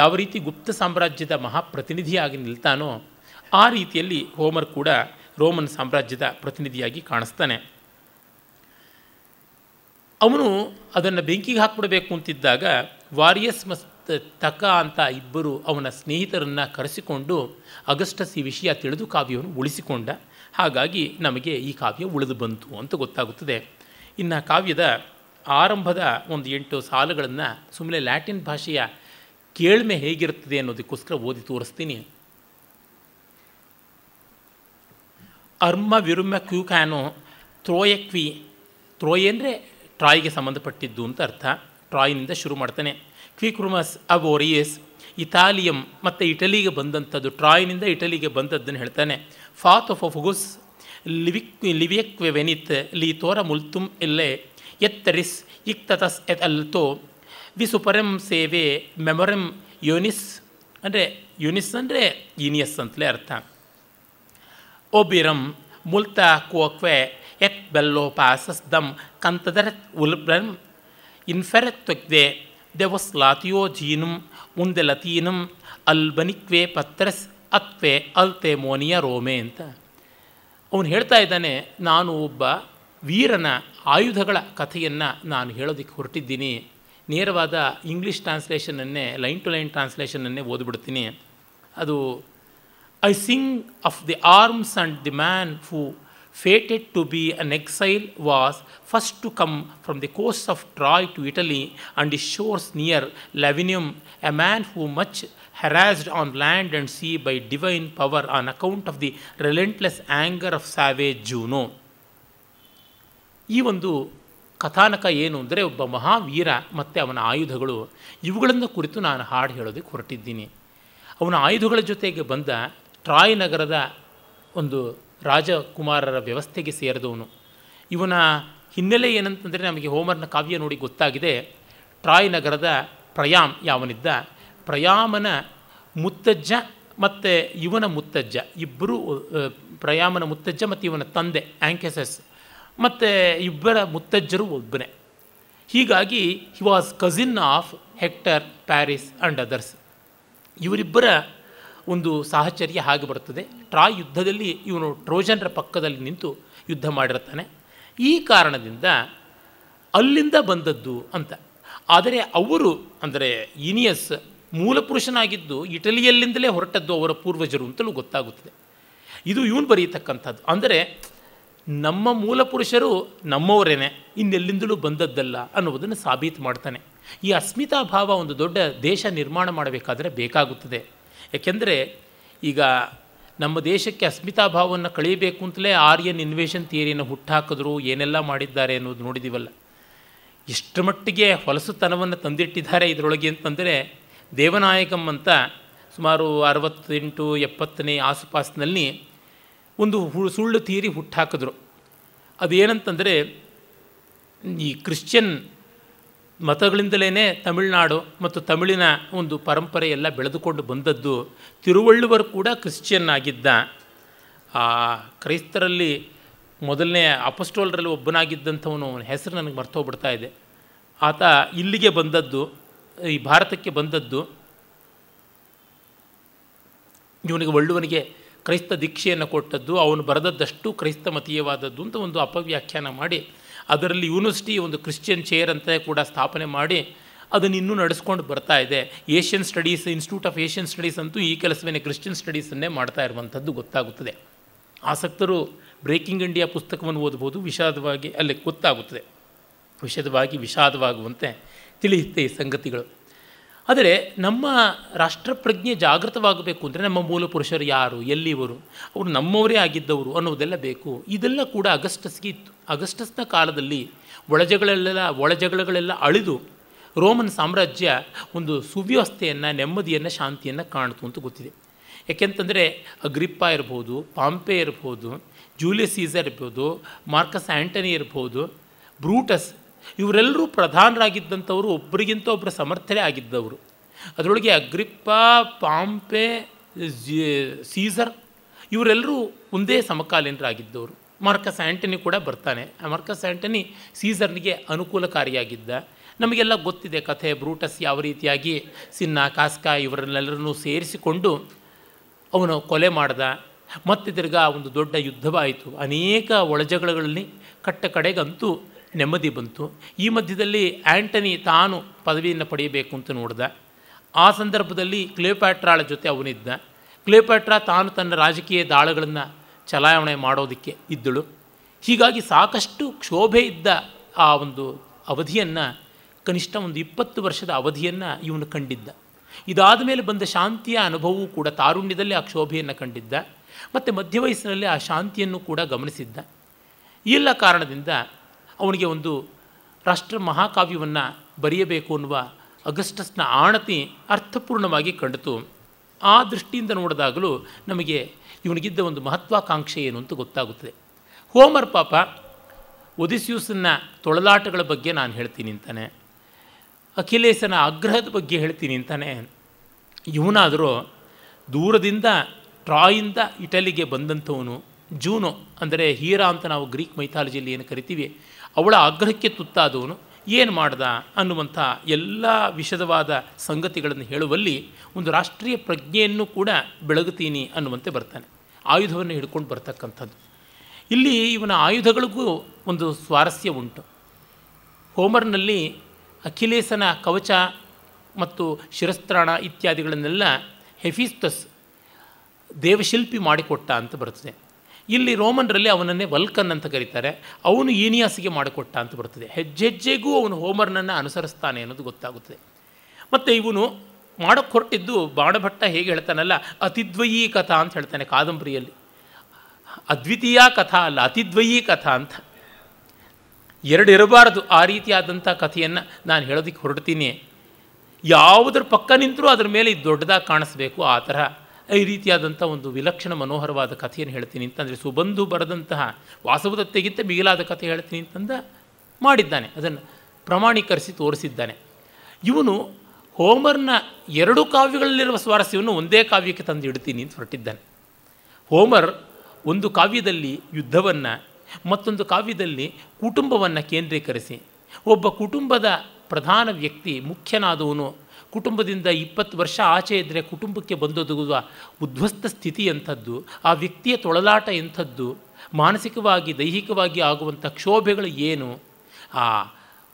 ಯಾವ ರೀತಿ ಗುಪ್ತ ಸಾಮ್ರಾಜ್ಯದ ಮಹಾಪ್ರತಿನಿಧಿಯಾಗಿ ನಿಲ್ತಾನೋ ಆ ರೀತಿಯಲ್ಲಿ ಹೋಮರ್ ಕೂಡ ರೋಮನ್ ಸಾಮ್ರಾಜ್ಯದ ಪ್ರತಿನಿಧಿಯಾಗಿ ಕಾಣಿಸ್ತಾನೆ ಅವನು ಅದನ್ನು ಬೆಂಕಿಗೆ ಹಾಕ್ಬಿಡಬೇಕು ಅಂತಿದ್ದಾಗ ವಾರಿಯಸ್ ಮಸ್ತ್ ತಕ ಅಂತ ಇಬ್ಬರು ಅವನ ಸ್ನೇಹಿತರನ್ನು ಕರೆಸಿಕೊಂಡು ಅಗಸ್ಟಸ್ ಈ ವಿಷಯ ತಿಳಿದು ಕಾವ್ಯವನ್ನು ಉಳಿಸಿಕೊಂಡ ಹಾಗಾಗಿ ನಮಗೆ ಈ ಕಾವ್ಯ ಉಳಿದು ಬಂತು ಅಂತ ಗೊತ್ತಾಗುತ್ತದೆ ಇನ್ನು ಕಾವ್ಯದ ಆರಂಭದ ಒಂದು ಎಂಟು ಸಾಲುಗಳನ್ನು ಸುಮ್ಮನೆ ಲ್ಯಾಟಿನ್ ಭಾಷೆಯ ಕೇಳ್ಮೆ ಹೇಗಿರುತ್ತದೆ ಅನ್ನೋದಕ್ಕೋಸ್ಕರ ಓದಿ ತೋರಿಸ್ತೀನಿ ಅರ್ಮ ವಿರುಮ ಕ್ಯೂಕ್ಯಾನೋ ತ್ರೋಯಕ್ವಿ ತ್ರೋಯೆ ಅಂದರೆ ಟ್ರಾಯ್ಗೆ ಸಂಬಂಧಪಟ್ಟಿದ್ದು ಅಂತ ಅರ್ಥ ಟ್ರಾಯ್ನಿಂದ ಶುರು ಮಾಡ್ತಾನೆ ಕ್ವಿಕ್ರುಮಸ್ ಅಬೋರಿಯಸ್ ಇಟಾಲಿಯಂ ಮತ್ತು ಇಟಲಿಗೆ ಬಂದಂಥದ್ದು ಟ್ರಾಯ್ನಿಂದ ಇಟಲಿಗೆ ಬಂದದ್ದನ್ನು ಹೇಳ್ತಾನೆ ಫಾತ್ ಆಫ್ ಅಫುಗುಸ್ ಲಿವಿಕ್ ಲಿವಿಯಕ್ವೆ ವೆನಿತ್ ಲಿ ತೋರ ಮುಲ್ತುಮ್ ಎಲ್ಲೆ ಎತ್ತರಿಸ್ ಇಕ್ತತಸ್ ಎತ್ ಅಲ್ತೋ ವಿ ಸೇವೆ ಮೆಮೊರಂ ಯೋನಿಸ್ ಅಂದರೆ ಯುನಿಸ್ ಅಂದರೆ ಯೂನಿಯಸ್ ಅಂತಲೇ ಅರ್ಥ ಒಬಿರಂ ಮುಲ್ತಾ ಕೋಕ್ವೆ ಎತ್ ಬೆಲ್ಲೋ ಪಾಸಸ್ ದಮ್ ಕಂತದರ ಉಲ್ಬ್ರಂ Inferetwekde, ದೆವಸ್ ಲಾತಿಯೋ ಜೀನುಂ ಮುಂದೆ ಲತೀನಂ ಅಲ್ಬನಿಕ್ವೆ ಪತ್ರಸ್ ಅತ್ವೆ ಅಲ್ತೆ altemonia ರೋಮೆ ಅಂತ ಅವನು ಹೇಳ್ತಾ ಇದ್ದಾನೆ ನಾನು ಒಬ್ಬ ವೀರನ ಆಯುಧಗಳ ಕಥೆಯನ್ನು ನಾನು ಹೇಳೋದಕ್ಕೆ ಹೊರಟಿದ್ದೀನಿ ನೇರವಾದ ಇಂಗ್ಲೀಷ್ ಟ್ರಾನ್ಸ್ಲೇಷನನ್ನೇ ಲೈನ್ ಟು ಲೈನ್ ಟ್ರಾನ್ಸ್ಲೇಷನನ್ನೇ ಓದ್ಬಿಡ್ತೀನಿ ಅದು I sing of the arms and the man ಫೂ fated to be an exile, was first to come from the coast of Troy to Italy and the shores near Lavinium, a man who much harassed on land and sea by divine power on account of the relentless anger of savage Juno. ಈ ಒಂದು ಕಥಾನಕ ಏನು ಅಂದರೆ ಒಬ್ಬ ಮಹಾವೀರ ಮತ್ತು ಅವನ ಆಯುಧಗಳು ಇವುಗಳನ್ನು ಕುರಿತು ನಾನು ಹಾಡು ಹೇಳೋದಕ್ಕೆ ಹೊರಟಿದ್ದೀನಿ ಅವನ ಆಯುಧಗಳ ಜೊತೆಗೆ ಬಂದ ಟ್ರಾಯ್ ನಗರದ ಒಂದು ರಾಜಕುಮಾರರ ವ್ಯವಸ್ಥೆಗೆ ಸೇರಿದವನು ಇವನ ಹಿನ್ನೆಲೆ ಏನಂತಂದರೆ ನಮಗೆ ಹೋಮರ್ನ ಕಾವ್ಯ ನೋಡಿ ಗೊತ್ತಾಗಿದೆ ಟ್ರಾಯ್ ನಗರದ ಪ್ರಯಾಮ್ ಯಾವನಿದ್ದ ಪ್ರಯಾಮನ ಮುತ್ತಜ್ಜ ಮತ್ತು ಇವನ ಮುತ್ತಜ್ಜ ಇಬ್ಬರು ಪ್ರಯಾಮನ ಮುತ್ತಜ್ಜ ಮತ್ತು ಇವನ ತಂದೆ ಆ್ಯಂಕೆಸಸ್ ಮತ್ತು ಇಬ್ಬರ ಮುತ್ತಜ್ಜರು ಒಬ್ಬನೇ ಹೀಗಾಗಿ he was cousin of Hector Paris and others ಇವರಿಬ್ಬರ ಒಂದು ಸಾಹಚರ್ಯ ಹಾಗೆ ಬರುತ್ತದೆ ಟ್ರಾಯ್ ಯುದ್ಧದಲ್ಲಿ ಇವನು ಟ್ರೋಜನ್ರ ಪಕ್ಕದಲ್ಲಿ ನಿಂತು ಯುದ್ಧ ಮಾಡಿರ್ತಾನೆ ಈ ಕಾರಣದಿಂದ ಅಲ್ಲಿಂದ ಬಂದದ್ದು ಅಂತ ಆದರೆ ಅವರು ಅಂದರೆ ಇನಿಯಸ್ ಮೂಲ ಪುರುಷನಾಗಿದ್ದು ಇಟಲಿಯಲ್ಲಿಂದಲೇ ಹೊರಟದ್ದು ಅವರ ಪೂರ್ವಜರು ಅಂತಲೂ ಗೊತ್ತಾಗುತ್ತದೆ ಇದು ಇವನು ಬರೀತಕ್ಕಂಥದ್ದು ಅಂದರೆ ನಮ್ಮ ಮೂಲ ಪುರುಷರು ನಮ್ಮವರೇನೆ ಇನ್ನೆಲ್ಲಿಂದಲೂ ಬಂದದ್ದಲ್ಲ ಅನ್ನುವುದನ್ನು ಸಾಬೀತು ಮಾಡ್ತಾನೆ ಈ ಅಸ್ಮಿತಾ ಭಾವ ಒಂದು ದೊಡ್ಡ ದೇಶ ನಿರ್ಮಾಣ ಮಾಡಬೇಕಾದರೆ ಬೇಕಾಗುತ್ತದೆ ಯಾಕೆಂದರೆ ಈಗ ನಮ್ಮ ದೇಶಕ್ಕೆ ಅಸ್ಮಿತಾ ಭಾವವನ್ನು ಕಳೀಬೇಕು ಅಂತಲೇ ಆರ್ಯನ್ ಇನ್ವೇಷನ್ ಥಿಯರಿಯನ್ನು ಹುಟ್ಟಾಕಿದ್ರು ಏನೆಲ್ಲ ಮಾಡಿದ್ದಾರೆ ಅನ್ನೋದು ನೋಡಿದ್ದೀವಲ್ಲ ಎಷ್ಟು ಮಟ್ಟಿಗೆ ಹೊಲಸುತನವನ್ನು ತಂದಿಟ್ಟಿದ್ದಾರೆ ಇದರೊಳಗೆ ಅಂತಂದರೆ ದೇವನಾಯಕಂ ಅಂತ ಸುಮಾರು ಅರವತ್ತೆಂಟು ಎಪ್ಪತ್ತನೇ ಆಸುಪಾಸಿನಲ್ಲಿ ಒಂದು ಸುಳ್ಳು ಥಿಯರಿ ಹುಟ್ಟಾಕಿದ್ರು ಅದೇನಂತಂದರೆ ಈ ಕ್ರಿಶ್ಚಿಯನ್ ಮತಗಳಿಂದಲೇ ತಮಿಳುನಾಡು ಮತ್ತು ತಮಿಳಿನ ಒಂದು ಪರಂಪರೆ ಎಲ್ಲ ಬೆಳೆದುಕೊಂಡು ಬಂದದ್ದು ತಿರುವಳ್ಳುವರು ಕೂಡ ಕ್ರಿಶ್ಚಿಯನ್ ಆಗಿದ್ದ ಆ ಕ್ರೈಸ್ತರಲ್ಲಿ ಮೊದಲನೇ ಅಪಸ್ಟೋಲ್ರಲ್ಲಿ ಒಬ್ಬನಾಗಿದ್ದಂಥವನು ಅವನ ಹೆಸರು ನನಗೆ ಮರ್ತೋಗ್ಬಿಡ್ತಾ ಇದೆ ಆತ ಇಲ್ಲಿಗೆ ಬಂದದ್ದು ಈ ಭಾರತಕ್ಕೆ ಬಂದದ್ದು ಇವನಿಗೆ ಒಳ್ಳುವನಿಗೆ ಕ್ರೈಸ್ತ ದೀಕ್ಷೆಯನ್ನು ಕೊಟ್ಟದ್ದು ಅವನು ಬರೆದದ್ದಷ್ಟು ಕ್ರೈಸ್ತ ಮತೀಯವಾದದ್ದು ಅಂತ ಒಂದು ಅಪವ್ಯಾಖ್ಯಾನ ಮಾಡಿ ಅದರಲ್ಲಿ ಯೂನಿವರ್ಸಿಟಿ ಒಂದು ಕ್ರಿಶ್ಚಿಯನ್ ಚೇರ್ ಅಂತ ಕೂಡ ಸ್ಥಾಪನೆ ಮಾಡಿ ಅದನ್ನು ಇನ್ನೂ ನಡೆಸ್ಕೊಂಡು ಬರ್ತಾ ಇದೆ Asian studies institute of Asian studies ಅಂತೂ ಈ ಕೆಲಸವೇ ಕ್ರಿಶ್ಚಿಯನ್ ಸ್ಟಡೀಸನ್ನೇ ಮಾಡ್ತಾ ಇರುವಂಥದ್ದು ಗೊತ್ತಾಗುತ್ತದೆ ಆಸಕ್ತರು ಬ್ರೇಕಿಂಗ್ ಇಂಡಿಯಾ ಪುಸ್ತಕವನ್ನು ಓದ್ಬೋದು ವಿಷಾದವಾಗಿ ಅಲ್ಲಿ ಗೊತ್ತಾಗುತ್ತದೆ ವಿಷದವಾಗಿ ವಿಷಾದವಾಗುವಂತೆ ತಿಳಿಯುತ್ತೆ ಈ ಸಂಗತಿಗಳು ಆದರೆ ನಮ್ಮ ರಾಷ್ಟ್ರಪ್ರಜ್ಞೆ ಜಾಗೃತವಾಗಬೇಕು ಅಂದರೆ ನಮ್ಮ ಮೂಲ ಪುರುಷರು ಯಾರು ಎಲ್ಲಿವರು ಅವರು ನಮ್ಮವರೇ ಆಗಿದ್ದವರು ಅನ್ನೋದೆಲ್ಲ ಬೇಕು ಇದೆಲ್ಲ ಕೂಡ ಅಗಸ್ಟಸ್ಗೆ ಇತ್ತು ಅಗಸ್ಟಸ್ನ ಕಾಲದಲ್ಲಿ ಒಳಜಗಳೆಲ್ಲ ಒಳಜಗಳಗಳೆಲ್ಲ ಅಳಿದು ರೋಮನ್ ಸಾಮ್ರಾಜ್ಯ ಒಂದು ಸುವ್ಯವಸ್ಥೆಯನ್ನು ನೆಮ್ಮದಿಯನ್ನು ಶಾಂತಿಯನ್ನು ಕಾಣ್ತು ಅಂತ ಗೊತ್ತಿದೆ ಯಾಕೆಂತಂದರೆ ಅಗ್ರಿಪ್ಪ ಇರ್ಬೋದು ಪಾಂಪೆ ಇರ್ಬೋದು ಜೂಲಿಯಸ್ ಸೀಸರ್ ಇರ್ಬೋದು ಮಾರ್ಕಸ್ ಆ್ಯಂಟನಿ ಇರ್ಬೋದು ಬ್ರೂಟಸ್ ಇವರೆಲ್ಲರೂ ಪ್ರಧಾನರಾಗಿದ್ದಂಥವರು ಒಬ್ಬರಿಗಿಂತ ಒಬ್ಬರು ಸಮರ್ಥರೇ ಆಗಿದ್ದವರು ಅದರೊಳಗೆ ಅಗ್ರಿಪ್ಪ ಪಾಂಪೆ ಸೀಸರ್ ಇವರೆಲ್ಲರೂ ಒಂದೇ ಸಮಕಾಲೀನರಾಗಿದ್ದವರು ಮಾರ್ಕಸ್ ಆ್ಯಂಟನಿ ಕೂಡ ಬರ್ತಾನೆ ಆ ಮಾರ್ಕಸ್ ಆ್ಯಂಟನಿ ಸೀಸರ್ನಿಗೆ ಅನುಕೂಲಕಾರಿಯಾಗಿದ್ದ ನಮಗೆಲ್ಲ ಗೊತ್ತಿದೆ ಕಥೆ ಬ್ರೂಟಸ್ ಯಾವ ರೀತಿಯಾಗಿ ಸಿನ್ನ ಕಾಸ್ಕ ಇವರನ್ನೆಲ್ಲರನ್ನೂ ಸೇರಿಸಿಕೊಂಡು ಅವನು ಕೊಲೆ ಮಾಡ್ದ ಮತ್ತೆ ತಿರ್ಗಾ ಒಂದು ದೊಡ್ಡ ಯುದ್ಧವಾಯಿತು ಅನೇಕ ಒಳಜಗಳಲ್ಲಿ ಕಟ್ಟ ಕಡೆಗಂತೂ ನೆಮ್ಮದಿ ಬಂತು ಈ ಮಧ್ಯದಲ್ಲಿ ಆ್ಯಂಟನಿ ತಾನು ಪದವಿಯನ್ನು ಪಡೆಯಬೇಕು ಅಂತ ನೋಡಿದ ಆ ಸಂದರ್ಭದಲ್ಲಿ ಕ್ಲೇಪ್ಯಾಟ್ರಾಳ ಜೊತೆ ಅವನಿದ್ದ ಕ್ಲೇಪ್ಯಾಟ್ರಾ ತಾನು ತನ್ನ ರಾಜಕೀಯ ದಾಳಗಳನ್ನು ಚಲಾವಣೆ ಮಾಡೋದಕ್ಕೆ ಇದ್ದಳು ಹೀಗಾಗಿ ಸಾಕಷ್ಟು ಕ್ಷೋಭೆ ಇದ್ದ ಆ ಒಂದು ಅವಧಿಯನ್ನು ಕನಿಷ್ಠ ಒಂದು ಇಪ್ಪತ್ತು ವರ್ಷದ ಅವಧಿಯನ್ನು ಇವನು ಕಂಡಿದ್ದ ಇದಾದ ಮೇಲೆ ಬಂದ ಶಾಂತಿಯ ಅನುಭವವೂ ಕೂಡ ತಾರುಣ್ಯದಲ್ಲಿ ಆ ಕ್ಷೋಭೆಯನ್ನು ಕಂಡಿದ್ದ ಮತ್ತು ವಯಸ್ಸಿನಲ್ಲಿ ಆ ಶಾಂತಿಯನ್ನು ಕೂಡ ಗಮನಿಸಿದ್ದ ಈ ಎಲ್ಲ ಕಾರಣದಿಂದ ಅವನಿಗೆ ಒಂದು ರಾಷ್ಟ್ರ ಮಹಾಕಾವ್ಯವನ್ನು ಬರೆಯಬೇಕು ಅನ್ನುವ ಅಗಸ್ಟಸ್ನ ಆಣತಿ ಅರ್ಥಪೂರ್ಣವಾಗಿ ಕಂಡಿತು ಆ ದೃಷ್ಟಿಯಿಂದ ನೋಡಿದಾಗಲೂ ನಮಗೆ ಇವನಿಗಿದ್ದ ಒಂದು ಮಹತ್ವಾಕಾಂಕ್ಷೆ ಏನು ಅಂತ ಗೊತ್ತಾಗುತ್ತದೆ ಹೋಮರ್ ಪಾಪ ಒದಿಸ್ಯೂಸನ್ನ ತೊಳಲಾಟಗಳ ಬಗ್ಗೆ ನಾನು ಹೇಳ್ತೀನಿ ಅಂತಾನೆ ಅಖಿಲೇಶನ ಆಗ್ರಹದ ಬಗ್ಗೆ ಹೇಳ್ತೀನಿ ಅಂತಾನೆ ಇವನಾದರೂ ದೂರದಿಂದ ಟ್ರಾಯಿಂದ ಇಟಲಿಗೆ ಬಂದಂಥವನು ಜೂನೋ ಅಂದರೆ ಹೀರಾ ಅಂತ ನಾವು ಗ್ರೀಕ್ ಮೈಥಾಲಜಿಯಲ್ಲಿ ಏನು ಕರಿತೀವಿ ಅವಳ ಆಗ್ರಹಕ್ಕೆ ತುತ್ತಾದವನು ಏನು ಮಾಡ್ದ ಅನ್ನುವಂಥ ಎಲ್ಲ ವಿಷದವಾದ ಸಂಗತಿಗಳನ್ನು ಹೇಳುವಲ್ಲಿ ಒಂದು ರಾಷ್ಟ್ರೀಯ ಪ್ರಜ್ಞೆಯನ್ನು ಕೂಡ ಬೆಳಗುತ್ತೀನಿ ಅನ್ನುವಂತೆ ಬರ್ತಾನೆ ಆಯುಧವನ್ನು ಹಿಡ್ಕೊಂಡು ಬರ್ತಕ್ಕಂಥದ್ದು ಇಲ್ಲಿ ಇವನ ಆಯುಧಗಳಿಗೂ ಒಂದು ಸ್ವಾರಸ್ಯ ಉಂಟು ಹೋಮರ್ನಲ್ಲಿ ಅಖಿಲೇಸನ ಕವಚ ಮತ್ತು ಶಿರಸ್ತ್ರಾಣ ಇತ್ಯಾದಿಗಳನ್ನೆಲ್ಲ ಹೆಫಿಸ್ತಸ್ ದೇವಶಿಲ್ಪಿ ಮಾಡಿಕೊಟ್ಟ ಅಂತ ಬರ್ತದೆ ಇಲ್ಲಿ ರೋಮನ್ರಲ್ಲಿ ಅವನನ್ನೇ ವಲ್ಕನ್ ಅಂತ ಕರೀತಾರೆ ಅವನು ಈನಿಯಾಸಿಗೆ ಮಾಡಿಕೊಟ್ಟ ಅಂತ ಬರ್ತದೆ ಹೆಜ್ಜೆಜ್ಜೆಗೂ ಅವನು ಹೋಮರ್ನನ್ನು ಅನುಸರಿಸ್ತಾನೆ ಅನ್ನೋದು ಗೊತ್ತಾಗುತ್ತದೆ ಮತ್ತು ಇವನು ಮಾಡೋಕ್ಕೆ ಹೊರಟಿದ್ದು ಬಾಣಭಟ್ಟ ಹೇಗೆ ಹೇಳ್ತಾನಲ್ಲ ಅತಿದ್ವಯೀ ಕಥಾ ಅಂತ ಹೇಳ್ತಾನೆ ಕಾದಂಬರಿಯಲ್ಲಿ ಅದ್ವಿತೀಯ ಕಥಾ ಅಲ್ಲ ಅತಿದ್ವಯೀ ಕಥಾ ಅಂತ ಎರಡು ಇರಬಾರದು ಆ ರೀತಿಯಾದಂಥ ಕಥೆಯನ್ನು ನಾನು ಹೇಳೋದಕ್ಕೆ ಹೊರಡ್ತೀನಿ ಯಾವುದ್ರ ಪಕ್ಕ ನಿಂತರೂ ಅದ್ರ ಮೇಲೆ ದೊಡ್ಡದಾಗಿ ಕಾಣಿಸ್ಬೇಕು ಆ ಥರ ಈ ರೀತಿಯಾದಂಥ ಒಂದು ವಿಲಕ್ಷಣ ಮನೋಹರವಾದ ಕಥೆಯನ್ನು ಹೇಳ್ತೀನಿ ಅಂತಂದರೆ ಸುಬಂಧು ಬರೆದಂತಹ ವಾಸವದತ್ತೆಗಿಂತ ಮಿಗಿಲಾದ ಕಥೆ ಹೇಳ್ತೀನಿ ಅಂತಂದ ಮಾಡಿದ್ದಾನೆ ಅದನ್ನು ಪ್ರಮಾಣೀಕರಿಸಿ ತೋರಿಸಿದ್ದಾನೆ ಇವನು ಹೋಮರ್ನ ಎರಡು ಕಾವ್ಯಗಳಲ್ಲಿರುವ ಸ್ವಾರಸ್ಯವನ್ನು ಒಂದೇ ಕಾವ್ಯಕ್ಕೆ ತಂದು ಇಡ್ತೀನಿ ಅಂತ ಹೊರಟಿದ್ದಾನೆ ಹೋಮರ್ ಒಂದು ಕಾವ್ಯದಲ್ಲಿ ಯುದ್ಧವನ್ನು ಮತ್ತೊಂದು ಕಾವ್ಯದಲ್ಲಿ ಕುಟುಂಬವನ್ನು ಕೇಂದ್ರೀಕರಿಸಿ ಒಬ್ಬ ಕುಟುಂಬದ ಪ್ರಧಾನ ವ್ಯಕ್ತಿ ಮುಖ್ಯನಾದವನು ಕುಟುಂಬದಿಂದ ಇಪ್ಪತ್ತು ವರ್ಷ ಆಚೆ ಇದ್ದರೆ ಕುಟುಂಬಕ್ಕೆ ಬಂದೊದಗುವ ಉದ್ವಸ್ತ ಸ್ಥಿತಿ ಎಂಥದ್ದು ಆ ವ್ಯಕ್ತಿಯ ತೊಳಲಾಟ ಎಂಥದ್ದು ಮಾನಸಿಕವಾಗಿ ದೈಹಿಕವಾಗಿ ಆಗುವಂಥ ಕ್ಷೋಭೆಗಳು ಏನು ಆ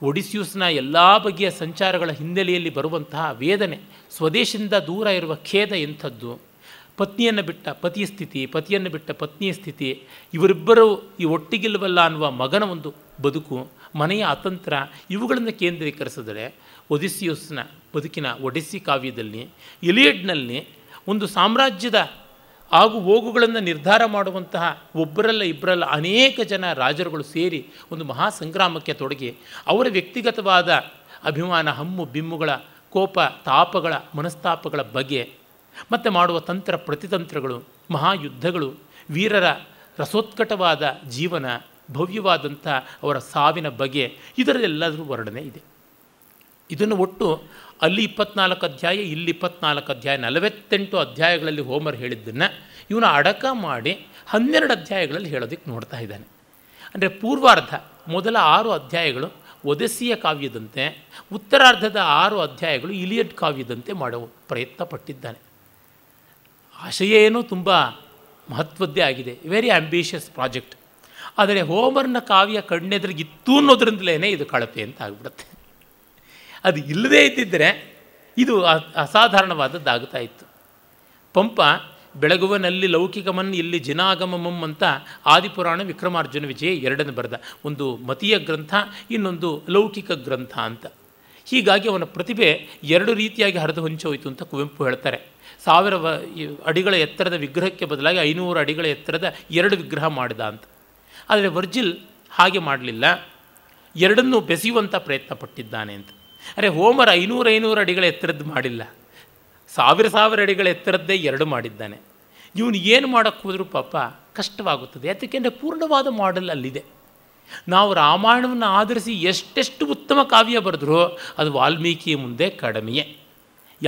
ಒಡಿಸ್ಯೂಸ್ನ ಎಲ್ಲ ಬಗೆಯ ಸಂಚಾರಗಳ ಹಿನ್ನೆಲೆಯಲ್ಲಿ ಬರುವಂತಹ ವೇದನೆ ಸ್ವದೇಶದಿಂದ ದೂರ ಇರುವ ಖೇದ ಎಂಥದ್ದು ಪತ್ನಿಯನ್ನು ಬಿಟ್ಟ ಪತಿಯ ಸ್ಥಿತಿ ಪತಿಯನ್ನು ಬಿಟ್ಟ ಪತ್ನಿಯ ಸ್ಥಿತಿ ಇವರಿಬ್ಬರು ಈ ಒಟ್ಟಿಗಿಲ್ವಲ್ಲ ಅನ್ನುವ ಮಗನ ಒಂದು ಬದುಕು ಮನೆಯ ಅತಂತ್ರ ಇವುಗಳನ್ನು ಕೇಂದ್ರೀಕರಿಸಿದರೆ ಒದಿಸ್ಯೂಸ್ನ ಬದುಕಿನ ಒಡಿಸ್ಸಿ ಕಾವ್ಯದಲ್ಲಿ ಎಲಿಯಡ್ನಲ್ಲಿ ಒಂದು ಸಾಮ್ರಾಜ್ಯದ ಆಗು ಹೋಗುಗಳನ್ನು ನಿರ್ಧಾರ ಮಾಡುವಂತಹ ಒಬ್ಬರಲ್ಲ ಇಬ್ಬರಲ್ಲ ಅನೇಕ ಜನ ರಾಜರುಗಳು ಸೇರಿ ಒಂದು ಮಹಾ ತೊಡಗಿ ಅವರ ವ್ಯಕ್ತಿಗತವಾದ ಅಭಿಮಾನ ಹಮ್ಮು ಬಿಮ್ಮುಗಳ ಕೋಪ ತಾಪಗಳ ಮನಸ್ತಾಪಗಳ ಬಗೆ ಮತ್ತು ಮಾಡುವ ತಂತ್ರ ಪ್ರತಿತಂತ್ರಗಳು ಮಹಾಯುದ್ಧಗಳು ವೀರರ ರಸೋತ್ಕಟವಾದ ಜೀವನ ಭವ್ಯವಾದಂಥ ಅವರ ಸಾವಿನ ಬಗೆ ಇದರಲ್ಲೆಲ್ಲದರೂ ವರ್ಣನೆ ಇದೆ ಇದನ್ನು ಒಟ್ಟು ಅಲ್ಲಿ ಇಪ್ಪತ್ನಾಲ್ಕು ಅಧ್ಯಾಯ ಇಲ್ಲಿ ಇಪ್ಪತ್ನಾಲ್ಕು ಅಧ್ಯಾಯ ನಲವತ್ತೆಂಟು ಅಧ್ಯಾಯಗಳಲ್ಲಿ ಹೋಮರ್ ಹೇಳಿದ್ದನ್ನು ಇವನು ಅಡಕ ಮಾಡಿ ಹನ್ನೆರಡು ಅಧ್ಯಾಯಗಳಲ್ಲಿ ಹೇಳೋದಕ್ಕೆ ನೋಡ್ತಾ ಇದ್ದಾನೆ ಅಂದರೆ ಪೂರ್ವಾರ್ಧ ಮೊದಲ ಆರು ಅಧ್ಯಾಯಗಳು ಒದಸಿಯ ಕಾವ್ಯದಂತೆ ಉತ್ತರಾರ್ಧದ ಆರು ಅಧ್ಯಾಯಗಳು ಇಲಿಯಟ್ ಕಾವ್ಯದಂತೆ ಮಾಡುವ ಪ್ರಯತ್ನ ಪಟ್ಟಿದ್ದಾನೆ ಆಶಯ ಏನೂ ತುಂಬ ಮಹತ್ವದ್ದೇ ಆಗಿದೆ ವೆರಿ ಆಂಬಿಷಿಯಸ್ ಪ್ರಾಜೆಕ್ಟ್ ಆದರೆ ಹೋಮರ್ನ ಕಾವ್ಯ ಕಣ್ಣೆದ್ರಿಗಿತ್ತು ಅನ್ನೋದ್ರಿಂದಲೇ ಇದು ಕಳಪೆ ಅಂತ ಆಗ್ಬಿಡುತ್ತೆ ಅದು ಇಲ್ಲದೇ ಇದ್ದಿದ್ದರೆ ಇದು ಅಸಾಧಾರಣವಾದದ್ದಾಗ್ತಾ ಇತ್ತು ಪಂಪ ಬೆಳಗುವನಲ್ಲಿ ಲೌಕಿಕಮನ್ ಇಲ್ಲಿ ಜಿನಾಗಮಮಂ ಅಂತ ಆದಿಪುರಾಣ ವಿಕ್ರಮಾರ್ಜುನ ವಿಜಯ ಎರಡನ್ನು ಬರೆದ ಒಂದು ಮತೀಯ ಗ್ರಂಥ ಇನ್ನೊಂದು ಲೌಕಿಕ ಗ್ರಂಥ ಅಂತ ಹೀಗಾಗಿ ಅವನ ಪ್ರತಿಭೆ ಎರಡು ರೀತಿಯಾಗಿ ಹರಿದು ಹೊಂಚೋಯಿತು ಅಂತ ಕುವೆಂಪು ಹೇಳ್ತಾರೆ ಸಾವಿರ ಅಡಿಗಳ ಎತ್ತರದ ವಿಗ್ರಹಕ್ಕೆ ಬದಲಾಗಿ ಐನೂರು ಅಡಿಗಳ ಎತ್ತರದ ಎರಡು ವಿಗ್ರಹ ಮಾಡಿದ ಅಂತ ಆದರೆ ವರ್ಜಿಲ್ ಹಾಗೆ ಮಾಡಲಿಲ್ಲ ಎರಡನ್ನೂ ಬೆಸೆಯುವಂಥ ಪ್ರಯತ್ನ ಪಟ್ಟಿದ್ದಾನೆ ಅಂತ ಅರೆ ಹೋಮರ್ ಐನೂರು ಐನೂರು ಅಡಿಗಳ ಎತ್ತರದ್ದು ಮಾಡಿಲ್ಲ ಸಾವಿರ ಸಾವಿರ ಅಡಿಗಳ ಎತ್ತರದ್ದೇ ಎರಡು ಮಾಡಿದ್ದಾನೆ ಇವನು ಏನು ಮಾಡೋಕ್ಕೆ ಹೋದರೂ ಪಾಪ ಕಷ್ಟವಾಗುತ್ತದೆ ಯಾಕೆಂದರೆ ಪೂರ್ಣವಾದ ಮಾಡೆಲ್ ಅಲ್ಲಿದೆ ನಾವು ರಾಮಾಯಣವನ್ನು ಆಧರಿಸಿ ಎಷ್ಟೆಷ್ಟು ಉತ್ತಮ ಕಾವ್ಯ ಬರೆದ್ರೂ ಅದು ವಾಲ್ಮೀಕಿಯ ಮುಂದೆ ಕಡಿಮೆಯೇ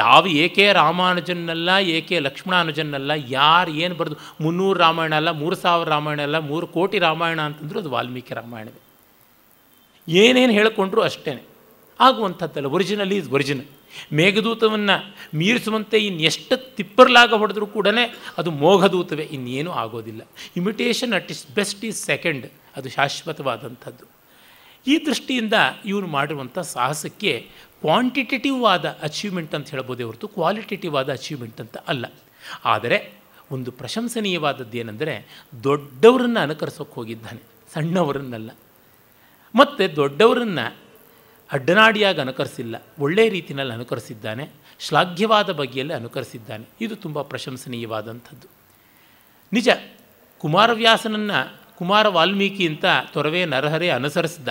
ಯಾವ ಏಕೆ ರಾಮಾನುಜನ್ನಲ್ಲ ಏಕೆ ಲಕ್ಷ್ಮಣಾನುಜನ್ನಲ್ಲ ಯಾರು ಏನು ಬರೆದು ಮುನ್ನೂರು ರಾಮಾಯಣ ಅಲ್ಲ ಮೂರು ಸಾವಿರ ರಾಮಾಯಣ ಅಲ್ಲ ಮೂರು ಕೋಟಿ ರಾಮಾಯಣ ಅಂತಂದರೂ ಅದು ವಾಲ್ಮೀಕಿ ರಾಮಾಯಣವೇ ಏನೇನು ಹೇಳಿಕೊಂಡ್ರು ಅಷ್ಟೇ ಆಗುವಂಥದ್ದಲ್ಲ ಒರಿಜಿನಲ್ ಈಸ್ ಒರಿಜಿನಲ್ ಮೇಘದೂತವನ್ನು ಮೀರಿಸುವಂತೆ ಇನ್ನೆಷ್ಟು ತಿಪ್ಪರ್ಲಾಗ ಹೊಡೆದರೂ ಕೂಡ ಅದು ಮೋಘದೂತವೇ ಇನ್ನೇನೂ ಆಗೋದಿಲ್ಲ imitation at its best is second ಅದು ಶಾಶ್ವತವಾದಂಥದ್ದು ಈ ದೃಷ್ಟಿಯಿಂದ ಇವನು ಮಾಡಿರುವಂಥ ಸಾಹಸಕ್ಕೆ ಕ್ವಾಂಟಿಟೇಟಿವ್ ಆದ ಅಚೀವ್ಮೆಂಟ್ ಅಂತ ಹೇಳ್ಬೋದೇ ಹೊರತು ಕ್ವಾಲಿಟೇಟಿವ್ ಆದ ಅಚೀವ್ಮೆಂಟ್ ಅಂತ ಅಲ್ಲ ಆದರೆ ಒಂದು ಪ್ರಶಂಸನೀಯವಾದದ್ದು ಏನೆಂದರೆ ದೊಡ್ಡವರನ್ನು ಅನುಕರಿಸೋಕೆ ಹೋಗಿದ್ದಾನೆ ಸಣ್ಣವರನ್ನಲ್ಲ ಮತ್ತು ದೊಡ್ಡವರನ್ನು ಅಡ್ಡನಾಡಿಯಾಗಿ ಅನುಕರಿಸಿಲ್ಲ ಒಳ್ಳೆಯ ರೀತಿಯಲ್ಲಿ ಅನುಕರಿಸಿದ್ದಾನೆ ಶ್ಲಾಘ್ಯವಾದ ಬಗೆಯಲ್ಲಿ ಅನುಕರಿಸಿದ್ದಾನೆ ಇದು ತುಂಬ ಪ್ರಶಂಸನೀಯವಾದಂಥದ್ದು ನಿಜ ಕುಮಾರವ್ಯಾಸನನ್ನು ಕುಮಾರ ವಾಲ್ಮೀಕಿ ಅಂತ ತೊರವೇ ನರಹರೆ ಅನುಸರಿಸಿದ್ದ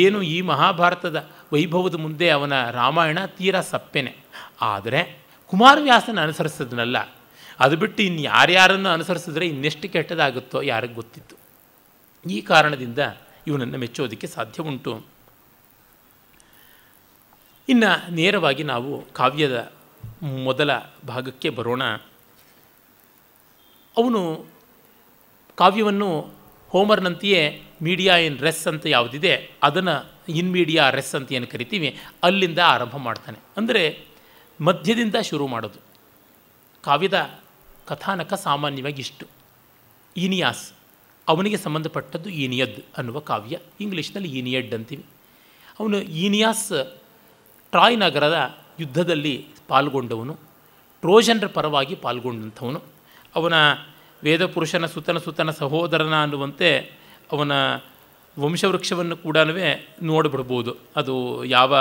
ಏನು ಈ ಮಹಾಭಾರತದ ವೈಭವದ ಮುಂದೆ ಅವನ ರಾಮಾಯಣ ತೀರಾ ಸಪ್ಪೆನೆ ಆದರೆ ಕುಮಾರವ್ಯಾಸನ ಅನುಸರಿಸಿದ್ನಲ್ಲ ಅದು ಬಿಟ್ಟು ಇನ್ನು ಯಾರ್ಯಾರನ್ನು ಅನುಸರಿಸಿದ್ರೆ ಇನ್ನೆಷ್ಟು ಕೆಟ್ಟದಾಗುತ್ತೋ ಯಾರಿಗೆ ಗೊತ್ತಿತ್ತು ಈ ಕಾರಣದಿಂದ ಇವನನ್ನು ಮೆಚ್ಚೋದಕ್ಕೆ ಸಾಧ್ಯ ಉಂಟು ಇನ್ನು ನೇರವಾಗಿ ನಾವು ಕಾವ್ಯದ ಮೊದಲ ಭಾಗಕ್ಕೆ ಬರೋಣ ಅವನು ಕಾವ್ಯವನ್ನು ಹೋಮರ್ನಂತೆಯೇ ಮೀಡಿಯಾ ಇನ್ ರೆಸ್ ಅಂತ ಯಾವುದಿದೆ ಅದನ್ನು ಇನ್ ಮೀಡಿಯಾ ರೆಸ್ ಅಂತ ಏನು ಕರಿತೀವಿ ಅಲ್ಲಿಂದ ಆರಂಭ ಮಾಡ್ತಾನೆ ಅಂದರೆ ಮಧ್ಯದಿಂದ ಶುರು ಮಾಡೋದು ಕಾವ್ಯದ ಕಥಾನಕ ಸಾಮಾನ್ಯವಾಗಿ ಇಷ್ಟು ಈನಿಯಾಸ್ ಅವನಿಗೆ ಸಂಬಂಧಪಟ್ಟದ್ದು ಈನಿಯದ್ ಅನ್ನುವ ಕಾವ್ಯ ಇಂಗ್ಲೀಷ್ನಲ್ಲಿ ಈನಿಯಡ್ ಅಂತೀವಿ ಅವನು ಈನಿಯಾಸ್ ಟ್ರಾಯ್ ನಗರದ ಯುದ್ಧದಲ್ಲಿ ಪಾಲ್ಗೊಂಡವನು ಟ್ರೋಜನ್ರ ಪರವಾಗಿ ಪಾಲ್ಗೊಂಡಂಥವನು ಅವನ ವೇದಪುರುಷನ ಸುತನ ಸುತನ ಸಹೋದರನ ಅನ್ನುವಂತೆ ಅವನ ವಂಶವೃಕ್ಷವನ್ನು ಕೂಡ ನೋಡಿಬಿಡ್ಬೋದು ಅದು ಯಾವ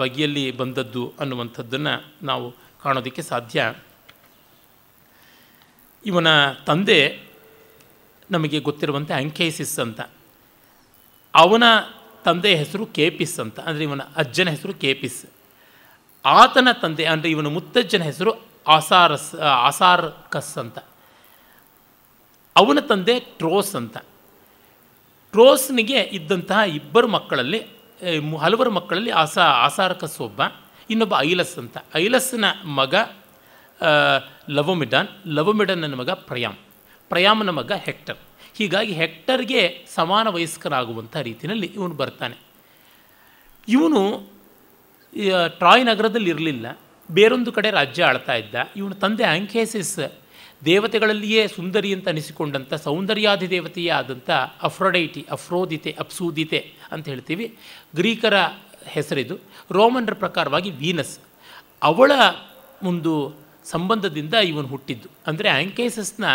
ಬಗೆಯಲ್ಲಿ ಬಂದದ್ದು ಅನ್ನುವಂಥದ್ದನ್ನು ನಾವು ಕಾಣೋದಕ್ಕೆ ಸಾಧ್ಯ ಇವನ ತಂದೆ ನಮಗೆ ಗೊತ್ತಿರುವಂತೆ ಅಂಕೇಸಿಸ್ ಅಂತ ಅವನ ತಂದೆಯ ಹೆಸರು ಕೆ ಪಿಸ್ ಅಂತ ಅಂದರೆ ಇವನ ಅಜ್ಜನ ಹೆಸರು ಕೆ ಪಿಸ್ ಆತನ ತಂದೆ ಅಂದರೆ ಇವನು ಮುತ್ತಜ್ಜನ ಹೆಸರು ಆಸಾರಸ್ ಆಸಾರ್ಕಸ್ ಅಂತ ಅವನ ತಂದೆ ಟ್ರೋಸ್ ಅಂತ ಟ್ರೋಸ್ನಿಗೆ ಇದ್ದಂತಹ ಇಬ್ಬರು ಮಕ್ಕಳಲ್ಲಿ ಹಲವರು ಮಕ್ಕಳಲ್ಲಿ ಆಸಾ ಆಸಾರ್ಕಸ್ ಒಬ್ಬ ಇನ್ನೊಬ್ಬ ಐಲಸ್ ಅಂತ ಐಲಸ್ನ ಮಗ ಲವೊಮಿಡಾನ್ ಲವಮಿಡನ್ನ ಮಗ ಪ್ರಯಾಮ್ ಪ್ರಯಾಮ್ನ ಮಗ ಹೆಕ್ಟರ್ ಹೀಗಾಗಿ ಹೆಕ್ಟರ್ಗೆ ಸಮಾನ ವಯಸ್ಕರಾಗುವಂಥ ರೀತಿಯಲ್ಲಿ ಇವನು ಬರ್ತಾನೆ ಇವನು ಟ್ರಾಯ್ ನಗರದಲ್ಲಿ ಇರಲಿಲ್ಲ ಬೇರೊಂದು ಕಡೆ ರಾಜ್ಯ ಆಳ್ತಾ ಇದ್ದ ಇವನ ತಂದೆ ಆಂಕೇಸಿಸ್ ದೇವತೆಗಳಲ್ಲಿಯೇ ಸುಂದರಿ ಅಂತ ಅನಿಸಿಕೊಂಡಂಥ ಸೌಂದರ್ಯಾಧಿ ದೇವತೆಯೇ ಆದಂಥ ಅಫ್ರೊಡೈಟಿ ಅಫ್ರೋದಿತೆ ಅಪ್ಸೂದಿತೆ ಅಂತ ಹೇಳ್ತೀವಿ ಗ್ರೀಕರ ಹೆಸರಿದು ರೋಮನ್ರ ಪ್ರಕಾರವಾಗಿ ವೀನಸ್ ಅವಳ ಒಂದು ಸಂಬಂಧದಿಂದ ಇವನು ಹುಟ್ಟಿದ್ದು ಅಂದರೆ ಆ್ಯಂಕೇಸಸ್ನ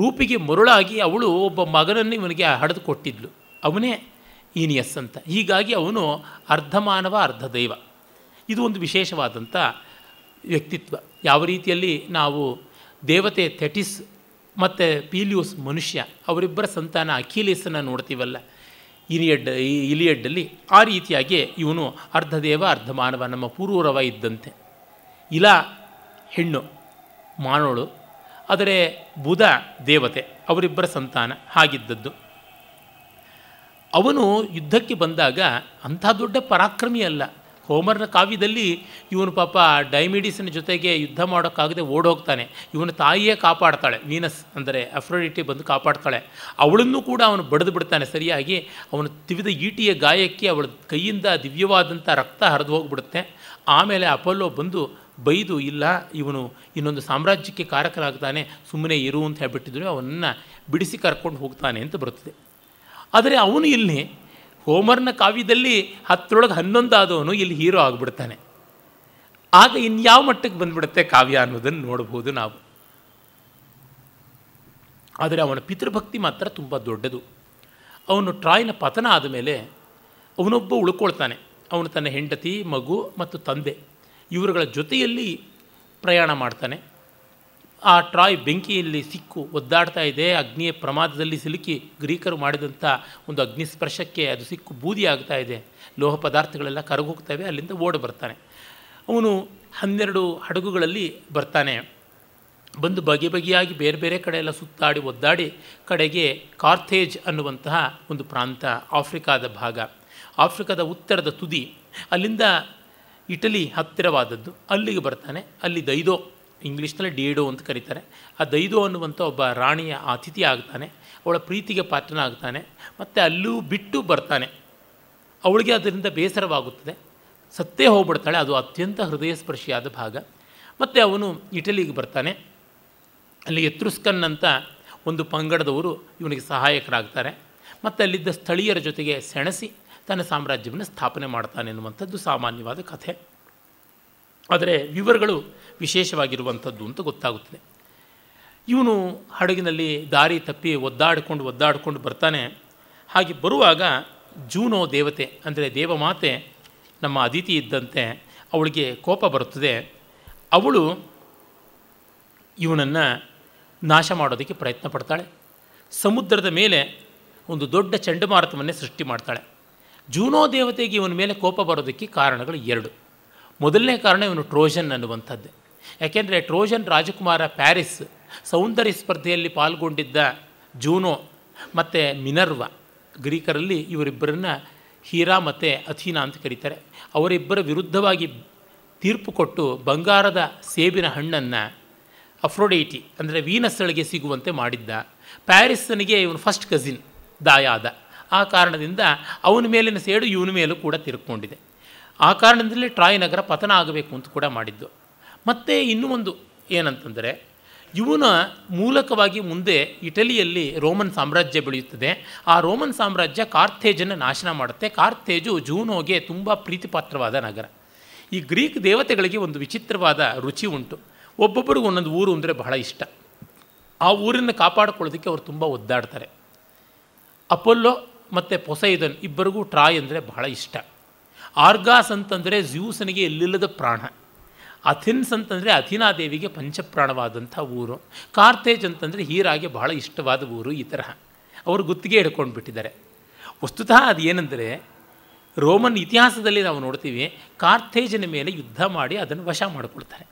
ರೂಪಿಗೆ ಮರುಳಾಗಿ ಅವಳು ಒಬ್ಬ ಮಗನನ್ನು ಇವನಿಗೆ ಹಡೆದು ಕೊಟ್ಟಿದ್ಲು ಅವನೇ ಈನಿಯಸ್ ಅಂತ ಹೀಗಾಗಿ ಅವನು ಅರ್ಧಮಾನವ ಅರ್ಧ ದೈವ ಇದು ಒಂದು ವಿಶೇಷವಾದಂಥ ವ್ಯಕ್ತಿತ್ವ ಯಾವ ರೀತಿಯಲ್ಲಿ ನಾವು ದೇವತೆ ಥೆಟಿಸ್ ಮತ್ತು ಪೀಲಿಯೂಸ್ ಮನುಷ್ಯ ಅವರಿಬ್ಬರ ಸಂತಾನ ಅಖಿಲೇಸನ್ನು ನೋಡ್ತೀವಲ್ಲ ಇಲಿಯಡ್ ಇಲಿಯಡ್ಡಲ್ಲಿ ಆ ರೀತಿಯಾಗಿ ಇವನು ಅರ್ಧ ದೇವ ಅರ್ಧ ಮಾನವ ನಮ್ಮ ಪೂರ್ವರವ ಇದ್ದಂತೆ ಇಲ ಹೆಣ್ಣು ಮಾನೋಳು ಆದರೆ ಬುಧ ದೇವತೆ ಅವರಿಬ್ಬರ ಸಂತಾನ ಹಾಗಿದ್ದದ್ದು ಅವನು ಯುದ್ಧಕ್ಕೆ ಬಂದಾಗ ಅಂಥ ದೊಡ್ಡ ಪರಾಕ್ರಮಿ ಅಲ್ಲ ಹೋಮರ್ನ ಕಾವ್ಯದಲ್ಲಿ ಇವನು ಪಾಪ ಡೈಮಿಡಿಸಿನ ಜೊತೆಗೆ ಯುದ್ಧ ಮಾಡೋಕ್ಕಾಗದೆ ಓಡೋಗ್ತಾನೆ ಇವನ ತಾಯಿಯೇ ಕಾಪಾಡ್ತಾಳೆ ವೀನಸ್ ಅಂದರೆ ಅಫ್ರೋಡಿಟಿ ಬಂದು ಕಾಪಾಡ್ತಾಳೆ ಅವಳನ್ನು ಕೂಡ ಅವನು ಬಡಿದು ಬಿಡ್ತಾನೆ ಸರಿಯಾಗಿ ಅವನು ತಿವಿದ ಈಟಿಯ ಗಾಯಕ್ಕೆ ಅವಳ ಕೈಯಿಂದ ದಿವ್ಯವಾದಂಥ ರಕ್ತ ಹರಿದು ಹೋಗಿಬಿಡುತ್ತೆ ಆಮೇಲೆ ಅಪೋಲೋ ಬಂದು ಬೈದು ಇಲ್ಲ ಇವನು ಇನ್ನೊಂದು ಸಾಮ್ರಾಜ್ಯಕ್ಕೆ ಕಾರಕರಾಗ್ತಾನೆ ಸುಮ್ಮನೆ ಇರು ಅಂತ ಹೇಳ್ಬಿಟ್ಟಿದ್ರು ಅವನನ್ನು ಬಿಡಿಸಿ ಕರ್ಕೊಂಡು ಹೋಗ್ತಾನೆ ಅಂತ ಬರುತ್ತದೆ ಆದರೆ ಅವನು ಇಲ್ಲಿ ಹೋಮರ್ನ ಕಾವ್ಯದಲ್ಲಿ ಹತ್ತರೊಳಗೆ ಹನ್ನೊಂದಾದವನು ಇಲ್ಲಿ ಹೀರೋ ಆಗಿಬಿಡ್ತಾನೆ ಆಗ ಇನ್ಯಾವ ಮಟ್ಟಕ್ಕೆ ಬಂದ್ಬಿಡುತ್ತೆ ಕಾವ್ಯ ಅನ್ನೋದನ್ನು ನೋಡಬಹುದು ನಾವು ಆದರೆ ಅವನ ಪಿತೃಭಕ್ತಿ ಮಾತ್ರ ತುಂಬ ದೊಡ್ಡದು ಅವನು ಟ್ರಾಯ್ನ ಪತನ ಆದಮೇಲೆ ಅವನೊಬ್ಬ ಉಳ್ಕೊಳ್ತಾನೆ ಅವನು ತನ್ನ ಹೆಂಡತಿ ಮಗು ಮತ್ತು ತಂದೆ ಇವರುಗಳ ಜೊತೆಯಲ್ಲಿ ಪ್ರಯಾಣ ಮಾಡ್ತಾನೆ ಆ ಟ್ರಾಯ್ ಬೆಂಕಿಯಲ್ಲಿ ಸಿಕ್ಕು ಒದ್ದಾಡ್ತಾ ಇದೆ ಅಗ್ನಿಯ ಪ್ರಮಾದದಲ್ಲಿ ಸಿಲುಕಿ ಗ್ರೀಕರು ಮಾಡಿದಂಥ ಒಂದು ಅಗ್ನಿಸ್ಪರ್ಶಕ್ಕೆ ಅದು ಸಿಕ್ಕು ಬೂದಿ ಆಗ್ತಾ ಇದೆ ಲೋಹ ಪದಾರ್ಥಗಳೆಲ್ಲ ಕರಗೋಗ್ತವೆ ಅಲ್ಲಿಂದ ಓಡಿ ಬರ್ತಾನೆ ಅವನು ಹನ್ನೆರಡು ಹಡಗುಗಳಲ್ಲಿ ಬರ್ತಾನೆ ಬಂದು ಬಗೆ ಬಗೆಯಾಗಿ ಬೇರೆ ಬೇರೆ ಕಡೆ ಸುತ್ತಾಡಿ ಒದ್ದಾಡಿ ಕಡೆಗೆ ಕಾರ್ಥೇಜ್ ಅನ್ನುವಂತಹ ಒಂದು ಪ್ರಾಂತ ಆಫ್ರಿಕಾದ ಭಾಗ ಆಫ್ರಿಕಾದ ಉತ್ತರದ ತುದಿ ಅಲ್ಲಿಂದ ಇಟಲಿ ಹತ್ತಿರವಾದದ್ದು ಅಲ್ಲಿಗೆ ಬರ್ತಾನೆ ಅಲ್ಲಿ ದೈದೋ ಇಂಗ್ಲೀಷ್ನಲ್ಲಿ ಡೇಡೋ ಅಂತ ಕರೀತಾರೆ ಆ ದೈದು ಅನ್ನುವಂಥ ಒಬ್ಬ ರಾಣಿಯ ಅತಿಥಿ ಆಗ್ತಾನೆ ಅವಳ ಪ್ರೀತಿಗೆ ಪಾತ್ರನಾಗ್ತಾನೆ ಮತ್ತು ಅಲ್ಲೂ ಬಿಟ್ಟು ಬರ್ತಾನೆ ಅವಳಿಗೆ ಅದರಿಂದ ಬೇಸರವಾಗುತ್ತದೆ ಸತ್ತೇ ಹೋಗ್ಬಿಡ್ತಾಳೆ ಅದು ಅತ್ಯಂತ ಹೃದಯ ಸ್ಪರ್ಶಿಯಾದ ಭಾಗ ಮತ್ತು ಅವನು ಇಟಲಿಗೆ ಬರ್ತಾನೆ ಅಲ್ಲಿ ಎತ್ರುಸ್ಕನ್ ಅಂತ ಒಂದು ಪಂಗಡದವರು ಇವನಿಗೆ ಸಹಾಯಕರಾಗ್ತಾರೆ ಮತ್ತು ಅಲ್ಲಿದ್ದ ಸ್ಥಳೀಯರ ಜೊತೆಗೆ ಸೆಣಸಿ ತನ್ನ ಸಾಮ್ರಾಜ್ಯವನ್ನು ಸ್ಥಾಪನೆ ಮಾಡ್ತಾನೆ ಅನ್ನುವಂಥದ್ದು ಸಾಮಾನ್ಯವಾದ ಕಥೆ ಆದರೆ ವಿವರಗಳು ವಿಶೇಷವಾಗಿರುವಂಥದ್ದು ಅಂತ ಗೊತ್ತಾಗುತ್ತದೆ ಇವನು ಹಡಗಿನಲ್ಲಿ ದಾರಿ ತಪ್ಪಿ ಒದ್ದಾಡಿಕೊಂಡು ಒದ್ದಾಡಿಕೊಂಡು ಬರ್ತಾನೆ ಹಾಗೆ ಬರುವಾಗ ಜೂನೋ ದೇವತೆ ಅಂದರೆ ದೇವಮಾತೆ ನಮ್ಮ ಅದಿತಿ ಇದ್ದಂತೆ ಅವಳಿಗೆ ಕೋಪ ಬರುತ್ತದೆ ಅವಳು ಇವನನ್ನು ನಾಶ ಮಾಡೋದಕ್ಕೆ ಪ್ರಯತ್ನ ಪಡ್ತಾಳೆ ಸಮುದ್ರದ ಮೇಲೆ ಒಂದು ದೊಡ್ಡ ಚಂಡಮಾರುತವನ್ನೇ ಸೃಷ್ಟಿ ಮಾಡ್ತಾಳೆ ಜೂನೋ ದೇವತೆಗೆ ಇವನ ಮೇಲೆ ಕೋಪ ಬರೋದಕ್ಕೆ ಕಾರಣಗಳು ಎರಡು ಮೊದಲನೇ ಕಾರಣ ಇವನು ಟ್ರೋಜನ್ ಅನ್ನುವಂಥದ್ದು ಯಾಕೆಂದರೆ ಟ್ರೋಜನ್ ರಾಜಕುಮಾರ ಪ್ಯಾರಿಸ್ ಸೌಂದರ್ಯ ಸ್ಪರ್ಧೆಯಲ್ಲಿ ಪಾಲ್ಗೊಂಡಿದ್ದ ಜೂನೋ ಮತ್ತು ಮಿನರ್ವ ಗ್ರೀಕರಲ್ಲಿ ಇವರಿಬ್ಬರನ್ನು ಹೀರಾ ಮತ್ತು ಅಥೀನಾ ಅಂತ ಕರೀತಾರೆ ಅವರಿಬ್ಬರ ವಿರುದ್ಧವಾಗಿ ತೀರ್ಪು ಕೊಟ್ಟು ಬಂಗಾರದ ಸೇಬಿನ ಹಣ್ಣನ್ನು ಅಫ್ರೋಡೈಟಿ ಅಂದರೆ ವೀನಸ್ಸಳಿಗೆ ಸಿಗುವಂತೆ ಮಾಡಿದ್ದ ಪ್ಯಾರಿಸ್ಸನಿಗೆ ಇವನು ಫಸ್ಟ್ ಕಸಿನ್ ದಾಯಾದ ಆ ಕಾರಣದಿಂದ ಅವನ ಮೇಲಿನ ಸೇಡು ಇವನ ಮೇಲೂ ಕೂಡ ತಿರ್ಕೊಂಡಿದೆ ಆ ಕಾರಣದಲ್ಲಿ ಟ್ರಾಯ್ ನಗರ ಪತನ ಆಗಬೇಕು ಅಂತ ಕೂಡ ಮಾಡಿದ್ದು ಮತ್ತು ಇನ್ನೂ ಒಂದು ಏನಂತಂದರೆ ಇವನ ಮೂಲಕವಾಗಿ ಮುಂದೆ ಇಟಲಿಯಲ್ಲಿ ರೋಮನ್ ಸಾಮ್ರಾಜ್ಯ ಬೆಳೆಯುತ್ತದೆ ಆ ರೋಮನ್ ಸಾಮ್ರಾಜ್ಯ ಕಾರ್ಥೇಜನ್ನು ನಾಶನ ಮಾಡುತ್ತೆ ಕಾರ್ಥೇಜು ಜೂನೋಗೆ ತುಂಬ ಪ್ರೀತಿಪಾತ್ರವಾದ ನಗರ ಈ ಗ್ರೀಕ್ ದೇವತೆಗಳಿಗೆ ಒಂದು ವಿಚಿತ್ರವಾದ ರುಚಿ ಉಂಟು ಒಬ್ಬೊಬ್ಬರಿಗೂ ಒಂದೊಂದು ಊರು ಅಂದರೆ ಬಹಳ ಇಷ್ಟ ಆ ಊರನ್ನು ಕಾಪಾಡಿಕೊಳ್ಳೋದಕ್ಕೆ ಅವರು ತುಂಬ ಒದ್ದಾಡ್ತಾರೆ ಅಪೊಲ್ಲೋ ಮತ್ತು ಪೊಸೈದನ್ ಇಬ್ಬರಿಗೂ ಟ್ರಾಯ್ ಅಂದರೆ ಬಹಳ ಇಷ್ಟ ಆರ್ಗಾಸ್ ಅಂತಂದರೆ ಜ್ಯೂಸನಿಗೆ ಎಲ್ಲಿಲ್ಲದ ಪ್ರಾಣ ಅಥಿನ್ಸ್ ಅಂತಂದರೆ ಅಥಿನಾದೇವಿಗೆ ಪಂಚಪ್ರಾಣವಾದಂಥ ಊರು ಕಾರ್ತೇಜ್ ಅಂತಂದರೆ ಹೀರಾಗೆ ಬಹಳ ಇಷ್ಟವಾದ ಊರು ಈ ತರಹ ಅವರು ಗುತ್ತಿಗೆ ಹಿಡ್ಕೊಂಡು ಬಿಟ್ಟಿದ್ದಾರೆ ವಸ್ತುತಃ ಅದು ಏನೆಂದರೆ ರೋಮನ್ ಇತಿಹಾಸದಲ್ಲಿ ನಾವು ನೋಡ್ತೀವಿ ಕಾರ್ತೇಜನ ಮೇಲೆ ಯುದ್ಧ ಮಾಡಿ ಅದನ್ನು ವಶ ಮಾಡಿಕೊಳ್ತಾರೆ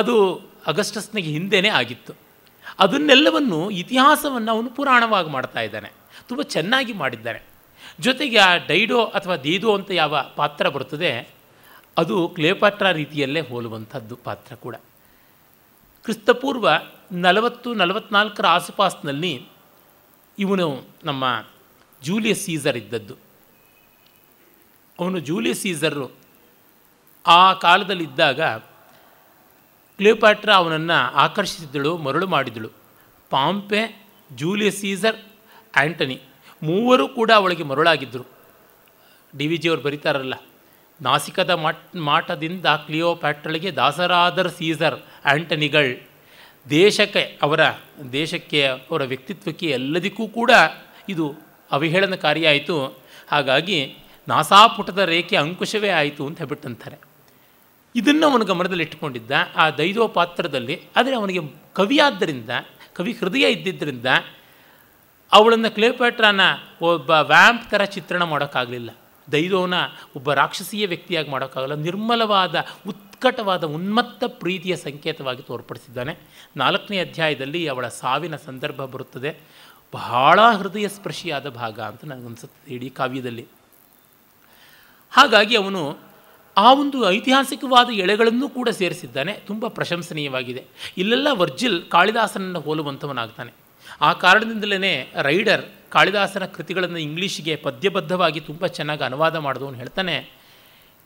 ಅದು ಅಗಸ್ಟಸ್ನಿಗೆ ಹಿಂದೆಯೇ ಆಗಿತ್ತು ಅದನ್ನೆಲ್ಲವನ್ನು ಇತಿಹಾಸವನ್ನು ಅವನು ಪುರಾಣವಾಗಿ ಮಾಡ್ತಾ ಇದ್ದಾನೆ ತುಂಬ ಚೆನ್ನಾಗಿ ಮಾಡಿದ್ದಾರೆ ಜೊತೆಗೆ ಆ ಡೈಡೋ ಅಥವಾ ದೇದೋ ಅಂತ ಯಾವ ಪಾತ್ರ ಬರ್ತದೆ ಅದು ಕ್ಲೇಪಾಟ್ರಾ ರೀತಿಯಲ್ಲೇ ಹೋಲುವಂಥದ್ದು ಪಾತ್ರ ಕೂಡ ಕ್ರಿಸ್ತಪೂರ್ವ ನಲವತ್ತು ನಲವತ್ನಾಲ್ಕರ ಆಸುಪಾಸಿನಲ್ಲಿ ಇವನು ನಮ್ಮ ಜೂಲಿಯಸ್ ಸೀಸರ್ ಇದ್ದದ್ದು ಅವನು ಜೂಲಿಯಸ್ ಸೀಸರು ಆ ಕಾಲದಲ್ಲಿದ್ದಾಗ ಕ್ಲಿಯೋಪಾಟ್ರಾ ಅವನನ್ನು ಆಕರ್ಷಿಸಿದಳು ಮರಳು ಮಾಡಿದಳು ಪಾಂಪೆ ಜೂಲಿಯಸ್ ಸೀಸರ್ ಆ್ಯಂಟನಿ ಮೂವರು ಕೂಡ ಅವಳಿಗೆ ಮರುಳಾಗಿದ್ದರು ಡಿ ವಿ ಜಿಯವರು ಬರೀತಾರಲ್ಲ ನಾಸಿಕದ ಮಾಟ್ ಮಾಟದಿಂದ ಕ್ಲಿಯೋ ಪ್ಯಾಟ್ರಳಿಗೆ ದಾಸರಾದರ್ ಸೀಸರ್ ಆ್ಯಂಟನಿಗಳ್ ದೇಶಕ್ಕೆ ಅವರ ದೇಶಕ್ಕೆ ಅವರ ವ್ಯಕ್ತಿತ್ವಕ್ಕೆ ಎಲ್ಲದಕ್ಕೂ ಕೂಡ ಇದು ಅವಹೇಳನಕಾರಿಯಾಯಿತು ಹಾಗಾಗಿ ನಾಸಾಪುಟದ ರೇಖೆ ಅಂಕುಶವೇ ಆಯಿತು ಅಂತ ಹೇಳ್ಬಿಟ್ಟಂತಾರೆ ಇದನ್ನು ಅವನು ಗಮನದಲ್ಲಿ ಆ ದೈದೋ ಪಾತ್ರದಲ್ಲಿ ಆದರೆ ಅವನಿಗೆ ಕವಿಯಾದ್ದರಿಂದ ಕವಿ ಹೃದಯ ಇದ್ದಿದ್ದರಿಂದ ಅವಳನ್ನು ಕ್ಲೇಪಟ್ರಾನ ಒಬ್ಬ ವ್ಯಾಂಪ್ ಥರ ಚಿತ್ರಣ ಮಾಡೋಕ್ಕಾಗಲಿಲ್ಲ ದೈದೋನ ಒಬ್ಬ ರಾಕ್ಷಸೀಯ ವ್ಯಕ್ತಿಯಾಗಿ ಮಾಡೋಕ್ಕಾಗಲ್ಲ ನಿರ್ಮಲವಾದ ಉತ್ಕಟವಾದ ಉನ್ಮತ್ತ ಪ್ರೀತಿಯ ಸಂಕೇತವಾಗಿ ತೋರ್ಪಡಿಸಿದ್ದಾನೆ ನಾಲ್ಕನೇ ಅಧ್ಯಾಯದಲ್ಲಿ ಅವಳ ಸಾವಿನ ಸಂದರ್ಭ ಬರುತ್ತದೆ ಬಹಳ ಹೃದಯ ಸ್ಪರ್ಶಿಯಾದ ಭಾಗ ಅಂತ ನನಗನ್ಸುತ್ತದೆ ಇಡೀ ಕಾವ್ಯದಲ್ಲಿ ಹಾಗಾಗಿ ಅವನು ಆ ಒಂದು ಐತಿಹಾಸಿಕವಾದ ಎಳೆಗಳನ್ನು ಕೂಡ ಸೇರಿಸಿದ್ದಾನೆ ತುಂಬ ಪ್ರಶಂಸನೀಯವಾಗಿದೆ ಇಲ್ಲೆಲ್ಲ ವರ್ಜಿಲ್ ಕಾಳಿದಾಸನನ್ನು ಹೋಲುವಂಥವನಾಗ್ತಾನೆ ಆ ಕಾರಣದಿಂದಲೇ ರೈಡರ್ ಕಾಳಿದಾಸನ ಕೃತಿಗಳನ್ನು ಇಂಗ್ಲೀಷಿಗೆ ಪದ್ಯಬದ್ಧವಾಗಿ ತುಂಬ ಚೆನ್ನಾಗಿ ಅನುವಾದ ಮಾಡಿದವನು ಹೇಳ್ತಾನೆ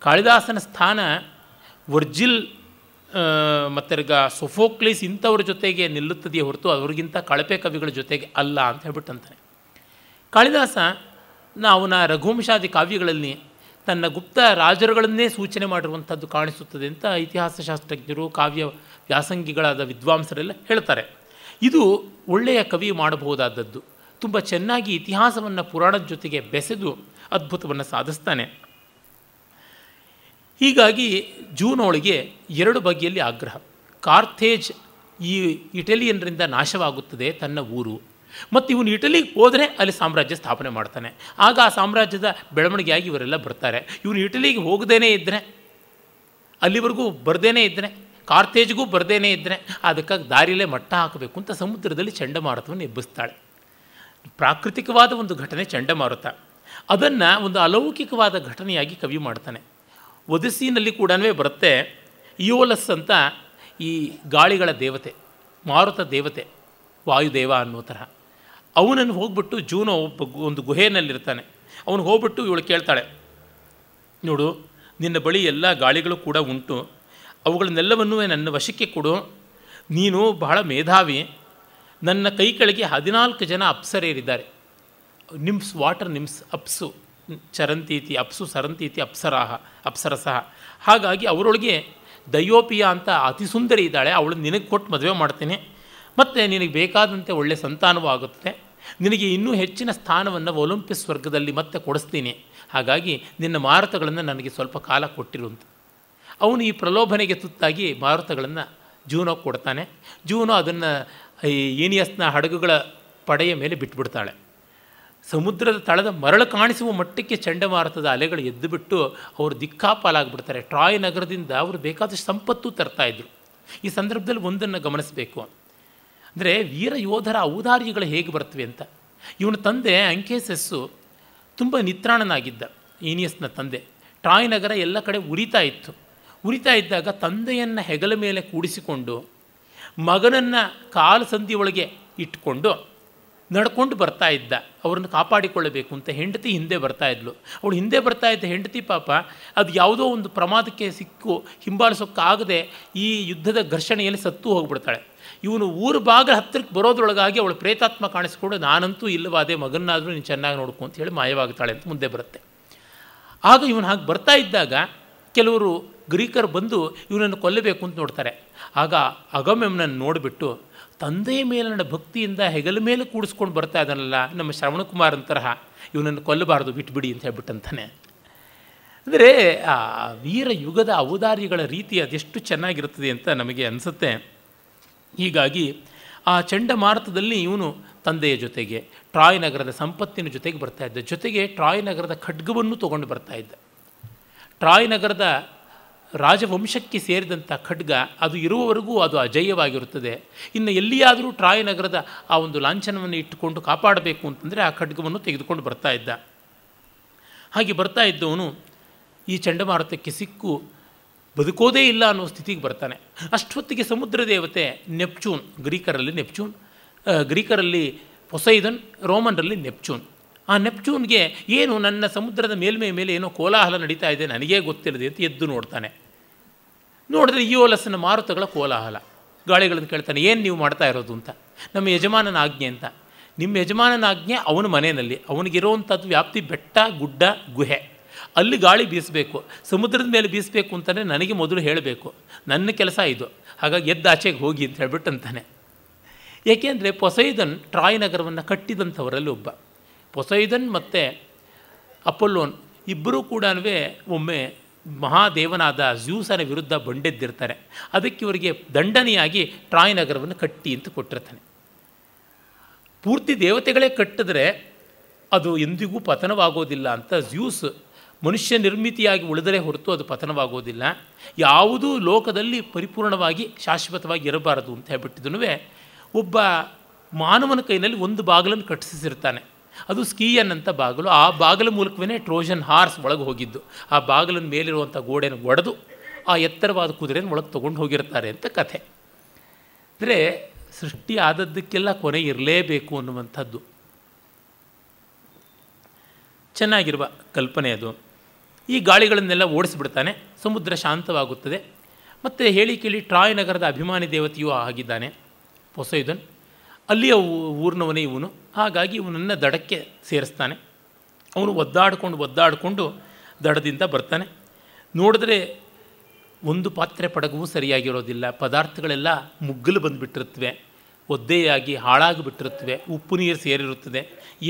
ಕಾಳಿದಾಸನ ಸ್ಥಾನ ವರ್ಜಿಲ್ ಮತ್ತೆಗ ಸೊಫೋಕ್ಲಿಸ್ ಇಂಥವ್ರ ಜೊತೆಗೆ ನಿಲ್ಲುತ್ತದೆಯೇ ಹೊರತು ಅವ್ರಿಗಿಂತ ಕಳಪೆ ಕವಿಗಳ ಜೊತೆಗೆ ಅಲ್ಲ ಅಂತ ಹೇಳ್ಬಿಟ್ಟಂತಾನೆ ಕಾಳಿದಾಸ ನ ರಘುವಂಶಾದಿ ಕಾವ್ಯಗಳಲ್ಲಿ ತನ್ನ ಗುಪ್ತ ರಾಜರುಗಳನ್ನೇ ಸೂಚನೆ ಮಾಡಿರುವಂಥದ್ದು ಕಾಣಿಸುತ್ತದೆ ಅಂತ ಇತಿಹಾಸಶಾಸ್ತ್ರಜ್ಞರು ಕಾವ್ಯ ವ್ಯಾಸಂಗಿಗಳಾದ ವಿದ್ವಾಂಸರೆಲ್ಲ ಹೇಳ್ತಾರೆ ಇದು ಒಳ್ಳೆಯ ಕವಿ ಮಾಡಬಹುದಾದದ್ದು ತುಂಬ ಚೆನ್ನಾಗಿ ಇತಿಹಾಸವನ್ನು ಪುರಾಣದ ಜೊತೆಗೆ ಬೆಸೆದು ಅದ್ಭುತವನ್ನು ಸಾಧಿಸ್ತಾನೆ ಹೀಗಾಗಿ ಜೂನ್ ಎರಡು ಬಗೆಯಲ್ಲಿ ಆಗ್ರಹ ಕಾರ್ಥೇಜ್ ಈ ಇಟಲಿಯನ್ರಿಂದ ನಾಶವಾಗುತ್ತದೆ ತನ್ನ ಊರು ಮತ್ತು ಇವನು ಇಟಲಿಗೆ ಹೋದರೆ ಅಲ್ಲಿ ಸಾಮ್ರಾಜ್ಯ ಸ್ಥಾಪನೆ ಮಾಡ್ತಾನೆ ಆಗ ಆ ಸಾಮ್ರಾಜ್ಯದ ಬೆಳವಣಿಗೆಯಾಗಿ ಇವರೆಲ್ಲ ಬರ್ತಾರೆ ಇವನು ಇಟಲಿಗೆ ಹೋಗದೇ ಇದ್ದರೆ ಅಲ್ಲಿವರೆಗೂ ಬರ್ದೇ ಇದ್ದರೆ ಕಾರ್ತೇಜ್ಗೂ ಬರದೇನೆ ಇದ್ದರೆ ಅದಕ್ಕಾಗಿ ದಾರಿಲೇ ಮಟ್ಟ ಹಾಕಬೇಕು ಅಂತ ಸಮುದ್ರದಲ್ಲಿ ಚಂಡಮಾರುತವನ್ನು ಎಬ್ಬಿಸ್ತಾಳೆ ಪ್ರಾಕೃತಿಕವಾದ ಒಂದು ಘಟನೆ ಚಂಡಮಾರುತ ಅದನ್ನು ಒಂದು ಅಲೌಕಿಕವಾದ ಘಟನೆಯಾಗಿ ಕವಿ ಮಾಡ್ತಾನೆ ಒದಸಿನಲ್ಲಿ ಕೂಡ ಬರುತ್ತೆ ಇಯೋಲಸ್ ಅಂತ ಈ ಗಾಳಿಗಳ ದೇವತೆ ಮಾರುತ ದೇವತೆ ವಾಯುದೇವ ಅನ್ನೋ ತರಹ ಅವನನ್ನು ಹೋಗ್ಬಿಟ್ಟು ಜೂನೋ ಒಬ್ಬ ಒಂದು ಗುಹೆಯಲ್ಲಿರ್ತಾನೆ ಅವನು ಹೋಗ್ಬಿಟ್ಟು ಇವಳು ಕೇಳ್ತಾಳೆ ನೋಡು ನಿನ್ನ ಬಳಿ ಎಲ್ಲ ಗಾಳಿಗಳು ಕೂಡ ಉಂಟು ಅವುಗಳನ್ನೆಲ್ಲವನ್ನೂ ನನ್ನ ವಶಕ್ಕೆ ಕೊಡು ನೀನು ಬಹಳ ಮೇಧಾವಿ ನನ್ನ ಕೈ ಕೆಳಗೆ ಹದಿನಾಲ್ಕು ಜನ ಅಪ್ಸರೇರಿದ್ದಾರೆ ನಿಮ್ಸ್ ವಾಟರ್ ನಿಮ್ಸ್ ಅಪ್ಸು ಚರಂತೀತಿ ಅಪ್ಸು ಸರಂತೀತಿ ಅಪ್ಸರಾಹ ಅಪ್ಸರಸಹ ಹಾಗಾಗಿ ಅವರೊಳಗೆ ದಯೋಪಿಯ ಅಂತ ಅತಿ ಸುಂದರಿ ಇದ್ದಾಳೆ ಅವಳು ನಿನಗೆ ಕೊಟ್ಟು ಮದುವೆ ಮಾಡ್ತೀನಿ ಮತ್ತು ನಿನಗೆ ಬೇಕಾದಂತೆ ಒಳ್ಳೆಯ ಸಂತಾನವೂ ಆಗುತ್ತದೆ ನಿನಗೆ ಇನ್ನೂ ಹೆಚ್ಚಿನ ಸ್ಥಾನವನ್ನು ಒಲಿಂಪಿಕ್ಸ್ ವರ್ಗದಲ್ಲಿ ಮತ್ತೆ ಕೊಡಿಸ್ತೀನಿ ಹಾಗಾಗಿ ನಿನ್ನ ಮಾರುತಗಳನ್ನು ನನಗೆ ಸ್ವಲ್ಪ ಕಾಲ ಕೊಟ್ಟಿರುವಂಥ ಅವನು ಈ ಪ್ರಲೋಭನೆಗೆ ತುತ್ತಾಗಿ ಮಾರುತಗಳನ್ನು ಜೂನೋ ಕೊಡ್ತಾನೆ ಜೂನೋ ಅದನ್ನು ಈ ಏನಿಯಸ್ನ ಹಡಗುಗಳ ಪಡೆಯ ಮೇಲೆ ಬಿಟ್ಬಿಡ್ತಾಳೆ ಸಮುದ್ರದ ತಳದ ಮರಳು ಕಾಣಿಸುವ ಮಟ್ಟಕ್ಕೆ ಚಂಡಮಾರುತದ ಅಲೆಗಳು ಎದ್ದುಬಿಟ್ಟು ಅವರು ದಿಕ್ಕಾಪಾಲಾಗ್ಬಿಡ್ತಾರೆ ಟ್ರಾಯ್ ನಗರದಿಂದ ಅವರು ಬೇಕಾದಷ್ಟು ಸಂಪತ್ತು ತರ್ತಾಯಿದ್ರು ಈ ಸಂದರ್ಭದಲ್ಲಿ ಒಂದನ್ನು ಗಮನಿಸಬೇಕು ಅಂದರೆ ವೀರ ಯೋಧರ ಔದಾರ್ಯಗಳು ಹೇಗೆ ಬರ್ತವೆ ಅಂತ ಇವನ ತಂದೆ ಅಂಕೇಸಸ್ಸು ತುಂಬ ನಿತ್ರಾಣನಾಗಿದ್ದ ಏನಿಯಸ್ನ ತಂದೆ ಟ್ರಾಯ್ ನಗರ ಎಲ್ಲ ಕಡೆ ಉರಿತಾ ಇತ್ತು ಉರಿತಾ ಇದ್ದಾಗ ತಂದೆಯನ್ನು ಹೆಗಲ ಮೇಲೆ ಕೂಡಿಸಿಕೊಂಡು ಮಗನನ್ನು ಕಾಲು ಸಂಧಿ ಒಳಗೆ ಇಟ್ಕೊಂಡು ನಡ್ಕೊಂಡು ಬರ್ತಾ ಇದ್ದ ಅವ್ರನ್ನ ಕಾಪಾಡಿಕೊಳ್ಳಬೇಕು ಅಂತ ಹೆಂಡತಿ ಹಿಂದೆ ಬರ್ತಾ ಇದ್ಲು ಅವಳು ಹಿಂದೆ ಬರ್ತಾ ಇದ್ದ ಹೆಂಡತಿ ಪಾಪ ಅದು ಯಾವುದೋ ಒಂದು ಪ್ರಮಾದಕ್ಕೆ ಸಿಕ್ಕು ಹಿಂಬಾಲಿಸೋಕ್ಕಾಗದೆ ಈ ಯುದ್ಧದ ಘರ್ಷಣೆಯಲ್ಲಿ ಸತ್ತು ಹೋಗಿಬಿಡ್ತಾಳೆ ಇವನು ಊರು ಭಾಗ ಹತ್ತಿರಕ್ಕೆ ಬರೋದ್ರೊಳಗಾಗಿ ಅವಳು ಪ್ರೇತಾತ್ಮ ಕಾಣಿಸ್ಕೊಂಡು ನಾನಂತೂ ಅದೇ ಮಗನಾದರೂ ನೀನು ಚೆನ್ನಾಗಿ ನೋಡ್ಕೊ ಅಂತ ಹೇಳಿ ಮಾಯವಾಗ್ತಾಳೆ ಅಂತ ಮುಂದೆ ಬರುತ್ತೆ ಆಗ ಇವನು ಹಾಗೆ ಬರ್ತಾ ಇದ್ದಾಗ ಕೆಲವರು ಗ್ರೀಕರು ಬಂದು ಇವನನ್ನು ಕೊಲ್ಲಬೇಕು ಅಂತ ನೋಡ್ತಾರೆ ಆಗ ಅಗಮ್ಯಮ್ನನ್ನು ನೋಡಿಬಿಟ್ಟು ತಂದೆಯ ಮೇಲಿನ ಭಕ್ತಿಯಿಂದ ಹೆಗಲ ಮೇಲೆ ಕೂಡಿಸ್ಕೊಂಡು ಬರ್ತಾ ಇದ್ದಾನಲ್ಲ ನಮ್ಮ ಶ್ರವಣಕುಮಾರನ ತರಹ ಇವನನ್ನು ಕೊಲ್ಲಬಾರ್ದು ಬಿಟ್ಬಿಡಿ ಅಂತ ಹೇಳ್ಬಿಟ್ಟಂತಾನೆ ಅಂದರೆ ಆ ವೀರ ಯುಗದ ಔದಾರಿಗಳ ರೀತಿ ಅದೆಷ್ಟು ಚೆನ್ನಾಗಿರುತ್ತದೆ ಅಂತ ನಮಗೆ ಅನಿಸುತ್ತೆ ಹೀಗಾಗಿ ಆ ಚಂಡಮಾರುತದಲ್ಲಿ ಇವನು ತಂದೆಯ ಜೊತೆಗೆ ಟ್ರಾಯ್ ನಗರದ ಸಂಪತ್ತಿನ ಜೊತೆಗೆ ಬರ್ತಾ ಇದ್ದ ಜೊತೆಗೆ ಟ್ರಾಯ್ ನಗರದ ಖಡ್ಗವನ್ನು ತೊಗೊಂಡು ಬರ್ತಾ ಇದ್ದ ಟ್ರಾಯ್ ನಗರದ ರಾಜವಂಶಕ್ಕೆ ಸೇರಿದಂಥ ಖಡ್ಗ ಅದು ಇರುವವರೆಗೂ ಅದು ಅಜಯವಾಗಿರುತ್ತದೆ ಇನ್ನು ಎಲ್ಲಿಯಾದರೂ ಟ್ರಾಯ್ ನಗರದ ಆ ಒಂದು ಲಾಂಛನವನ್ನು ಇಟ್ಟುಕೊಂಡು ಕಾಪಾಡಬೇಕು ಅಂತಂದರೆ ಆ ಖಡ್ಗವನ್ನು ತೆಗೆದುಕೊಂಡು ಬರ್ತಾ ಇದ್ದ ಹಾಗೆ ಬರ್ತಾ ಇದ್ದವನು ಈ ಚಂಡಮಾರುತಕ್ಕೆ ಸಿಕ್ಕು ಬದುಕೋದೇ ಇಲ್ಲ ಅನ್ನೋ ಸ್ಥಿತಿಗೆ ಬರ್ತಾನೆ ಅಷ್ಟೊತ್ತಿಗೆ ಸಮುದ್ರ ದೇವತೆ ನೆಪ್ಚೂನ್ ಗ್ರೀಕರಲ್ಲಿ ನೆಪ್ಚೂನ್ ಗ್ರೀಕರಲ್ಲಿ ಪೊಸೈದನ್ ರೋಮನ್ರಲ್ಲಿ ನೆಪ್ಚೂನ್ ಆ ನೆಪ್ಚೂನ್ಗೆ ಏನು ನನ್ನ ಸಮುದ್ರದ ಮೇಲ್ಮೈ ಮೇಲೆ ಏನೋ ಕೋಲಾಹಲ ನಡೀತಾ ಇದೆ ನನಗೇ ಗೊತ್ತಿರದೆ ಅಂತ ಎದ್ದು ನೋಡ್ತಾನೆ ನೋಡಿದ್ರೆ ಇಯೋಲಸ್ನ ಮಾರುತಗಳ ಕೋಲಾಹಲ ಗಾಳಿಗಳನ್ನು ಕೇಳ್ತಾನೆ ಏನು ನೀವು ಮಾಡ್ತಾ ಇರೋದು ಅಂತ ನಮ್ಮ ಯಜಮಾನನ ಆಜ್ಞೆ ಅಂತ ನಿಮ್ಮ ಯಜಮಾನನ ಆಜ್ಞೆ ಅವನ ಮನೆಯಲ್ಲಿ ಅವನಿಗಿರೋವಂಥದ್ದು ವ್ಯಾಪ್ತಿ ಬೆಟ್ಟ ಗುಡ್ಡ ಗುಹೆ ಅಲ್ಲಿ ಗಾಳಿ ಬೀಸಬೇಕು ಸಮುದ್ರದ ಮೇಲೆ ಬೀಸಬೇಕು ಅಂತಲೇ ನನಗೆ ಮೊದಲು ಹೇಳಬೇಕು ನನ್ನ ಕೆಲಸ ಇದು ಹಾಗಾಗಿ ಎದ್ದ ಆಚೆಗೆ ಹೋಗಿ ಅಂತ ಹೇಳ್ಬಿಟ್ಟು ಅಂತಾನೆ ಏಕೆಂದರೆ ಪೊಸೈದನ್ ಟ್ರಾಯ್ ನಗರವನ್ನು ಕಟ್ಟಿದಂಥವರಲ್ಲಿ ಒಬ್ಬ ಪೊಸೈದನ್ ಮತ್ತು ಅಪೊಲ್ಲೋನ್ ಇಬ್ಬರೂ ಕೂಡ ಒಮ್ಮೆ ಮಹಾದೇವನಾದ ಜ್ಯೂಸನ ವಿರುದ್ಧ ಬಂಡೆದ್ದಿರ್ತಾರೆ ಅದಕ್ಕೆ ಇವರಿಗೆ ದಂಡನೆಯಾಗಿ ಟ್ರಾಯ್ ನಗರವನ್ನು ಕಟ್ಟಿ ಅಂತ ಕೊಟ್ಟಿರ್ತಾನೆ ಪೂರ್ತಿ ದೇವತೆಗಳೇ ಕಟ್ಟಿದ್ರೆ ಅದು ಎಂದಿಗೂ ಪತನವಾಗೋದಿಲ್ಲ ಅಂತ ಜ್ಯೂಸ್ ಮನುಷ್ಯ ನಿರ್ಮಿತಿಯಾಗಿ ಉಳಿದರೆ ಹೊರತು ಅದು ಪತನವಾಗೋದಿಲ್ಲ ಯಾವುದೂ ಲೋಕದಲ್ಲಿ ಪರಿಪೂರ್ಣವಾಗಿ ಶಾಶ್ವತವಾಗಿ ಇರಬಾರದು ಅಂತ ಹೇಳ್ಬಿಟ್ಟಿದ್ದನು ಒಬ್ಬ ಮಾನವನ ಕೈನಲ್ಲಿ ಒಂದು ಬಾಗಿಲನ್ನು ಕಟ್ಟಿಸಿರ್ತಾನೆ ಅದು ಸ್ಕೀಯನ್ ಅಂತ ಬಾಗಿಲು ಆ ಬಾಗಿಲ ಮೂಲಕವೇ ಟ್ರೋಜನ್ ಹಾರ್ಸ್ ಒಳಗೆ ಹೋಗಿದ್ದು ಆ ಬಾಗಿಲಿನ ಮೇಲಿರುವಂಥ ಗೋಡೆನ ಒಡೆದು ಆ ಎತ್ತರವಾದ ಕುದುರೆನ ಒಳಗೆ ತೊಗೊಂಡು ಹೋಗಿರ್ತಾರೆ ಅಂತ ಕಥೆ ಅಂದರೆ ಸೃಷ್ಟಿ ಆದದ್ದಕ್ಕೆಲ್ಲ ಕೊನೆ ಇರಲೇಬೇಕು ಅನ್ನುವಂಥದ್ದು ಚೆನ್ನಾಗಿರುವ ಕಲ್ಪನೆ ಅದು ಈ ಗಾಳಿಗಳನ್ನೆಲ್ಲ ಓಡಿಸಿಬಿಡ್ತಾನೆ ಸಮುದ್ರ ಶಾಂತವಾಗುತ್ತದೆ ಮತ್ತು ಹೇಳಿ ಕೇಳಿ ಟ್ರಾಯ್ ನಗರದ ಅಭಿಮಾನಿ ದೇವತೆಯೂ ಆಗಿದ್ದಾನೆ ಪೊಸೈದನ್ ಅಲ್ಲಿಯ ಊರಿನವನೇ ಇವನು ಹಾಗಾಗಿ ಇವನನ್ನು ದಡಕ್ಕೆ ಸೇರಿಸ್ತಾನೆ ಅವನು ಒದ್ದಾಡಿಕೊಂಡು ಒದ್ದಾಡಿಕೊಂಡು ದಡದಿಂದ ಬರ್ತಾನೆ ನೋಡಿದ್ರೆ ಒಂದು ಪಾತ್ರೆ ಪಡಗವೂ ಸರಿಯಾಗಿರೋದಿಲ್ಲ ಪದಾರ್ಥಗಳೆಲ್ಲ ಮುಗ್ಗಲು ಬಂದುಬಿಟ್ಟಿರುತ್ತವೆ ಒದ್ದೆಯಾಗಿ ಹಾಳಾಗಿಬಿಟ್ಟಿರುತ್ತವೆ ಉಪ್ಪು ನೀರು ಸೇರಿರುತ್ತದೆ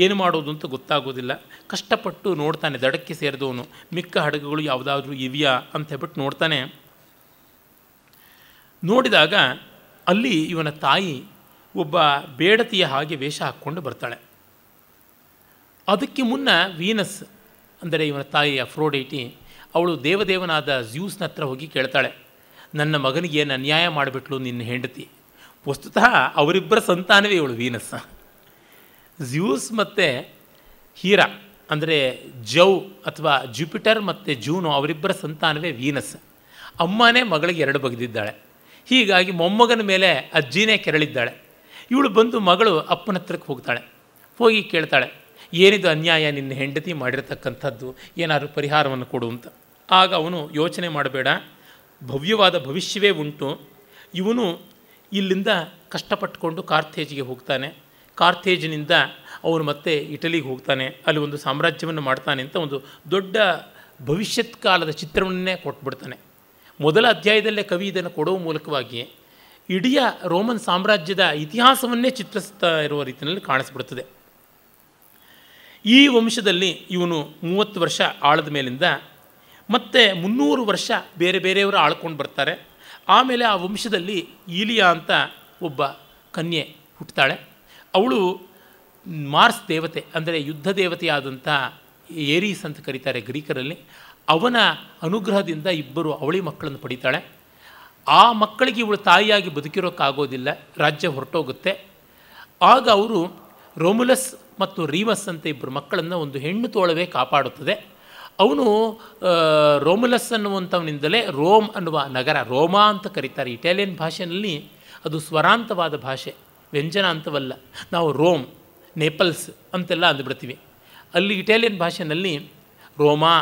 ಏನು ಮಾಡೋದು ಅಂತ ಗೊತ್ತಾಗೋದಿಲ್ಲ ಕಷ್ಟಪಟ್ಟು ನೋಡ್ತಾನೆ ದಡಕ್ಕೆ ಸೇರಿದವನು ಮಿಕ್ಕ ಹಡಗುಗಳು ಯಾವುದಾದ್ರೂ ಇವೆಯಾ ಅಂತ ಹೇಳ್ಬಿಟ್ಟು ನೋಡ್ತಾನೆ ನೋಡಿದಾಗ ಅಲ್ಲಿ ಇವನ ತಾಯಿ ಒಬ್ಬ ಬೇಡತಿಯ ಹಾಗೆ ವೇಷ ಹಾಕ್ಕೊಂಡು ಬರ್ತಾಳೆ ಅದಕ್ಕೆ ಮುನ್ನ ವೀನಸ್ ಅಂದರೆ ಇವನ ತಾಯಿ ಅಫ್ರೋಡೈಟಿ ಅವಳು ದೇವದೇವನಾದ ಜ್ಯೂಸ್ನ ಹತ್ರ ಹೋಗಿ ಕೇಳ್ತಾಳೆ ನನ್ನ ಮಗನಿಗೆ ಏನು ಅನ್ಯಾಯ ಮಾಡಿಬಿಟ್ಲು ನಿನ್ನ ಹೆಂಡತಿ ವಸ್ತುತಃ ಅವರಿಬ್ಬರ ಸಂತಾನವೇ ಇವಳು ವೀನಸ್ ಜ್ಯೂಸ್ ಮತ್ತು ಹೀರಾ ಅಂದರೆ ಜೌ ಅಥವಾ ಜುಪಿಟರ್ ಮತ್ತು ಜೂನು ಅವರಿಬ್ಬರ ಸಂತಾನವೇ ವೀನಸ್ ಅಮ್ಮನೇ ಮಗಳಿಗೆ ಎರಡು ಬಗೆದಿದ್ದಾಳೆ ಹೀಗಾಗಿ ಮೊಮ್ಮಗನ ಮೇಲೆ ಅಜ್ಜಿನೇ ಕೆರಳಿದ್ದಾಳೆ ಇವಳು ಬಂದು ಮಗಳು ಅಪ್ಪನ ಹತ್ರಕ್ಕೆ ಹೋಗ್ತಾಳೆ ಹೋಗಿ ಕೇಳ್ತಾಳೆ ಏನಿದು ಅನ್ಯಾಯ ನಿನ್ನ ಹೆಂಡತಿ ಮಾಡಿರತಕ್ಕಂಥದ್ದು ಏನಾದರೂ ಪರಿಹಾರವನ್ನು ಕೊಡು ಅಂತ ಆಗ ಅವನು ಯೋಚನೆ ಮಾಡಬೇಡ ಭವ್ಯವಾದ ಭವಿಷ್ಯವೇ ಉಂಟು ಇವನು ಇಲ್ಲಿಂದ ಕಷ್ಟಪಟ್ಟುಕೊಂಡು ಕಾರ್ತೇಜಿಗೆ ಹೋಗ್ತಾನೆ ಕಾರ್ತೇಜಿನಿಂದ ಅವನು ಮತ್ತೆ ಇಟಲಿಗೆ ಹೋಗ್ತಾನೆ ಅಲ್ಲಿ ಒಂದು ಸಾಮ್ರಾಜ್ಯವನ್ನು ಮಾಡ್ತಾನೆ ಅಂತ ಒಂದು ದೊಡ್ಡ ಭವಿಷ್ಯತ್ ಕಾಲದ ಚಿತ್ರವನ್ನೇ ಕೊಟ್ಬಿಡ್ತಾನೆ ಮೊದಲ ಅಧ್ಯಾಯದಲ್ಲೇ ಕವಿ ಇದನ್ನು ಕೊಡೋ ಮೂಲಕವಾಗಿ ಇಡೀ ರೋಮನ್ ಸಾಮ್ರಾಜ್ಯದ ಇತಿಹಾಸವನ್ನೇ ಚಿತ್ರಿಸ್ತಾ ಇರುವ ರೀತಿಯಲ್ಲಿ ಕಾಣಿಸ್ಬಿಡ್ತದೆ ಈ ವಂಶದಲ್ಲಿ ಇವನು ಮೂವತ್ತು ವರ್ಷ ಆಳದ ಮೇಲಿಂದ ಮತ್ತೆ ಮುನ್ನೂರು ವರ್ಷ ಬೇರೆ ಬೇರೆಯವರು ಆಳ್ಕೊಂಡು ಬರ್ತಾರೆ ಆಮೇಲೆ ಆ ವಂಶದಲ್ಲಿ ಈಲಿಯಾ ಅಂತ ಒಬ್ಬ ಕನ್ಯೆ ಹುಟ್ಟುತ್ತಾಳೆ ಅವಳು ಮಾರ್ಸ್ ದೇವತೆ ಅಂದರೆ ಯುದ್ಧ ದೇವತೆಯಾದಂಥ ಏರೀಸ್ ಅಂತ ಕರೀತಾರೆ ಗ್ರೀಕರಲ್ಲಿ ಅವನ ಅನುಗ್ರಹದಿಂದ ಇಬ್ಬರು ಅವಳಿ ಮಕ್ಕಳನ್ನು ಪಡಿತಾಳೆ ಆ ಮಕ್ಕಳಿಗೆ ಇವಳು ತಾಯಿಯಾಗಿ ಬದುಕಿರೋಕ್ಕಾಗೋದಿಲ್ಲ ರಾಜ್ಯ ಹೊರಟೋಗುತ್ತೆ ಆಗ ಅವರು ರೋಮುಲಸ್ ಮತ್ತು ರೀಮಸ್ ಅಂತ ಇಬ್ಬರು ಮಕ್ಕಳನ್ನು ಒಂದು ಹೆಣ್ಣು ತೋಳವೇ ಕಾಪಾಡುತ್ತದೆ ಅವನು ರೋಮುಲಸ್ ಅನ್ನುವಂಥವನಿಂದಲೇ ರೋಮ್ ಅನ್ನುವ ನಗರ ರೋಮಾ ಅಂತ ಕರೀತಾರೆ ಇಟಾಲಿಯನ್ ಭಾಷೆಯಲ್ಲಿ ಅದು ಸ್ವರಾಂತವಾದ ಭಾಷೆ ವ್ಯಂಜನ ಅಂತವಲ್ಲ ನಾವು ರೋಮ್ ನೇಪಲ್ಸ್ ಅಂತೆಲ್ಲ ಅಂದುಬಿಡ್ತೀವಿ ಅಲ್ಲಿ ಇಟಾಲಿಯನ್ ಭಾಷೆಯಲ್ಲಿ ರೋಮಾ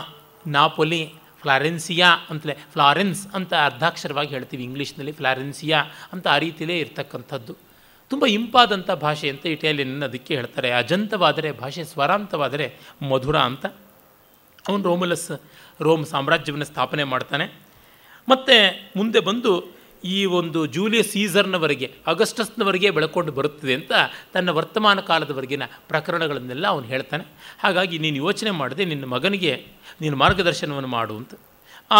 ನಾಪೊಲಿ ಫ್ಲಾರೆನ್ಸಿಯಾ ಅಂತಲೇ ಫ್ಲಾರೆನ್ಸ್ ಅಂತ ಅರ್ಧಾಕ್ಷರವಾಗಿ ಹೇಳ್ತೀವಿ ಇಂಗ್ಲೀಷ್ನಲ್ಲಿ ಫ್ಲಾರೆನ್ಸಿಯಾ ಅಂತ ಆ ರೀತಿಯಲ್ಲೇ ಇರ್ತಕ್ಕಂಥದ್ದು ತುಂಬ ಇಂಪಾದಂಥ ಭಾಷೆ ಅಂತ ಇಟಾಲಿಯನ್ ಅದಕ್ಕೆ ಹೇಳ್ತಾರೆ ಅಜಂತವಾದರೆ ಭಾಷೆ ಸ್ವರಾಂತವಾದರೆ ಮಧುರ ಅಂತ ಅವನು ರೋಮಲಸ್ ರೋಮ್ ಸಾಮ್ರಾಜ್ಯವನ್ನು ಸ್ಥಾಪನೆ ಮಾಡ್ತಾನೆ ಮತ್ತು ಮುಂದೆ ಬಂದು ಈ ಒಂದು ಜೂಲಿಯಸ್ ಸೀಸರ್ನವರೆಗೆ ಅಗಸ್ಟಸ್ನವರೆಗೆ ಬೆಳಕೊಂಡು ಬರುತ್ತದೆ ಅಂತ ತನ್ನ ವರ್ತಮಾನ ಕಾಲದವರೆಗಿನ ಪ್ರಕರಣಗಳನ್ನೆಲ್ಲ ಅವನು ಹೇಳ್ತಾನೆ ಹಾಗಾಗಿ ನೀನು ಯೋಚನೆ ಮಾಡದೆ ನಿನ್ನ ಮಗನಿಗೆ ನೀನು ಮಾರ್ಗದರ್ಶನವನ್ನು ಮಾಡು ಅಂತ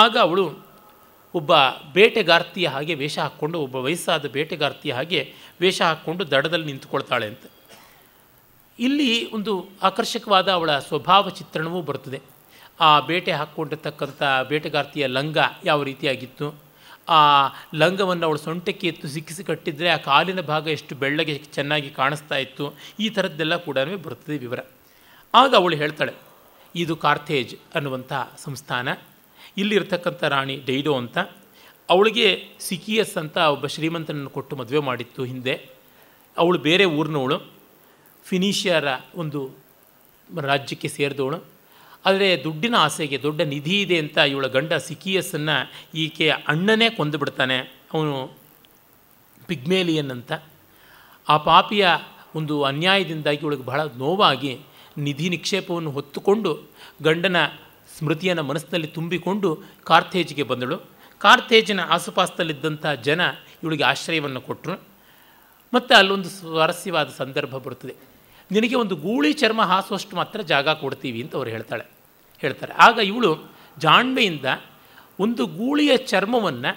ಆಗ ಅವಳು ಒಬ್ಬ ಬೇಟೆಗಾರ್ತಿಯ ಹಾಗೆ ವೇಷ ಹಾಕ್ಕೊಂಡು ಒಬ್ಬ ವಯಸ್ಸಾದ ಬೇಟೆಗಾರ್ತಿಯ ಹಾಗೆ ವೇಷ ಹಾಕ್ಕೊಂಡು ದಡದಲ್ಲಿ ನಿಂತುಕೊಳ್ತಾಳೆ ಅಂತ ಇಲ್ಲಿ ಒಂದು ಆಕರ್ಷಕವಾದ ಅವಳ ಸ್ವಭಾವ ಚಿತ್ರಣವೂ ಬರ್ತದೆ ಆ ಬೇಟೆ ಹಾಕ್ಕೊಂಡಿರ್ತಕ್ಕಂಥ ಬೇಟೆಗಾರ್ತಿಯ ಲಂಗ ಯಾವ ರೀತಿಯಾಗಿತ್ತು ಆ ಲಂಗವನ್ನು ಅವಳು ಸೊಂಟಕ್ಕೆ ಎತ್ತು ಸಿಕ್ಕಿಸಿ ಕಟ್ಟಿದರೆ ಆ ಕಾಲಿನ ಭಾಗ ಎಷ್ಟು ಬೆಳ್ಳಗೆ ಚೆನ್ನಾಗಿ ಕಾಣಿಸ್ತಾ ಇತ್ತು ಈ ಥರದ್ದೆಲ್ಲ ಕೂಡ ಬರ್ತದೆ ವಿವರ ಆಗ ಅವಳು ಹೇಳ್ತಾಳೆ ಇದು ಕಾರ್ತೇಜ್ ಅನ್ನುವಂಥ ಸಂಸ್ಥಾನ ಇಲ್ಲಿರ್ತಕ್ಕಂಥ ರಾಣಿ ಡೈಡೋ ಅಂತ ಅವಳಿಗೆ ಸಿಕಿಯಸ್ ಅಂತ ಒಬ್ಬ ಶ್ರೀಮಂತನನ್ನು ಕೊಟ್ಟು ಮದುವೆ ಮಾಡಿತ್ತು ಹಿಂದೆ ಅವಳು ಬೇರೆ ಊರಿನವಳು ಫಿನಿಷಿಯರ ಒಂದು ರಾಜ್ಯಕ್ಕೆ ಸೇರಿದವಳು ಆದರೆ ದುಡ್ಡಿನ ಆಸೆಗೆ ದೊಡ್ಡ ನಿಧಿ ಇದೆ ಅಂತ ಇವಳ ಗಂಡ ಸಿಕಿಯಸ್ಸನ್ನು ಈಕೆ ಅಣ್ಣನೇ ಕೊಂದು ಬಿಡ್ತಾನೆ ಅವನು ಪಿಗ್ಮೇಲಿಯನ್ ಅಂತ ಆ ಪಾಪಿಯ ಒಂದು ಅನ್ಯಾಯದಿಂದಾಗಿ ಇವಳಿಗೆ ಬಹಳ ನೋವಾಗಿ ನಿಧಿ ನಿಕ್ಷೇಪವನ್ನು ಹೊತ್ತುಕೊಂಡು ಗಂಡನ ಸ್ಮೃತಿಯನ್ನು ಮನಸ್ಸಿನಲ್ಲಿ ತುಂಬಿಕೊಂಡು ಕಾರ್ಥೇಜ್ಗೆ ಬಂದಳು ಕಾರ್ಥೇಜಿನ ಆಸುಪಾಸದಲ್ಲಿದ್ದಂಥ ಜನ ಇವಳಿಗೆ ಆಶ್ರಯವನ್ನು ಕೊಟ್ಟರು ಮತ್ತು ಅಲ್ಲೊಂದು ಸ್ವಾರಸ್ಯವಾದ ಸಂದರ್ಭ ಬರುತ್ತದೆ ನಿನಗೆ ಒಂದು ಗೂಳಿ ಚರ್ಮ ಹಾಸುವಷ್ಟು ಮಾತ್ರ ಜಾಗ ಕೊಡ್ತೀವಿ ಅಂತ ಅವ್ರು ಹೇಳ್ತಾಳೆ ಹೇಳ್ತಾರೆ ಆಗ ಇವಳು ಜಾಣ್ಮೆಯಿಂದ ಒಂದು ಗೂಳಿಯ ಚರ್ಮವನ್ನು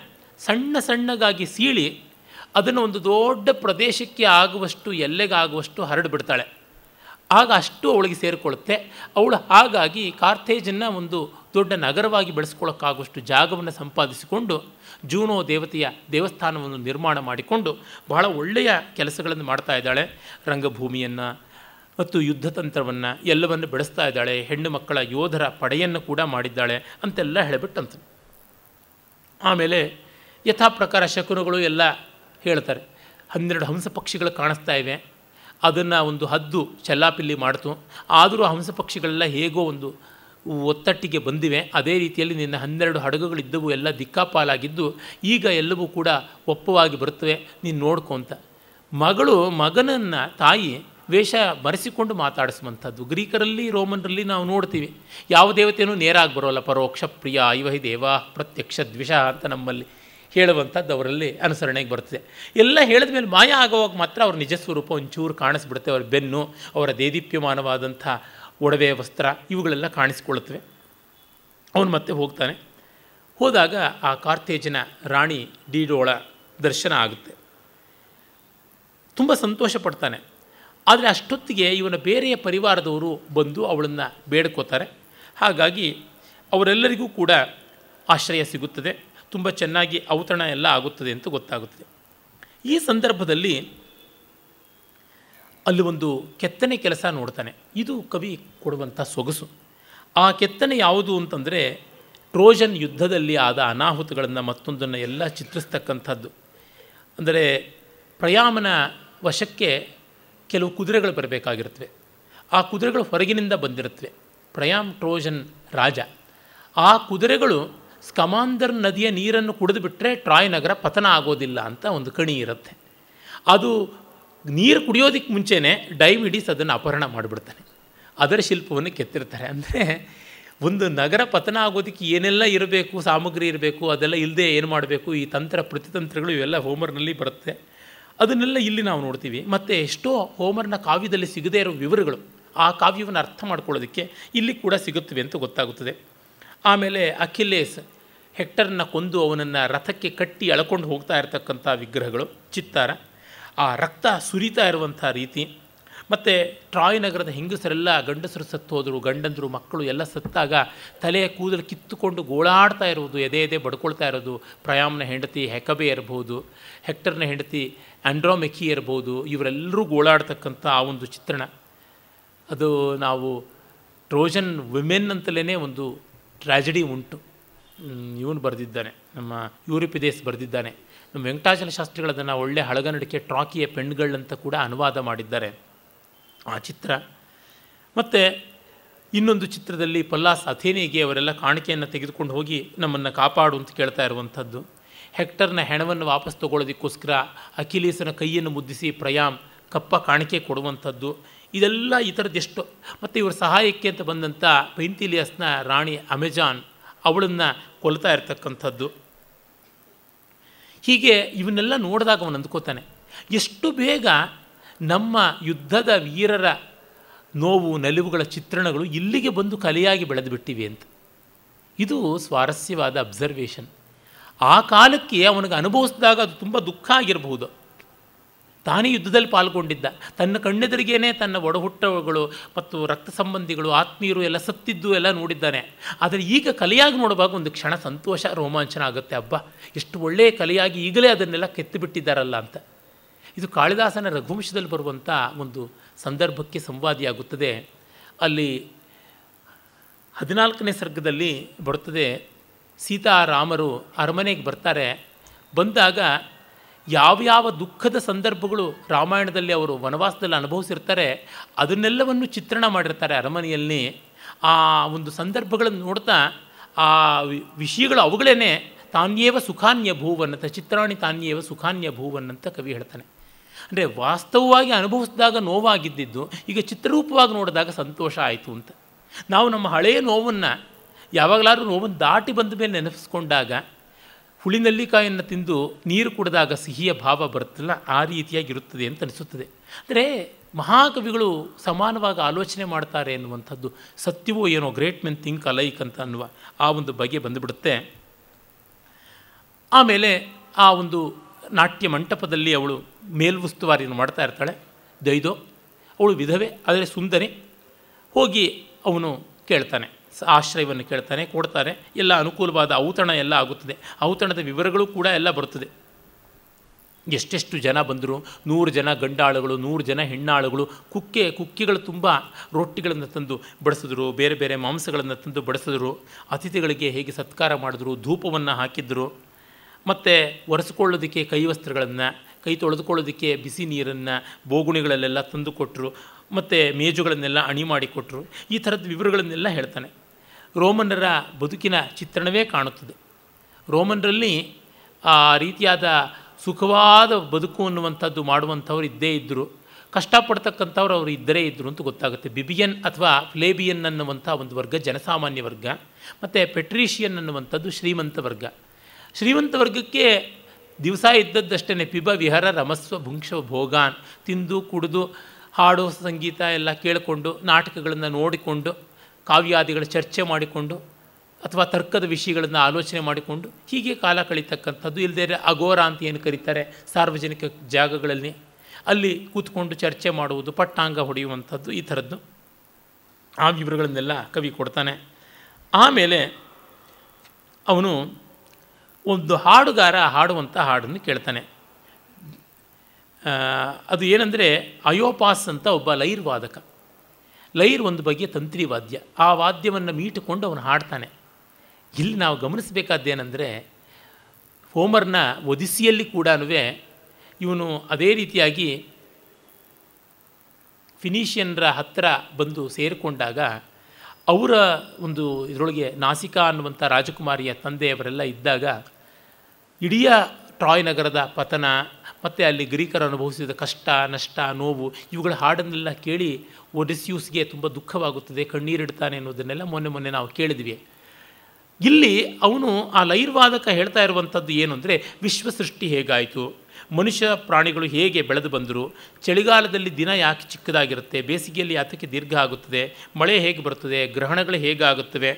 ಸಣ್ಣ ಸಣ್ಣಗಾಗಿ ಸೀಳಿ ಅದನ್ನು ಒಂದು ದೊಡ್ಡ ಪ್ರದೇಶಕ್ಕೆ ಆಗುವಷ್ಟು ಎಲ್ಲೆಗಾಗುವಷ್ಟು ಹರಡಿಬಿಡ್ತಾಳೆ ಆಗ ಅಷ್ಟು ಅವಳಿಗೆ ಸೇರಿಕೊಳ್ಳುತ್ತೆ ಅವಳು ಹಾಗಾಗಿ ಕಾರ್ಥೇಜನ್ನು ಒಂದು ದೊಡ್ಡ ನಗರವಾಗಿ ಬೆಳೆಸ್ಕೊಳ್ಳೋಕ್ಕಾಗುವಷ್ಟು ಜಾಗವನ್ನು ಸಂಪಾದಿಸಿಕೊಂಡು ಜೂನೋ ದೇವತೆಯ ದೇವಸ್ಥಾನವನ್ನು ನಿರ್ಮಾಣ ಮಾಡಿಕೊಂಡು ಬಹಳ ಒಳ್ಳೆಯ ಕೆಲಸಗಳನ್ನು ಮಾಡ್ತಾ ಇದ್ದಾಳೆ ರಂಗಭೂಮಿಯನ್ನು ಮತ್ತು ಯುದ್ಧತಂತ್ರವನ್ನು ಎಲ್ಲವನ್ನು ಬೆಳೆಸ್ತಾ ಇದ್ದಾಳೆ ಹೆಣ್ಣು ಮಕ್ಕಳ ಯೋಧರ ಪಡೆಯನ್ನು ಕೂಡ ಮಾಡಿದ್ದಾಳೆ ಅಂತೆಲ್ಲ ಹೇಳಿಬಿಟ್ಟಂತ ಆಮೇಲೆ ಯಥಾ ಪ್ರಕಾರ ಶಕುನಗಳು ಎಲ್ಲ ಹೇಳ್ತಾರೆ ಹನ್ನೆರಡು ಹಂಸ ಪಕ್ಷಿಗಳು ಕಾಣಿಸ್ತಾ ಇವೆ ಅದನ್ನು ಒಂದು ಹದ್ದು ಚೆಲ್ಲಾಪಿಲ್ಲಿ ಮಾಡ್ತು ಆದರೂ ಹಂಸ ಪಕ್ಷಿಗಳೆಲ್ಲ ಹೇಗೋ ಒಂದು ಒತ್ತಟ್ಟಿಗೆ ಬಂದಿವೆ ಅದೇ ರೀತಿಯಲ್ಲಿ ನಿನ್ನ ಹನ್ನೆರಡು ಹಡಗುಗಳಿದ್ದವು ಎಲ್ಲ ದಿಕ್ಕಾಪಾಲಾಗಿದ್ದು ಈಗ ಎಲ್ಲವೂ ಕೂಡ ಒಪ್ಪವಾಗಿ ಬರುತ್ತವೆ ನೀನು ನೋಡ್ಕೊಂತ ಮಗಳು ಮಗನನ್ನು ತಾಯಿ ವೇಷ ಬರೆಸಿಕೊಂಡು ಮಾತಾಡಿಸುವಂಥದ್ದು ಗ್ರೀಕರಲ್ಲಿ ರೋಮನ್ರಲ್ಲಿ ನಾವು ನೋಡ್ತೀವಿ ಯಾವ ದೇವತೆಯೂ ಆಗಿ ಬರೋಲ್ಲ ಪರೋಕ್ಷ ಪ್ರಿಯ ಐವಹಿ ದೇವ ಪ್ರತ್ಯಕ್ಷ ದ್ವಿಷ ಅಂತ ನಮ್ಮಲ್ಲಿ ಹೇಳುವಂಥದ್ದು ಅವರಲ್ಲಿ ಅನುಸರಣೆಗೆ ಬರ್ತದೆ ಎಲ್ಲ ಹೇಳಿದ ಮೇಲೆ ಮಾಯ ಆಗೋವಾಗ ಮಾತ್ರ ಅವ್ರ ನಿಜ ಸ್ವರೂಪ ಒಂಚೂರು ಕಾಣಿಸ್ಬಿಡುತ್ತೆ ಅವರ ಬೆನ್ನು ಅವರ ದೇದೀಪ್ಯಮಾನವಾದಂಥ ಒಡವೆ ವಸ್ತ್ರ ಇವುಗಳೆಲ್ಲ ಕಾಣಿಸ್ಕೊಳ್ತವೆ ಅವನು ಮತ್ತೆ ಹೋಗ್ತಾನೆ ಹೋದಾಗ ಆ ಕಾರ್ತೇಜಿನ ರಾಣಿ ಡೀಡೋಳ ದರ್ಶನ ಆಗುತ್ತೆ ತುಂಬ ಸಂತೋಷ ಪಡ್ತಾನೆ ಆದರೆ ಅಷ್ಟೊತ್ತಿಗೆ ಇವನ ಬೇರೆಯ ಪರಿವಾರದವರು ಬಂದು ಅವಳನ್ನು ಬೇಡ್ಕೋತಾರೆ ಹಾಗಾಗಿ ಅವರೆಲ್ಲರಿಗೂ ಕೂಡ ಆಶ್ರಯ ಸಿಗುತ್ತದೆ ತುಂಬ ಚೆನ್ನಾಗಿ ಅವತರಣ ಎಲ್ಲ ಆಗುತ್ತದೆ ಅಂತ ಗೊತ್ತಾಗುತ್ತದೆ ಈ ಸಂದರ್ಭದಲ್ಲಿ ಅಲ್ಲಿ ಒಂದು ಕೆತ್ತನೆ ಕೆಲಸ ನೋಡ್ತಾನೆ ಇದು ಕವಿ ಕೊಡುವಂಥ ಸೊಗಸು ಆ ಕೆತ್ತನೆ ಯಾವುದು ಅಂತಂದರೆ ಟ್ರೋಜನ್ ಯುದ್ಧದಲ್ಲಿ ಆದ ಅನಾಹುತಗಳನ್ನು ಮತ್ತೊಂದನ್ನು ಎಲ್ಲ ಚಿತ್ರಿಸ್ತಕ್ಕಂಥದ್ದು ಅಂದರೆ ಪ್ರಯಾಮನ ವಶಕ್ಕೆ ಕೆಲವು ಕುದುರೆಗಳು ಬರಬೇಕಾಗಿರುತ್ತವೆ ಆ ಕುದುರೆಗಳು ಹೊರಗಿನಿಂದ ಬಂದಿರುತ್ತವೆ ಪ್ರಯಾಮ್ ಟ್ರೋಜನ್ ರಾಜ ಆ ಕುದುರೆಗಳು ಸ್ಕಮಾಂದರ್ ನದಿಯ ನೀರನ್ನು ಕುಡಿದು ಬಿಟ್ಟರೆ ಟ್ರಾಯ್ ನಗರ ಪತನ ಆಗೋದಿಲ್ಲ ಅಂತ ಒಂದು ಕಣಿ ಇರುತ್ತೆ ಅದು ನೀರು ಕುಡಿಯೋದಕ್ಕೆ ಮುಂಚೆನೇ ಡೈಮಿಡಿಸ್ ಅದನ್ನು ಅಪಹರಣ ಮಾಡಿಬಿಡ್ತಾನೆ ಅದರ ಶಿಲ್ಪವನ್ನು ಕೆತ್ತಿರ್ತಾರೆ ಅಂದರೆ ಒಂದು ನಗರ ಪತನ ಆಗೋದಕ್ಕೆ ಏನೆಲ್ಲ ಇರಬೇಕು ಸಾಮಗ್ರಿ ಇರಬೇಕು ಅದೆಲ್ಲ ಇಲ್ಲದೆ ಏನು ಮಾಡಬೇಕು ಈ ತಂತ್ರ ಪ್ರತಿತಂತ್ರಗಳು ಇವೆಲ್ಲ ಹೋಮರ್ನಲ್ಲಿ ಬರುತ್ತೆ ಅದನ್ನೆಲ್ಲ ಇಲ್ಲಿ ನಾವು ನೋಡ್ತೀವಿ ಮತ್ತು ಎಷ್ಟೋ ಹೋಮರ್ನ ಕಾವ್ಯದಲ್ಲಿ ಸಿಗದೇ ಇರೋ ವಿವರಗಳು ಆ ಕಾವ್ಯವನ್ನು ಅರ್ಥ ಮಾಡ್ಕೊಳ್ಳೋದಕ್ಕೆ ಇಲ್ಲಿ ಕೂಡ ಸಿಗುತ್ತವೆ ಅಂತ ಗೊತ್ತಾಗುತ್ತದೆ ಆಮೇಲೆ ಅಖಿಲೇಸ್ ಹೆಕ್ಟರ್ನ ಕೊಂದು ಅವನನ್ನು ರಥಕ್ಕೆ ಕಟ್ಟಿ ಅಳಕೊಂಡು ಹೋಗ್ತಾ ಇರತಕ್ಕಂಥ ವಿಗ್ರಹಗಳು ಚಿತ್ತಾರ ಆ ರಕ್ತ ಸುರಿತಾ ಇರುವಂಥ ರೀತಿ ಮತ್ತು ಟ್ರಾಯ್ ನಗರದ ಹೆಂಗಸರೆಲ್ಲ ಗಂಡಸರು ಹೋದರು ಗಂಡಂದರು ಮಕ್ಕಳು ಎಲ್ಲ ಸತ್ತಾಗ ತಲೆಯ ಕೂದಲು ಕಿತ್ತುಕೊಂಡು ಗೋಳಾಡ್ತಾ ಇರೋದು ಎದೆ ಎದೆ ಬಡ್ಕೊಳ್ತಾ ಇರೋದು ಪ್ರಯಾಮ್ನ ಹೆಂಡತಿ ಹೆಕಬೆ ಇರ್ಬೋದು ಹೆಕ್ಟರ್ನ ಹೆಂಡತಿ ಆಂಡ್ರೋ ಮೆಕ್ಕಿ ಇರ್ಬೋದು ಇವರೆಲ್ಲರೂ ಗೋಳಾಡ್ತಕ್ಕಂಥ ಆ ಒಂದು ಚಿತ್ರಣ ಅದು ನಾವು ಟ್ರೋಜನ್ ವಿಮೆನ್ ಅಂತಲೇ ಒಂದು ಟ್ರ್ಯಾಜಡಿ ಉಂಟು ಇವನು ಬರೆದಿದ್ದಾನೆ ನಮ್ಮ ಯೂರಿಪಿದೇಸ್ ಬರೆದಿದ್ದಾನೆ ನಮ್ಮ ವೆಂಕಟಾಚಲ ಅದನ್ನು ಒಳ್ಳೆ ಹಳಗನಡಿಕೆ ಟ್ರಾಕಿಯ ಪೆಣ್ಗಳಂತ ಕೂಡ ಅನುವಾದ ಮಾಡಿದ್ದಾರೆ ಆ ಚಿತ್ರ ಮತ್ತು ಇನ್ನೊಂದು ಚಿತ್ರದಲ್ಲಿ ಪಲ್ಲಾಸ್ ಅಥೇನಿಗೆ ಅವರೆಲ್ಲ ಕಾಣಿಕೆಯನ್ನು ತೆಗೆದುಕೊಂಡು ಹೋಗಿ ನಮ್ಮನ್ನು ಕಾಪಾಡು ಅಂತ ಕೇಳ್ತಾ ಇರುವಂಥದ್ದು ಹೆಕ್ಟರ್ನ ಹೆಣವನ್ನು ವಾಪಸ್ ತಗೊಳ್ಳೋದಕ್ಕೋಸ್ಕರ ಅಖಿಲೇಸನ ಕೈಯನ್ನು ಮುದ್ದಿಸಿ ಪ್ರಯಾಮ್ ಕಪ್ಪ ಕಾಣಿಕೆ ಕೊಡುವಂಥದ್ದು ಇದೆಲ್ಲ ಈ ಮತ್ತು ಇವರ ಸಹಾಯಕ್ಕೆ ಅಂತ ಬಂದಂಥ ಪೈಂತಿಲಿಯಸ್ನ ರಾಣಿ ಅಮೆಜಾನ್ ಅವಳನ್ನು ಕೊಲ್ತಾ ಇರತಕ್ಕಂಥದ್ದು ಹೀಗೆ ಇವನ್ನೆಲ್ಲ ನೋಡಿದಾಗ ಅವನು ಅಂದ್ಕೋತಾನೆ ಎಷ್ಟು ಬೇಗ ನಮ್ಮ ಯುದ್ಧದ ವೀರರ ನೋವು ನಲಿವುಗಳ ಚಿತ್ರಣಗಳು ಇಲ್ಲಿಗೆ ಬಂದು ಕಲೆಯಾಗಿ ಬೆಳೆದುಬಿಟ್ಟಿವೆ ಅಂತ ಇದು ಸ್ವಾರಸ್ಯವಾದ ಅಬ್ಸರ್ವೇಷನ್ ಆ ಕಾಲಕ್ಕೆ ಅವನಿಗೆ ಅನುಭವಿಸಿದಾಗ ಅದು ತುಂಬ ದುಃಖ ಆಗಿರಬಹುದು ತಾನೇ ಯುದ್ಧದಲ್ಲಿ ಪಾಲ್ಗೊಂಡಿದ್ದ ತನ್ನ ಕಣ್ಣೆದುರಿಗೇನೆ ತನ್ನ ಒಡಹುಟ್ಟಗಳು ಮತ್ತು ರಕ್ತ ಸಂಬಂಧಿಗಳು ಆತ್ಮೀಯರು ಎಲ್ಲ ಸತ್ತಿದ್ದು ಎಲ್ಲ ನೋಡಿದ್ದಾನೆ ಆದರೆ ಈಗ ಕಲೆಯಾಗಿ ನೋಡುವಾಗ ಒಂದು ಕ್ಷಣ ಸಂತೋಷ ರೋಮಾಂಚನ ಆಗುತ್ತೆ ಹಬ್ಬ ಎಷ್ಟು ಒಳ್ಳೆಯ ಕಲೆಯಾಗಿ ಈಗಲೇ ಅದನ್ನೆಲ್ಲ ಕೆತ್ತಿಬಿಟ್ಟಿದ್ದಾರಲ್ಲ ಅಂತ ಇದು ಕಾಳಿದಾಸನ ರಘುವಂಶದಲ್ಲಿ ಬರುವಂಥ ಒಂದು ಸಂದರ್ಭಕ್ಕೆ ಸಂವಾದಿಯಾಗುತ್ತದೆ ಅಲ್ಲಿ ಹದಿನಾಲ್ಕನೇ ಸರ್ಗದಲ್ಲಿ ಬರುತ್ತದೆ ಸೀತಾರಾಮರು ಅರಮನೆಗೆ ಬರ್ತಾರೆ ಬಂದಾಗ ಯಾವ್ಯಾವ ದುಃಖದ ಸಂದರ್ಭಗಳು ರಾಮಾಯಣದಲ್ಲಿ ಅವರು ವನವಾಸದಲ್ಲಿ ಅನುಭವಿಸಿರ್ತಾರೆ ಅದನ್ನೆಲ್ಲವನ್ನು ಚಿತ್ರಣ ಮಾಡಿರ್ತಾರೆ ಅರಮನೆಯಲ್ಲಿ ಆ ಒಂದು ಸಂದರ್ಭಗಳನ್ನು ನೋಡ್ತಾ ಆ ವಿಷಯಗಳು ಅವುಗಳೇನೆ ತಾನ್ಯೇವ ಸುಖಾನ್ಯ ಭೂವನ್ನಂತ ಚಿತ್ರಾಣಿ ತಾನ್ಯೇವ ಸುಖಾನ್ಯ ಭೂವನ್ನಂತ ಕವಿ ಹೇಳ್ತಾನೆ ಅಂದರೆ ವಾಸ್ತವವಾಗಿ ಅನುಭವಿಸಿದಾಗ ನೋವಾಗಿದ್ದಿದ್ದು ಈಗ ಚಿತ್ರರೂಪವಾಗಿ ನೋಡಿದಾಗ ಸಂತೋಷ ಆಯಿತು ಅಂತ ನಾವು ನಮ್ಮ ಹಳೆಯ ನೋವನ್ನು ಯಾವಾಗಲಾದ್ರೂ ನೋವನ್ನು ದಾಟಿ ಬಂದ ಮೇಲೆ ಹುಳಿ ಹುಳಿನಲ್ಲಿಕಾಯನ್ನು ತಿಂದು ನೀರು ಕುಡಿದಾಗ ಸಿಹಿಯ ಭಾವ ಬರುತ್ತಲ್ಲ ಆ ರೀತಿಯಾಗಿರುತ್ತದೆ ಅಂತ ಅನಿಸುತ್ತದೆ ಅಂದರೆ ಮಹಾಕವಿಗಳು ಸಮಾನವಾಗಿ ಆಲೋಚನೆ ಮಾಡ್ತಾರೆ ಎನ್ನುವಂಥದ್ದು ಸತ್ಯವೋ ಏನೋ ಗ್ರೇಟ್ ಮೆನ್ ಥಿಂಕ್ ಅಲೈಕ್ ಅಂತ ಅನ್ನುವ ಆ ಒಂದು ಬಗೆ ಬಂದುಬಿಡುತ್ತೆ ಆಮೇಲೆ ಆ ಒಂದು ನಾಟ್ಯ ಮಂಟಪದಲ್ಲಿ ಅವಳು ಮೇಲ್ವುಸ್ತುವಾರಿಯನ್ನು ಮಾಡ್ತಾ ಇರ್ತಾಳೆ ದೈದೋ ಅವಳು ವಿಧವೆ ಆದರೆ ಸುಂದರಿ ಹೋಗಿ ಅವನು ಕೇಳ್ತಾನೆ ಆಶ್ರಯವನ್ನು ಕೇಳ್ತಾನೆ ಕೊಡ್ತಾರೆ ಎಲ್ಲ ಅನುಕೂಲವಾದ ಔತಣ ಎಲ್ಲ ಆಗುತ್ತದೆ ಔತಣದ ವಿವರಗಳು ಕೂಡ ಎಲ್ಲ ಬರುತ್ತದೆ ಎಷ್ಟೆಷ್ಟು ಜನ ಬಂದರು ನೂರು ಜನ ಗಂಡಾಳುಗಳು ನೂರು ಜನ ಹೆಣ್ಣಾಳುಗಳು ಕುಕ್ಕೆ ಕುಕ್ಕೆಗಳು ತುಂಬ ರೊಟ್ಟಿಗಳನ್ನು ತಂದು ಬಡಿಸಿದ್ರು ಬೇರೆ ಬೇರೆ ಮಾಂಸಗಳನ್ನು ತಂದು ಬಡಿಸಿದ್ರು ಅತಿಥಿಗಳಿಗೆ ಹೇಗೆ ಸತ್ಕಾರ ಮಾಡಿದ್ರು ಧೂಪವನ್ನು ಹಾಕಿದ್ರು ಮತ್ತು ಒರೆಸ್ಕೊಳ್ಳೋದಕ್ಕೆ ಕೈವಸ್ತ್ರಗಳನ್ನು ಕೈ ತೊಳೆದುಕೊಳ್ಳೋದಕ್ಕೆ ಬಿಸಿ ನೀರನ್ನು ಬೋಗುಣಿಗಳಲ್ಲೆಲ್ಲ ತಂದು ಕೊಟ್ಟರು ಮತ್ತು ಮೇಜುಗಳನ್ನೆಲ್ಲ ಅಣಿ ಮಾಡಿಕೊಟ್ಟರು ಈ ಥರದ ವಿವರಗಳನ್ನೆಲ್ಲ ಹೇಳ್ತಾನೆ ರೋಮನರ ಬದುಕಿನ ಚಿತ್ರಣವೇ ಕಾಣುತ್ತದೆ ರೋಮನ್ರಲ್ಲಿ ಆ ರೀತಿಯಾದ ಸುಖವಾದ ಬದುಕು ಅನ್ನುವಂಥದ್ದು ಮಾಡುವಂಥವ್ರು ಇದ್ದೇ ಇದ್ದರು ಕಷ್ಟಪಡ್ತಕ್ಕಂಥವ್ರು ಅವರು ಇದ್ದರೇ ಇದ್ದರು ಅಂತ ಗೊತ್ತಾಗುತ್ತೆ ಬಿಬಿಯನ್ ಅಥವಾ ಫ್ಲೇಬಿಯನ್ ಅನ್ನುವಂಥ ಒಂದು ವರ್ಗ ಜನಸಾಮಾನ್ಯ ವರ್ಗ ಮತ್ತು ಪೆಟ್ರೀಷಿಯನ್ ಅನ್ನುವಂಥದ್ದು ಶ್ರೀಮಂತ ವರ್ಗ ಶ್ರೀಮಂತ ವರ್ಗಕ್ಕೆ ದಿವಸ ಇದ್ದದ್ದಷ್ಟೇ ಪಿಬ ವಿಹರ ರಮಸ್ವ ಭುಂಕ್ಷ ಭೋಗಾನ್ ತಿಂದು ಕುಡಿದು ಹಾಡು ಸಂಗೀತ ಎಲ್ಲ ಕೇಳಿಕೊಂಡು ನಾಟಕಗಳನ್ನು ನೋಡಿಕೊಂಡು ಕಾವ್ಯಾದಿಗಳ ಚರ್ಚೆ ಮಾಡಿಕೊಂಡು ಅಥವಾ ತರ್ಕದ ವಿಷಯಗಳನ್ನು ಆಲೋಚನೆ ಮಾಡಿಕೊಂಡು ಹೀಗೆ ಕಾಲ ಕಳೀತಕ್ಕಂಥದ್ದು ಇಲ್ಲದೆ ಅಗೋರ ಅಂತ ಏನು ಕರೀತಾರೆ ಸಾರ್ವಜನಿಕ ಜಾಗಗಳಲ್ಲಿ ಅಲ್ಲಿ ಕೂತ್ಕೊಂಡು ಚರ್ಚೆ ಮಾಡುವುದು ಪಟ್ಟಾಂಗ ಹೊಡೆಯುವಂಥದ್ದು ಈ ಥರದ್ದು ಆ ವಿವರಗಳನ್ನೆಲ್ಲ ಕವಿ ಕೊಡ್ತಾನೆ ಆಮೇಲೆ ಅವನು ಒಂದು ಹಾಡುಗಾರ ಹಾಡುವಂಥ ಹಾಡನ್ನು ಕೇಳ್ತಾನೆ ಅದು ಏನಂದರೆ ಅಯೋಪಾಸ್ ಅಂತ ಒಬ್ಬ ಲೈರ್ವಾದಕ ಲೈರ್ ಒಂದು ಬಗೆಯ ತಂತ್ರಿ ವಾದ್ಯ ಆ ವಾದ್ಯವನ್ನು ಮೀಟುಕೊಂಡು ಅವನು ಹಾಡ್ತಾನೆ ಇಲ್ಲಿ ನಾವು ಗಮನಿಸಬೇಕಾದ್ದೇನೆಂದರೆ ಹೋಮರ್ನ ಒದಿಸಿಯಲ್ಲಿ ಕೂಡ ಇವನು ಅದೇ ರೀತಿಯಾಗಿ ಫಿನಿಷಿಯನ್ರ ಹತ್ತಿರ ಬಂದು ಸೇರಿಕೊಂಡಾಗ ಅವರ ಒಂದು ಇದರೊಳಗೆ ನಾಸಿಕಾ ಅನ್ನುವಂಥ ರಾಜಕುಮಾರಿಯ ತಂದೆಯವರೆಲ್ಲ ಇದ್ದಾಗ ಇಡೀ ಟ್ರಾಯ್ ನಗರದ ಪತನ ಮತ್ತು ಅಲ್ಲಿ ಗ್ರೀಕರು ಅನುಭವಿಸಿದ ಕಷ್ಟ ನಷ್ಟ ನೋವು ಇವುಗಳ ಹಾಡನ್ನೆಲ್ಲ ಕೇಳಿ ಒಡಿಸ್ಯೂಸ್ಗೆ ತುಂಬ ದುಃಖವಾಗುತ್ತದೆ ಕಣ್ಣೀರಿಡ್ತಾನೆ ಅನ್ನೋದನ್ನೆಲ್ಲ ಮೊನ್ನೆ ಮೊನ್ನೆ ನಾವು ಕೇಳಿದ್ವಿ ಇಲ್ಲಿ ಅವನು ಆ ಲೈರ್ವಾದಕ ಹೇಳ್ತಾ ಇರುವಂಥದ್ದು ಏನು ಅಂದರೆ ವಿಶ್ವ ಸೃಷ್ಟಿ ಹೇಗಾಯಿತು ಮನುಷ್ಯ ಪ್ರಾಣಿಗಳು ಹೇಗೆ ಬೆಳೆದು ಬಂದರು ಚಳಿಗಾಲದಲ್ಲಿ ದಿನ ಯಾಕೆ ಚಿಕ್ಕದಾಗಿರುತ್ತೆ ಬೇಸಿಗೆಯಲ್ಲಿ ಯಾತಕ್ಕೆ ದೀರ್ಘ ಆಗುತ್ತದೆ ಮಳೆ ಹೇಗೆ ಬರುತ್ತದೆ ಗ್ರಹಣಗಳು ಹೇಗಾಗುತ್ತವೆ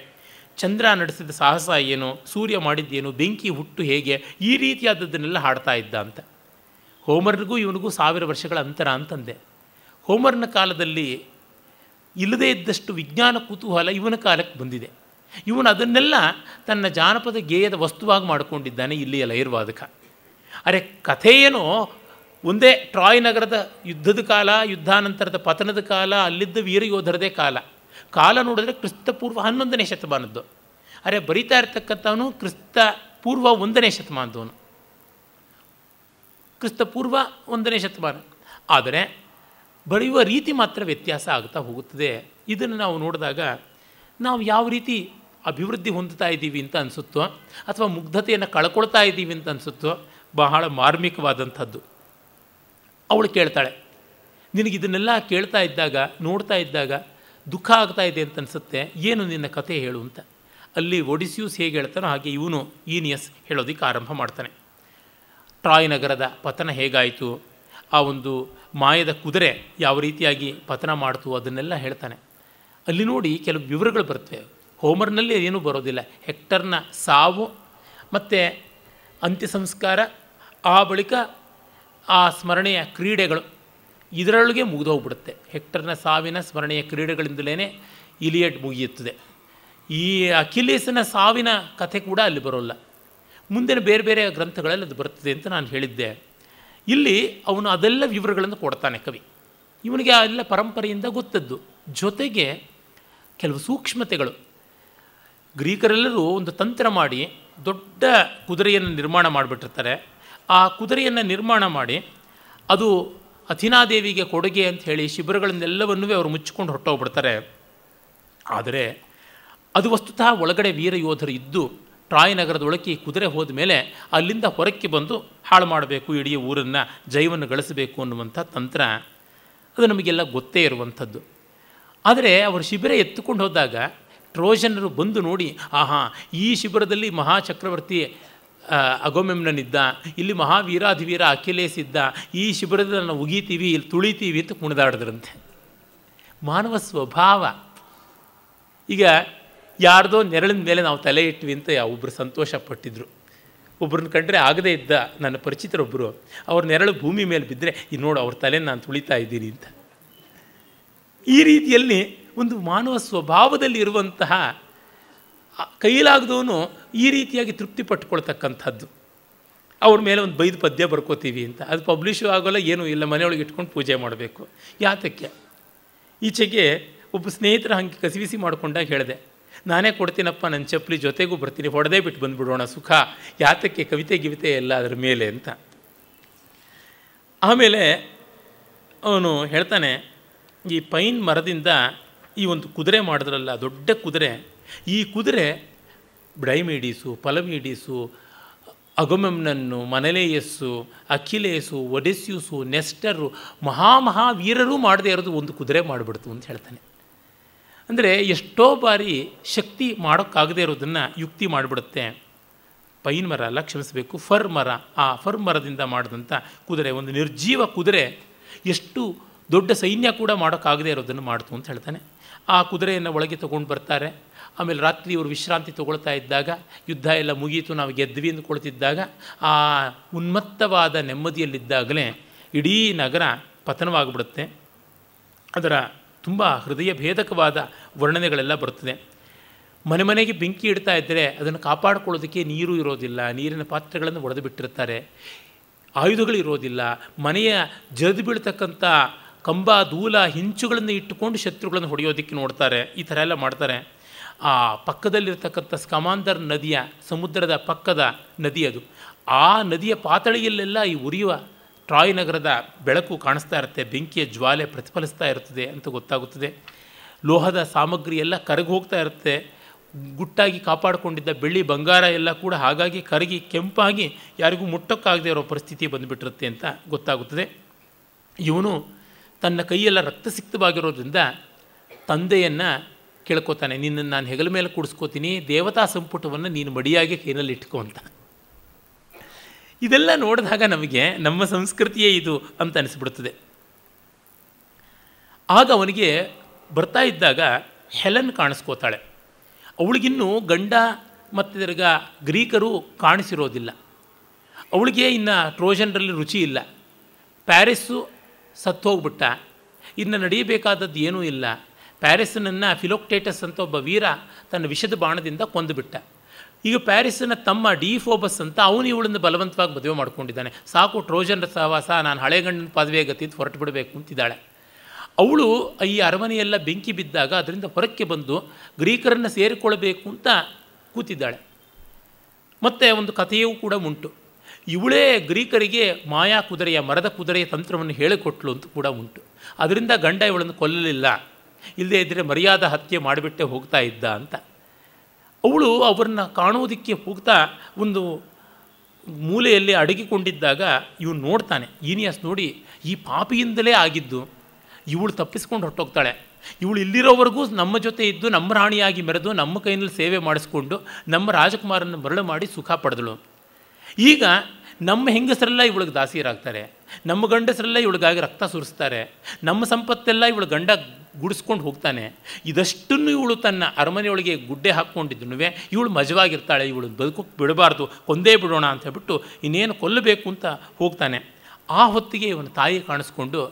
ಚಂದ್ರ ನಡೆಸಿದ ಸಾಹಸ ಏನು ಸೂರ್ಯ ಮಾಡಿದ್ದೇನು ಬೆಂಕಿ ಹುಟ್ಟು ಹೇಗೆ ಈ ರೀತಿಯಾದದ್ದನ್ನೆಲ್ಲ ಹಾಡ್ತಾ ಇದ್ದ ಅಂತ ಹೋಮರ್ಗೂ ಇವನಿಗೂ ಸಾವಿರ ವರ್ಷಗಳ ಅಂತರ ಅಂತಂದೆ ಹೋಮರ್ನ ಕಾಲದಲ್ಲಿ ಇಲ್ಲದೇ ಇದ್ದಷ್ಟು ವಿಜ್ಞಾನ ಕುತೂಹಲ ಇವನ ಕಾಲಕ್ಕೆ ಬಂದಿದೆ ಇವನು ಅದನ್ನೆಲ್ಲ ತನ್ನ ಜಾನಪದ ಗೇಯದ ವಸ್ತುವಾಗಿ ಮಾಡಿಕೊಂಡಿದ್ದಾನೆ ಇಲ್ಲಿಯ ಲೈರ್ವಾದಕ ಅರೆ ಕಥೆ ಒಂದೇ ಟ್ರಾಯ್ ನಗರದ ಯುದ್ಧದ ಕಾಲ ಯುದ್ಧಾನಂತರದ ಪತನದ ಕಾಲ ಅಲ್ಲಿದ್ದ ವೀರ ಯೋಧರದೇ ಕಾಲ ಕಾಲ ನೋಡಿದ್ರೆ ಕ್ರಿಸ್ತಪೂರ್ವ ಹನ್ನೊಂದನೇ ಶತಮಾನದ್ದು ಅರೆ ಬರಿತಾ ಇರ್ತಕ್ಕಂಥವನು ಕ್ರಿಸ್ತ ಪೂರ್ವ ಒಂದನೇ ಶತಮಾನದವನು ಕ್ರಿಸ್ತಪೂರ್ವ ಒಂದನೇ ಶತಮಾನ ಆದರೆ ಬರೆಯುವ ರೀತಿ ಮಾತ್ರ ವ್ಯತ್ಯಾಸ ಆಗ್ತಾ ಹೋಗುತ್ತದೆ ಇದನ್ನು ನಾವು ನೋಡಿದಾಗ ನಾವು ಯಾವ ರೀತಿ ಅಭಿವೃದ್ಧಿ ಹೊಂದುತ್ತಾ ಇದ್ದೀವಿ ಅಂತ ಅನಿಸುತ್ತೋ ಅಥವಾ ಮುಗ್ಧತೆಯನ್ನು ಕಳ್ಕೊಳ್ತಾ ಇದ್ದೀವಿ ಅಂತ ಅನಿಸುತ್ತೋ ಬಹಳ ಮಾರ್ಮಿಕವಾದಂಥದ್ದು ಅವಳು ಕೇಳ್ತಾಳೆ ನಿನಗಿದನ್ನೆಲ್ಲ ಕೇಳ್ತಾ ಇದ್ದಾಗ ನೋಡ್ತಾ ಇದ್ದಾಗ ದುಃಖ ಆಗ್ತಾ ಇದೆ ಅಂತ ಅನಿಸುತ್ತೆ ಏನು ನಿನ್ನ ಕತೆ ಹೇಳು ಅಂತ ಅಲ್ಲಿ ಒಡಿಸ್ಯೂಸ್ ಹೇಗೆ ಹೇಳ್ತಾನೋ ಹಾಗೆ ಇವನು ಈನಿಯಸ್ ಹೇಳೋದಕ್ಕೆ ಆರಂಭ ಮಾಡ್ತಾನೆ ಟ್ರಾಯ್ ನಗರದ ಪತನ ಹೇಗಾಯಿತು ಆ ಒಂದು ಮಾಯದ ಕುದುರೆ ಯಾವ ರೀತಿಯಾಗಿ ಪತನ ಮಾಡ್ತು ಅದನ್ನೆಲ್ಲ ಹೇಳ್ತಾನೆ ಅಲ್ಲಿ ನೋಡಿ ಕೆಲವು ವಿವರಗಳು ಬರ್ತವೆ ಹೋಮರ್ನಲ್ಲಿ ಏನೂ ಬರೋದಿಲ್ಲ ಹೆಕ್ಟರ್ನ ಸಾವು ಮತ್ತು ಅಂತ್ಯ ಸಂಸ್ಕಾರ ಆ ಬಳಿಕ ಆ ಸ್ಮರಣೆಯ ಕ್ರೀಡೆಗಳು ಇದರೊಳಗೆ ಮುಗಿದೋಗ್ಬಿಡುತ್ತೆ ಹೆಕ್ಟರ್ನ ಸಾವಿನ ಸ್ಮರಣೆಯ ಕ್ರೀಡೆಗಳಿಂದಲೇ ಇಲಿಯಡ್ ಮುಗಿಯುತ್ತದೆ ಈ ಅಖಿಲೇಸನ ಸಾವಿನ ಕಥೆ ಕೂಡ ಅಲ್ಲಿ ಬರೋಲ್ಲ ಮುಂದಿನ ಬೇರೆ ಬೇರೆ ಗ್ರಂಥಗಳಲ್ಲಿ ಅದು ಬರ್ತದೆ ಅಂತ ನಾನು ಹೇಳಿದ್ದೆ ಇಲ್ಲಿ ಅವನು ಅದೆಲ್ಲ ವಿವರಗಳನ್ನು ಕೊಡ್ತಾನೆ ಕವಿ ಇವನಿಗೆ ಆ ಎಲ್ಲ ಪರಂಪರೆಯಿಂದ ಗೊತ್ತದ್ದು ಜೊತೆಗೆ ಕೆಲವು ಸೂಕ್ಷ್ಮತೆಗಳು ಗ್ರೀಕರೆಲ್ಲರೂ ಒಂದು ತಂತ್ರ ಮಾಡಿ ದೊಡ್ಡ ಕುದುರೆಯನ್ನು ನಿರ್ಮಾಣ ಮಾಡಿಬಿಟ್ಟಿರ್ತಾರೆ ಆ ಕುದುರೆಯನ್ನು ನಿರ್ಮಾಣ ಮಾಡಿ ಅದು ಅಥಿನಾದೇವಿಗೆ ಕೊಡುಗೆ ಅಂತ ಹೇಳಿ ಶಿಬಿರಗಳನ್ನೆಲ್ಲವನ್ನೂ ಅವರು ಮುಚ್ಚಿಕೊಂಡು ಹೊರಟೋಗ್ಬಿಡ್ತಾರೆ ಆದರೆ ಅದು ವಸ್ತುತಃ ಒಳಗಡೆ ವೀರ ಯೋಧರು ಇದ್ದು ಟ್ರಾಯ್ ನಗರದೊಳಕ್ಕೆ ಕುದುರೆ ಹೋದ ಮೇಲೆ ಅಲ್ಲಿಂದ ಹೊರಕ್ಕೆ ಬಂದು ಹಾಳು ಮಾಡಬೇಕು ಇಡೀ ಊರನ್ನು ಜೈವನ್ನು ಗಳಿಸಬೇಕು ಅನ್ನುವಂಥ ತಂತ್ರ ಅದು ನಮಗೆಲ್ಲ ಗೊತ್ತೇ ಇರುವಂಥದ್ದು ಆದರೆ ಅವರ ಶಿಬಿರ ಎತ್ತುಕೊಂಡು ಹೋದಾಗ ಟ್ರೋಜನರು ಬಂದು ನೋಡಿ ಆಹಾ ಈ ಶಿಬಿರದಲ್ಲಿ ಮಹಾಚಕ್ರವರ್ತಿ ಅಗೋಮೆಮ್ನನಿದ್ದ ಇಲ್ಲಿ ಮಹಾವೀರಾಧಿವೀರ ಅಖಿಲೇಸ್ ಇದ್ದ ಈ ಶಿಬಿರದಲ್ಲಿ ನಾವು ಉಗೀತೀವಿ ಇಲ್ಲಿ ತುಳಿತೀವಿ ಅಂತ ಕುಣಿದಾಡಿದ್ರಂತೆ ಮಾನವ ಸ್ವಭಾವ ಈಗ ಯಾರ್ದೋ ನೆರಳಿನ ಮೇಲೆ ನಾವು ತಲೆ ಇಟ್ವಿ ಅಂತ ಒಬ್ಬರು ಸಂತೋಷ ಪಟ್ಟಿದ್ರು ಒಬ್ಬರನ್ನ ಕಂಡ್ರೆ ಆಗದೇ ಇದ್ದ ನನ್ನ ಪರಿಚಿತರೊಬ್ಬರು ಅವ್ರ ನೆರಳು ಭೂಮಿ ಮೇಲೆ ಬಿದ್ದರೆ ಇದು ನೋಡು ಅವ್ರ ತಲೆ ನಾನು ತುಳಿತಾ ಇದ್ದೀನಿ ಅಂತ ಈ ರೀತಿಯಲ್ಲಿ ಒಂದು ಮಾನವ ಸ್ವಭಾವದಲ್ಲಿ ಇರುವಂತಹ ಕೈಲಾಗದವನು ಈ ರೀತಿಯಾಗಿ ತೃಪ್ತಿ ಪಟ್ಟುಕೊಳ್ತಕ್ಕಂಥದ್ದು ಅವ್ರ ಮೇಲೆ ಒಂದು ಬೈದು ಪದ್ಯ ಬರ್ಕೋತೀವಿ ಅಂತ ಅದು ಪಬ್ಲಿಷ್ ಆಗೋಲ್ಲ ಏನು ಇಲ್ಲ ಮನೆಯೊಳಗೆ ಇಟ್ಕೊಂಡು ಪೂಜೆ ಮಾಡಬೇಕು ಯಾತಕ್ಕೆ ಈಚೆಗೆ ಒಬ್ಬ ಸ್ನೇಹಿತರ ಹಂಗೆ ಕಸಿವಿಸಿ ಮಾಡಿಕೊಂಡಾಗ ಹೇಳಿದೆ ನಾನೇ ಕೊಡ್ತೀನಪ್ಪ ನನ್ನ ಚಪ್ಪಲಿ ಜೊತೆಗೂ ಬರ್ತೀನಿ ಹೊಡೆದೇ ಬಿಟ್ಟು ಬಂದುಬಿಡೋಣ ಸುಖ ಯಾತಕ್ಕೆ ಕವಿತೆ ಗಿವಿತೆ ಎಲ್ಲ ಅದರ ಮೇಲೆ ಅಂತ ಆಮೇಲೆ ಅವನು ಹೇಳ್ತಾನೆ ಈ ಪೈನ್ ಮರದಿಂದ ಈ ಒಂದು ಕುದುರೆ ಮಾಡಿದ್ರಲ್ಲ ದೊಡ್ಡ ಕುದುರೆ ಈ ಕುದುರೆ ಬ್ರೈಮಿಡೀಸು ಪಲಮೀಡೀಸು ಅಗೊಮೆಮ್ನನ್ನು ಮನಲೇಯಸ್ಸು ಅಖಿಲೇಯಸ್ಸು ಒಡೆಸ್ಯೂಸು ನೆಸ್ಟರು ಮಹಾಮಹಾವೀರರು ಮಾಡದೇ ಇರೋದು ಒಂದು ಕುದುರೆ ಮಾಡಿಬಿಡ್ತು ಅಂತ ಹೇಳ್ತಾನೆ ಅಂದರೆ ಎಷ್ಟೋ ಬಾರಿ ಶಕ್ತಿ ಮಾಡೋಕ್ಕಾಗದೇ ಇರೋದನ್ನು ಯುಕ್ತಿ ಮಾಡಿಬಿಡುತ್ತೆ ಪೈನ್ ಮರ ಅಲ್ಲ ಕ್ಷಮಿಸಬೇಕು ಫರ್ ಮರ ಆ ಫರ್ ಮರದಿಂದ ಮಾಡಿದಂಥ ಕುದುರೆ ಒಂದು ನಿರ್ಜೀವ ಕುದುರೆ ಎಷ್ಟು ದೊಡ್ಡ ಸೈನ್ಯ ಕೂಡ ಮಾಡೋಕ್ಕಾಗದೇ ಇರೋದನ್ನು ಮಾಡ್ತು ಅಂತ ಹೇಳ್ತಾನೆ ಆ ಕುದುರೆಯನ್ನು ಒಳಗೆ ತಗೊಂಡು ಬರ್ತಾರೆ ಆಮೇಲೆ ರಾತ್ರಿ ಇವರು ವಿಶ್ರಾಂತಿ ತೊಗೊಳ್ತಾ ಇದ್ದಾಗ ಯುದ್ಧ ಎಲ್ಲ ಮುಗಿಯಿತು ನಾವು ಗೆದ್ವಿ ಕೊಳ್ತಿದ್ದಾಗ ಆ ಉನ್ಮತ್ತವಾದ ನೆಮ್ಮದಿಯಲ್ಲಿದ್ದಾಗಲೇ ಇಡೀ ನಗರ ಪತನವಾಗಿಬಿಡುತ್ತೆ ಅದರ ತುಂಬ ಹೃದಯ ಭೇದಕವಾದ ವರ್ಣನೆಗಳೆಲ್ಲ ಬರ್ತದೆ ಮನೆ ಮನೆಗೆ ಬೆಂಕಿ ಇಡ್ತಾ ಇದ್ದರೆ ಅದನ್ನು ಕಾಪಾಡಿಕೊಳ್ಳೋದಕ್ಕೆ ನೀರು ಇರೋದಿಲ್ಲ ನೀರಿನ ಪಾತ್ರೆಗಳನ್ನು ಒಡೆದು ಬಿಟ್ಟಿರ್ತಾರೆ ಆಯುಧಗಳಿರೋದಿಲ್ಲ ಮನೆಯ ಜರಿದು ಬೀಳ್ತಕ್ಕಂಥ ಕಂಬ ದೂಲ ಹಿಂಚುಗಳನ್ನು ಇಟ್ಟುಕೊಂಡು ಶತ್ರುಗಳನ್ನು ಹೊಡೆಯೋದಕ್ಕೆ ನೋಡ್ತಾರೆ ಈ ಥರ ಎಲ್ಲ ಮಾಡ್ತಾರೆ ಆ ಪಕ್ಕದಲ್ಲಿರ್ತಕ್ಕಂಥ ಸ್ಕಮಾಂದರ್ ನದಿಯ ಸಮುದ್ರದ ಪಕ್ಕದ ನದಿ ಅದು ಆ ನದಿಯ ಪಾತಳಿಯಲ್ಲೆಲ್ಲ ಈ ಉರಿಯುವ ಟ್ರಾಯ್ ನಗರದ ಬೆಳಕು ಕಾಣಿಸ್ತಾ ಇರುತ್ತೆ ಬೆಂಕಿಯ ಜ್ವಾಲೆ ಪ್ರತಿಫಲಿಸ್ತಾ ಇರ್ತದೆ ಅಂತ ಗೊತ್ತಾಗುತ್ತದೆ ಲೋಹದ ಸಾಮಗ್ರಿ ಎಲ್ಲ ಕರಗಿ ಹೋಗ್ತಾ ಇರುತ್ತೆ ಗುಟ್ಟಾಗಿ ಕಾಪಾಡಿಕೊಂಡಿದ್ದ ಬೆಳ್ಳಿ ಬಂಗಾರ ಎಲ್ಲ ಕೂಡ ಹಾಗಾಗಿ ಕರಗಿ ಕೆಂಪಾಗಿ ಯಾರಿಗೂ ಮುಟ್ಟಕ್ಕಾಗದೇ ಇರೋ ಪರಿಸ್ಥಿತಿ ಬಂದುಬಿಟ್ಟಿರುತ್ತೆ ಅಂತ ಗೊತ್ತಾಗುತ್ತದೆ ಇವನು ತನ್ನ ಕೈಯೆಲ್ಲ ರಕ್ತಸಿಕ್ತವಾಗಿರೋದ್ರಿಂದ ತಂದೆಯನ್ನು ಕೇಳ್ಕೊತಾನೆ ನಿನ್ನನ್ನು ನಾನು ಹೆಗಲ ಮೇಲೆ ಕೂಡಿಸ್ಕೋತೀನಿ ದೇವತಾ ಸಂಪುಟವನ್ನು ನೀನು ಮಡಿಯಾಗಿ ಕೈನಲ್ಲಿ ಇಟ್ಕೋ ಅಂತ ಇದೆಲ್ಲ ನೋಡಿದಾಗ ನಮಗೆ ನಮ್ಮ ಸಂಸ್ಕೃತಿಯೇ ಇದು ಅಂತ ಅನಿಸ್ಬಿಡ್ತದೆ ಆಗ ಅವನಿಗೆ ಬರ್ತಾ ಇದ್ದಾಗ ಹೆಲನ್ ಕಾಣಿಸ್ಕೋತಾಳೆ ಅವಳಿಗಿನ್ನೂ ಗಂಡ ಮತ್ತು ತಿರ್ಗ ಗ್ರೀಕರು ಕಾಣಿಸಿರೋದಿಲ್ಲ ಅವಳಿಗೆ ಇನ್ನು ಟ್ರೋಜನ್ರಲ್ಲಿ ರುಚಿ ಇಲ್ಲ ಪ್ಯಾರಿಸ್ಸು ಸತ್ತೋಗ್ಬಿಟ್ಟ ಇನ್ನು ನಡೆಯಬೇಕಾದದ್ದು ಏನೂ ಇಲ್ಲ ಪ್ಯಾರಿಸ್ನನ್ನು ಫಿಲೋಕ್ಟೇಟಸ್ ಅಂತ ಒಬ್ಬ ವೀರ ತನ್ನ ವಿಷದ ಬಾಣದಿಂದ ಕೊಂದುಬಿಟ್ಟ ಈಗ ಪ್ಯಾರಿಸ್ನ ತಮ್ಮ ಡಿ ಫೋಬಸ್ ಅಂತ ಅವನು ಇವಳನ್ನು ಬಲವಂತವಾಗಿ ಮದುವೆ ಮಾಡ್ಕೊಂಡಿದ್ದಾನೆ ಸಾಕು ಟ್ರೋಜನ್ ಸಹವಾಸ ನಾನು ಹಳೆ ಗಂಡನ ಪದವೆ ಹೊರಟು ಬಿಡಬೇಕು ಅಂತಿದ್ದಾಳೆ ಅವಳು ಈ ಅರಮನೆಯೆಲ್ಲ ಬೆಂಕಿ ಬಿದ್ದಾಗ ಅದರಿಂದ ಹೊರಕ್ಕೆ ಬಂದು ಗ್ರೀಕರನ್ನು ಸೇರಿಕೊಳ್ಳಬೇಕು ಅಂತ ಕೂತಿದ್ದಾಳೆ ಮತ್ತು ಒಂದು ಕಥೆಯೂ ಕೂಡ ಉಂಟು ಇವಳೇ ಗ್ರೀಕರಿಗೆ ಮಾಯಾ ಕುದುರೆಯ ಮರದ ಕುದುರೆಯ ತಂತ್ರವನ್ನು ಹೇಳಿಕೊಟ್ಲು ಅಂತ ಕೂಡ ಉಂಟು ಅದರಿಂದ ಗಂಡ ಇವಳನ್ನು ಕೊಲ್ಲಲಿಲ್ಲ ಇಲ್ಲದೇ ಇದ್ದರೆ ಮರ್ಯಾದ ಹತ್ಯೆ ಮಾಡಿಬಿಟ್ಟೆ ಹೋಗ್ತಾ ಇದ್ದ ಅಂತ ಅವಳು ಅವ್ರನ್ನ ಕಾಣೋದಕ್ಕೆ ಹೋಗ್ತಾ ಒಂದು ಮೂಲೆಯಲ್ಲಿ ಅಡಗಿಕೊಂಡಿದ್ದಾಗ ಇವನು ನೋಡ್ತಾನೆ ಈನಿಯಾಸ್ ನೋಡಿ ಈ ಪಾಪಿಯಿಂದಲೇ ಆಗಿದ್ದು ಇವಳು ತಪ್ಪಿಸ್ಕೊಂಡು ಹೊರಟೋಗ್ತಾಳೆ ಇವಳು ಇಲ್ಲಿರೋವರೆಗೂ ನಮ್ಮ ಜೊತೆ ಇದ್ದು ನಮ್ಮ ರಾಣಿಯಾಗಿ ಮೆರೆದು ನಮ್ಮ ಕೈನಲ್ಲಿ ಸೇವೆ ಮಾಡಿಸ್ಕೊಂಡು ನಮ್ಮ ರಾಜಕುಮಾರನ ಮರಳು ಮಾಡಿ ಸುಖ ಪಡೆದಳು ಈಗ ನಮ್ಮ ಹೆಂಗಸರೆಲ್ಲ ಇವಳಿಗೆ ದಾಸಿಯರಾಗ್ತಾರೆ ನಮ್ಮ ಗಂಡಸರೆಲ್ಲ ಇವಳಿಗಾಗಿ ರಕ್ತ ಸುರಿಸ್ತಾರೆ ನಮ್ಮ ಸಂಪತ್ತೆಲ್ಲ ಇವಳು ಗಂಡ ಗುಡಿಸ್ಕೊಂಡು ಹೋಗ್ತಾನೆ ಇದಷ್ಟನ್ನು ಇವಳು ತನ್ನ ಅರಮನೆಯೊಳಗೆ ಗುಡ್ಡೆ ಹಾಕ್ಕೊಂಡಿದ್ದನುವೆ ಇವಳು ಮಜವಾಗಿರ್ತಾಳೆ ಇವಳು ಬದುಕು ಬಿಡಬಾರ್ದು ಕೊಂದೇ ಬಿಡೋಣ ಅಂತ ಹೇಳ್ಬಿಟ್ಟು ಇನ್ನೇನು ಕೊಲ್ಲಬೇಕು ಅಂತ ಹೋಗ್ತಾನೆ ಆ ಹೊತ್ತಿಗೆ ಇವನ ತಾಯಿ ಕಾಣಿಸ್ಕೊಂಡು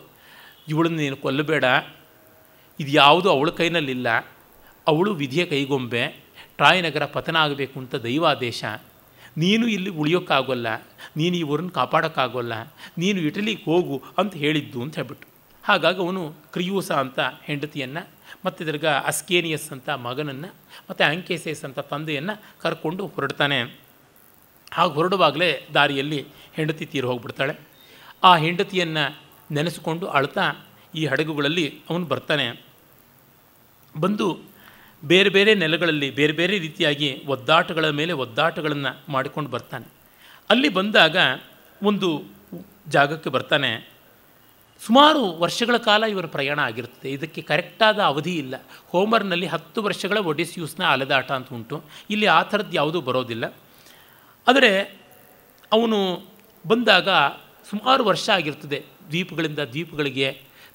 ಇವಳನ್ನು ನೀನು ಕೊಲ್ಲಬೇಡ ಇದು ಯಾವುದು ಅವಳ ಕೈನಲ್ಲಿಲ್ಲ ಅವಳು ವಿಧಿಯ ಕೈಗೊಂಬೆ ನಗರ ಪತನ ಆಗಬೇಕು ಅಂತ ದೈವಾದೇಶ ನೀನು ಇಲ್ಲಿ ಉಳಿಯೋಕ್ಕಾಗೋಲ್ಲ ನೀನು ಇವರನ್ನು ಕಾಪಾಡೋಕ್ಕಾಗೋಲ್ಲ ನೀನು ಇಟಲಿಗೆ ಹೋಗು ಅಂತ ಹೇಳಿದ್ದು ಅಂತ ಹೇಳ್ಬಿಟ್ಟು ಹಾಗಾಗಿ ಅವನು ಕ್ರಿಯೂಸ ಅಂತ ಹೆಂಡತಿಯನ್ನು ಮತ್ತು ತಿರ್ಗ ಅಸ್ಕೇನಿಯಸ್ ಅಂತ ಮಗನನ್ನು ಮತ್ತು ಆಂಕೇಸೇಸ್ ಅಂತ ತಂದೆಯನ್ನು ಕರ್ಕೊಂಡು ಹೊರಡ್ತಾನೆ ಹಾಗೆ ಹೊರಡುವಾಗಲೇ ದಾರಿಯಲ್ಲಿ ಹೆಂಡತಿ ತೀರು ಹೋಗಿಬಿಡ್ತಾಳೆ ಆ ಹೆಂಡತಿಯನ್ನು ನೆನೆಸಿಕೊಂಡು ಅಳ್ತಾ ಈ ಹಡಗುಗಳಲ್ಲಿ ಅವನು ಬರ್ತಾನೆ ಬಂದು ಬೇರೆ ಬೇರೆ ನೆಲಗಳಲ್ಲಿ ಬೇರೆ ಬೇರೆ ರೀತಿಯಾಗಿ ಒದ್ದಾಟಗಳ ಮೇಲೆ ಒದ್ದಾಟಗಳನ್ನು ಮಾಡಿಕೊಂಡು ಬರ್ತಾನೆ ಅಲ್ಲಿ ಬಂದಾಗ ಒಂದು ಜಾಗಕ್ಕೆ ಬರ್ತಾನೆ ಸುಮಾರು ವರ್ಷಗಳ ಕಾಲ ಇವರ ಪ್ರಯಾಣ ಆಗಿರ್ತದೆ ಇದಕ್ಕೆ ಕರೆಕ್ಟಾದ ಅವಧಿ ಇಲ್ಲ ಹೋಮರ್ನಲ್ಲಿ ಹತ್ತು ವರ್ಷಗಳ ಒಡಿಸ್ಯೂಸ್ನ ಅಲೆದಾಟ ಅಂತ ಉಂಟು ಇಲ್ಲಿ ಆ ಥರದ್ದು ಯಾವುದೂ ಬರೋದಿಲ್ಲ ಆದರೆ ಅವನು ಬಂದಾಗ ಸುಮಾರು ವರ್ಷ ಆಗಿರ್ತದೆ ದ್ವೀಪಗಳಿಂದ ದ್ವೀಪಗಳಿಗೆ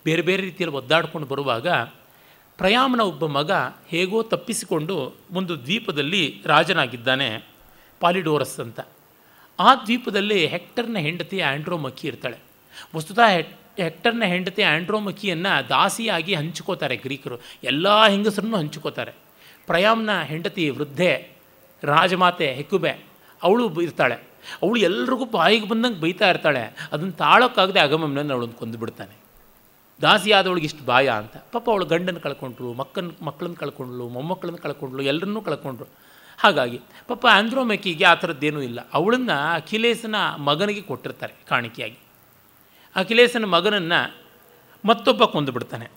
ಬೇರೆ ಬೇರೆ ರೀತಿಯಲ್ಲಿ ಒದ್ದಾಡ್ಕೊಂಡು ಬರುವಾಗ ಪ್ರಯಾಮನ ಒಬ್ಬ ಮಗ ಹೇಗೋ ತಪ್ಪಿಸಿಕೊಂಡು ಒಂದು ದ್ವೀಪದಲ್ಲಿ ರಾಜನಾಗಿದ್ದಾನೆ ಪಾಲಿಡೋರಸ್ ಅಂತ ಆ ದ್ವೀಪದಲ್ಲಿ ಹೆಕ್ಟರ್ನ ಹೆಂಡತಿ ಆ್ಯಂಡ್ರೋ ಮಕ್ಕಿ ಇರ್ತಾಳೆ ವಸ್ತುತಃ ಹೆಕ್ಟರ್ನ ಹೆಂಡತಿ ಆ್ಯಂಡ್ರೋಮಕಿಯನ್ನು ದಾಸಿಯಾಗಿ ಹಂಚ್ಕೋತಾರೆ ಗ್ರೀಕರು ಎಲ್ಲ ಹೆಂಗಸರನ್ನು ಹಂಚ್ಕೋತಾರೆ ಪ್ರಯಾಮ್ನ ಹೆಂಡತಿ ವೃದ್ಧೆ ರಾಜಮಾತೆ ಹೆಕ್ಕುಬೆ ಅವಳು ಇರ್ತಾಳೆ ಅವಳು ಎಲ್ರಿಗೂ ಬಾಯಿಗೆ ಬಂದಂಗೆ ಬೈತಾ ಇರ್ತಾಳೆ ಅದನ್ನು ತಾಳೋಕ್ಕಾಗದೆ ಅಗಮಮ್ನನ್ನು ಅವಳನ್ನು ಕೊಂದುಬಿಡ್ತಾನೆ ದಾಸಿಯಾದವಳಿಗೆ ಇಷ್ಟು ಬಾಯ ಅಂತ ಪಾಪ ಅವಳು ಗಂಡನ ಕಳ್ಕೊಂಡ್ರು ಮಕ್ಕನ ಮಕ್ಕಳನ್ನು ಕಳ್ಕೊಂಡ್ಳು ಮೊಮ್ಮಕ್ಕಳನ್ನು ಕಳ್ಕೊಂಡ್ಳು ಎಲ್ಲರನ್ನೂ ಕಳ್ಕೊಂಡ್ರು ಹಾಗಾಗಿ ಪಾಪ ಆಂದ್ರೋಮೆಕಿಗೆ ಆ ಥರದ್ದೇನೂ ಇಲ್ಲ ಅವಳನ್ನು ಅಖಿಲೇಶನ ಮಗನಿಗೆ ಕೊಟ್ಟಿರ್ತಾರೆ ಕಾಣಿಕೆಯಾಗಿ ಅಖಿಲೇಶನ ಮಗನನ್ನು ಮತ್ತೊಬ್ಬ ಕೊಂದು ಬಿಡ್ತಾನೆ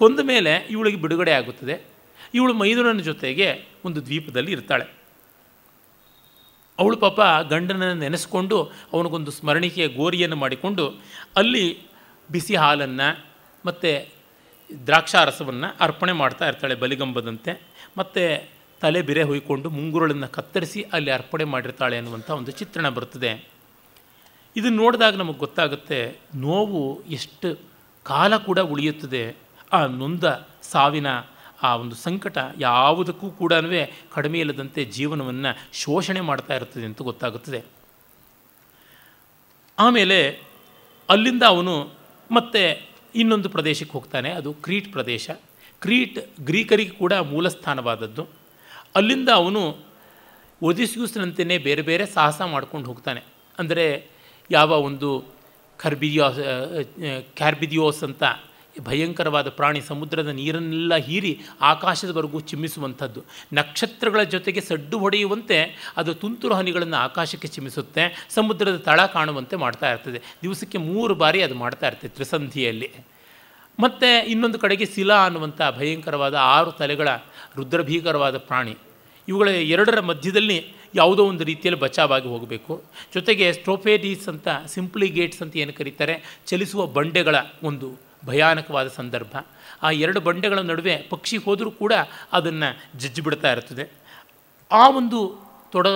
ಕೊಂದ ಮೇಲೆ ಇವಳಿಗೆ ಬಿಡುಗಡೆ ಆಗುತ್ತದೆ ಇವಳು ಮೈದುನನ ಜೊತೆಗೆ ಒಂದು ದ್ವೀಪದಲ್ಲಿ ಇರ್ತಾಳೆ ಅವಳು ಪಾಪ ಗಂಡನನ್ನು ನೆನೆಸ್ಕೊಂಡು ಅವನಿಗೊಂದು ಸ್ಮರಣಿಕೆಯ ಗೋರಿಯನ್ನು ಮಾಡಿಕೊಂಡು ಅಲ್ಲಿ ಬಿಸಿ ಹಾಲನ್ನು ಮತ್ತು ದ್ರಾಕ್ಷಾರಸವನ್ನು ಅರ್ಪಣೆ ಮಾಡ್ತಾ ಇರ್ತಾಳೆ ಬಲಿಗಂಬದಂತೆ ಮತ್ತು ತಲೆ ಬಿರೆ ಹೊಯ್ಕೊಂಡು ಮುಂಗುರುಳನ್ನು ಕತ್ತರಿಸಿ ಅಲ್ಲಿ ಅರ್ಪಣೆ ಮಾಡಿರ್ತಾಳೆ ಅನ್ನುವಂಥ ಒಂದು ಚಿತ್ರಣ ಬರುತ್ತದೆ ಇದನ್ನು ನೋಡಿದಾಗ ನಮಗೆ ಗೊತ್ತಾಗುತ್ತೆ ನೋವು ಎಷ್ಟು ಕಾಲ ಕೂಡ ಉಳಿಯುತ್ತದೆ ಆ ನೊಂದ ಸಾವಿನ ಆ ಒಂದು ಸಂಕಟ ಯಾವುದಕ್ಕೂ ಕೂಡ ಕಡಿಮೆ ಇಲ್ಲದಂತೆ ಜೀವನವನ್ನು ಶೋಷಣೆ ಮಾಡ್ತಾ ಇರ್ತದೆ ಅಂತ ಗೊತ್ತಾಗುತ್ತದೆ ಆಮೇಲೆ ಅಲ್ಲಿಂದ ಅವನು ಮತ್ತೆ ಇನ್ನೊಂದು ಪ್ರದೇಶಕ್ಕೆ ಹೋಗ್ತಾನೆ ಅದು ಕ್ರೀಟ್ ಪ್ರದೇಶ ಕ್ರೀಟ್ ಗ್ರೀಕರಿಗೆ ಕೂಡ ಮೂಲಸ್ಥಾನವಾದದ್ದು ಅಲ್ಲಿಂದ ಅವನು ಒದಿಸ್ಯೂಸ್ನಂತೆಯೇ ಬೇರೆ ಬೇರೆ ಸಾಹಸ ಮಾಡ್ಕೊಂಡು ಹೋಗ್ತಾನೆ ಅಂದರೆ ಯಾವ ಒಂದು ಖರ್ಬಿದಿಯೋಸ್ ಕ್ಯಾರ್ಬಿದಿಯೋಸ್ ಅಂತ ಭಯಂಕರವಾದ ಪ್ರಾಣಿ ಸಮುದ್ರದ ನೀರನ್ನೆಲ್ಲ ಹೀರಿ ಆಕಾಶದವರೆಗೂ ಚಿಮ್ಮಿಸುವಂಥದ್ದು ನಕ್ಷತ್ರಗಳ ಜೊತೆಗೆ ಸಡ್ಡು ಹೊಡೆಯುವಂತೆ ಅದು ತುಂತುರು ಹನಿಗಳನ್ನು ಆಕಾಶಕ್ಕೆ ಚಿಮ್ಮಿಸುತ್ತೆ ಸಮುದ್ರದ ತಳ ಕಾಣುವಂತೆ ಮಾಡ್ತಾ ಇರ್ತದೆ ದಿವಸಕ್ಕೆ ಮೂರು ಬಾರಿ ಅದು ಮಾಡ್ತಾ ಇರ್ತದೆ ತ್ರಿಸಂಧಿಯಲ್ಲಿ ಮತ್ತು ಇನ್ನೊಂದು ಕಡೆಗೆ ಶಿಲಾ ಅನ್ನುವಂಥ ಭಯಂಕರವಾದ ಆರು ತಲೆಗಳ ರುದ್ರಭೀಕರವಾದ ಪ್ರಾಣಿ ಇವುಗಳ ಎರಡರ ಮಧ್ಯದಲ್ಲಿ ಯಾವುದೋ ಒಂದು ರೀತಿಯಲ್ಲಿ ಬಚಾವಾಗಿ ಹೋಗಬೇಕು ಜೊತೆಗೆ ಸ್ಟ್ರೋಫೇಡೀಸ್ ಅಂತ ಸಿಂಪ್ಲಿ ಗೇಟ್ಸ್ ಅಂತ ಏನು ಕರೀತಾರೆ ಚಲಿಸುವ ಬಂಡೆಗಳ ಒಂದು ಭಯಾನಕವಾದ ಸಂದರ್ಭ ಆ ಎರಡು ಬಂಡೆಗಳ ನಡುವೆ ಪಕ್ಷಿ ಹೋದರೂ ಕೂಡ ಅದನ್ನು ಜಜ್ಜಿಬಿಡ್ತಾ ಇರ್ತದೆ ಆ ಒಂದು ತೊಡ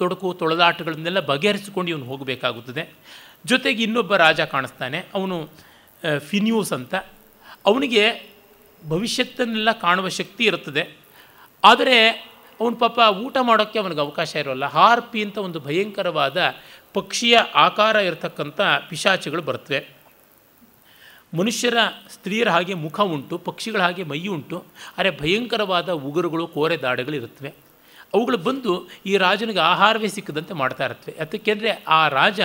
ತೊಡಕು ತೊಳೆದಾಟಗಳನ್ನೆಲ್ಲ ಬಗೆಹರಿಸಿಕೊಂಡು ಇವನು ಹೋಗಬೇಕಾಗುತ್ತದೆ ಜೊತೆಗೆ ಇನ್ನೊಬ್ಬ ರಾಜ ಕಾಣಿಸ್ತಾನೆ ಅವನು ಫಿನ್ಯೂಸ್ ಅಂತ ಅವನಿಗೆ ಭವಿಷ್ಯತ್ತನ್ನೆಲ್ಲ ಕಾಣುವ ಶಕ್ತಿ ಇರುತ್ತದೆ ಆದರೆ ಅವನ ಪಾಪ ಊಟ ಮಾಡೋಕ್ಕೆ ಅವನಿಗೆ ಅವಕಾಶ ಇರೋಲ್ಲ ಹಾರ್ಪಿ ಅಂತ ಒಂದು ಭಯಂಕರವಾದ ಪಕ್ಷಿಯ ಆಕಾರ ಇರತಕ್ಕಂಥ ಪಿಶಾಚಿಗಳು ಬರ್ತವೆ ಮನುಷ್ಯರ ಸ್ತ್ರೀಯರ ಹಾಗೆ ಮುಖ ಉಂಟು ಪಕ್ಷಿಗಳ ಹಾಗೆ ಮೈ ಉಂಟು ಅರೆ ಭಯಂಕರವಾದ ಉಗುರುಗಳು ಕೋರೆ ದಾಡೆಗಳು ಇರುತ್ತವೆ ಅವುಗಳು ಬಂದು ಈ ರಾಜನಿಗೆ ಆಹಾರವೇ ಸಿಕ್ಕದಂತೆ ಮಾಡ್ತಾ ಇರ್ತವೆ ಅದಕ್ಕೆಂದರೆ ಆ ರಾಜ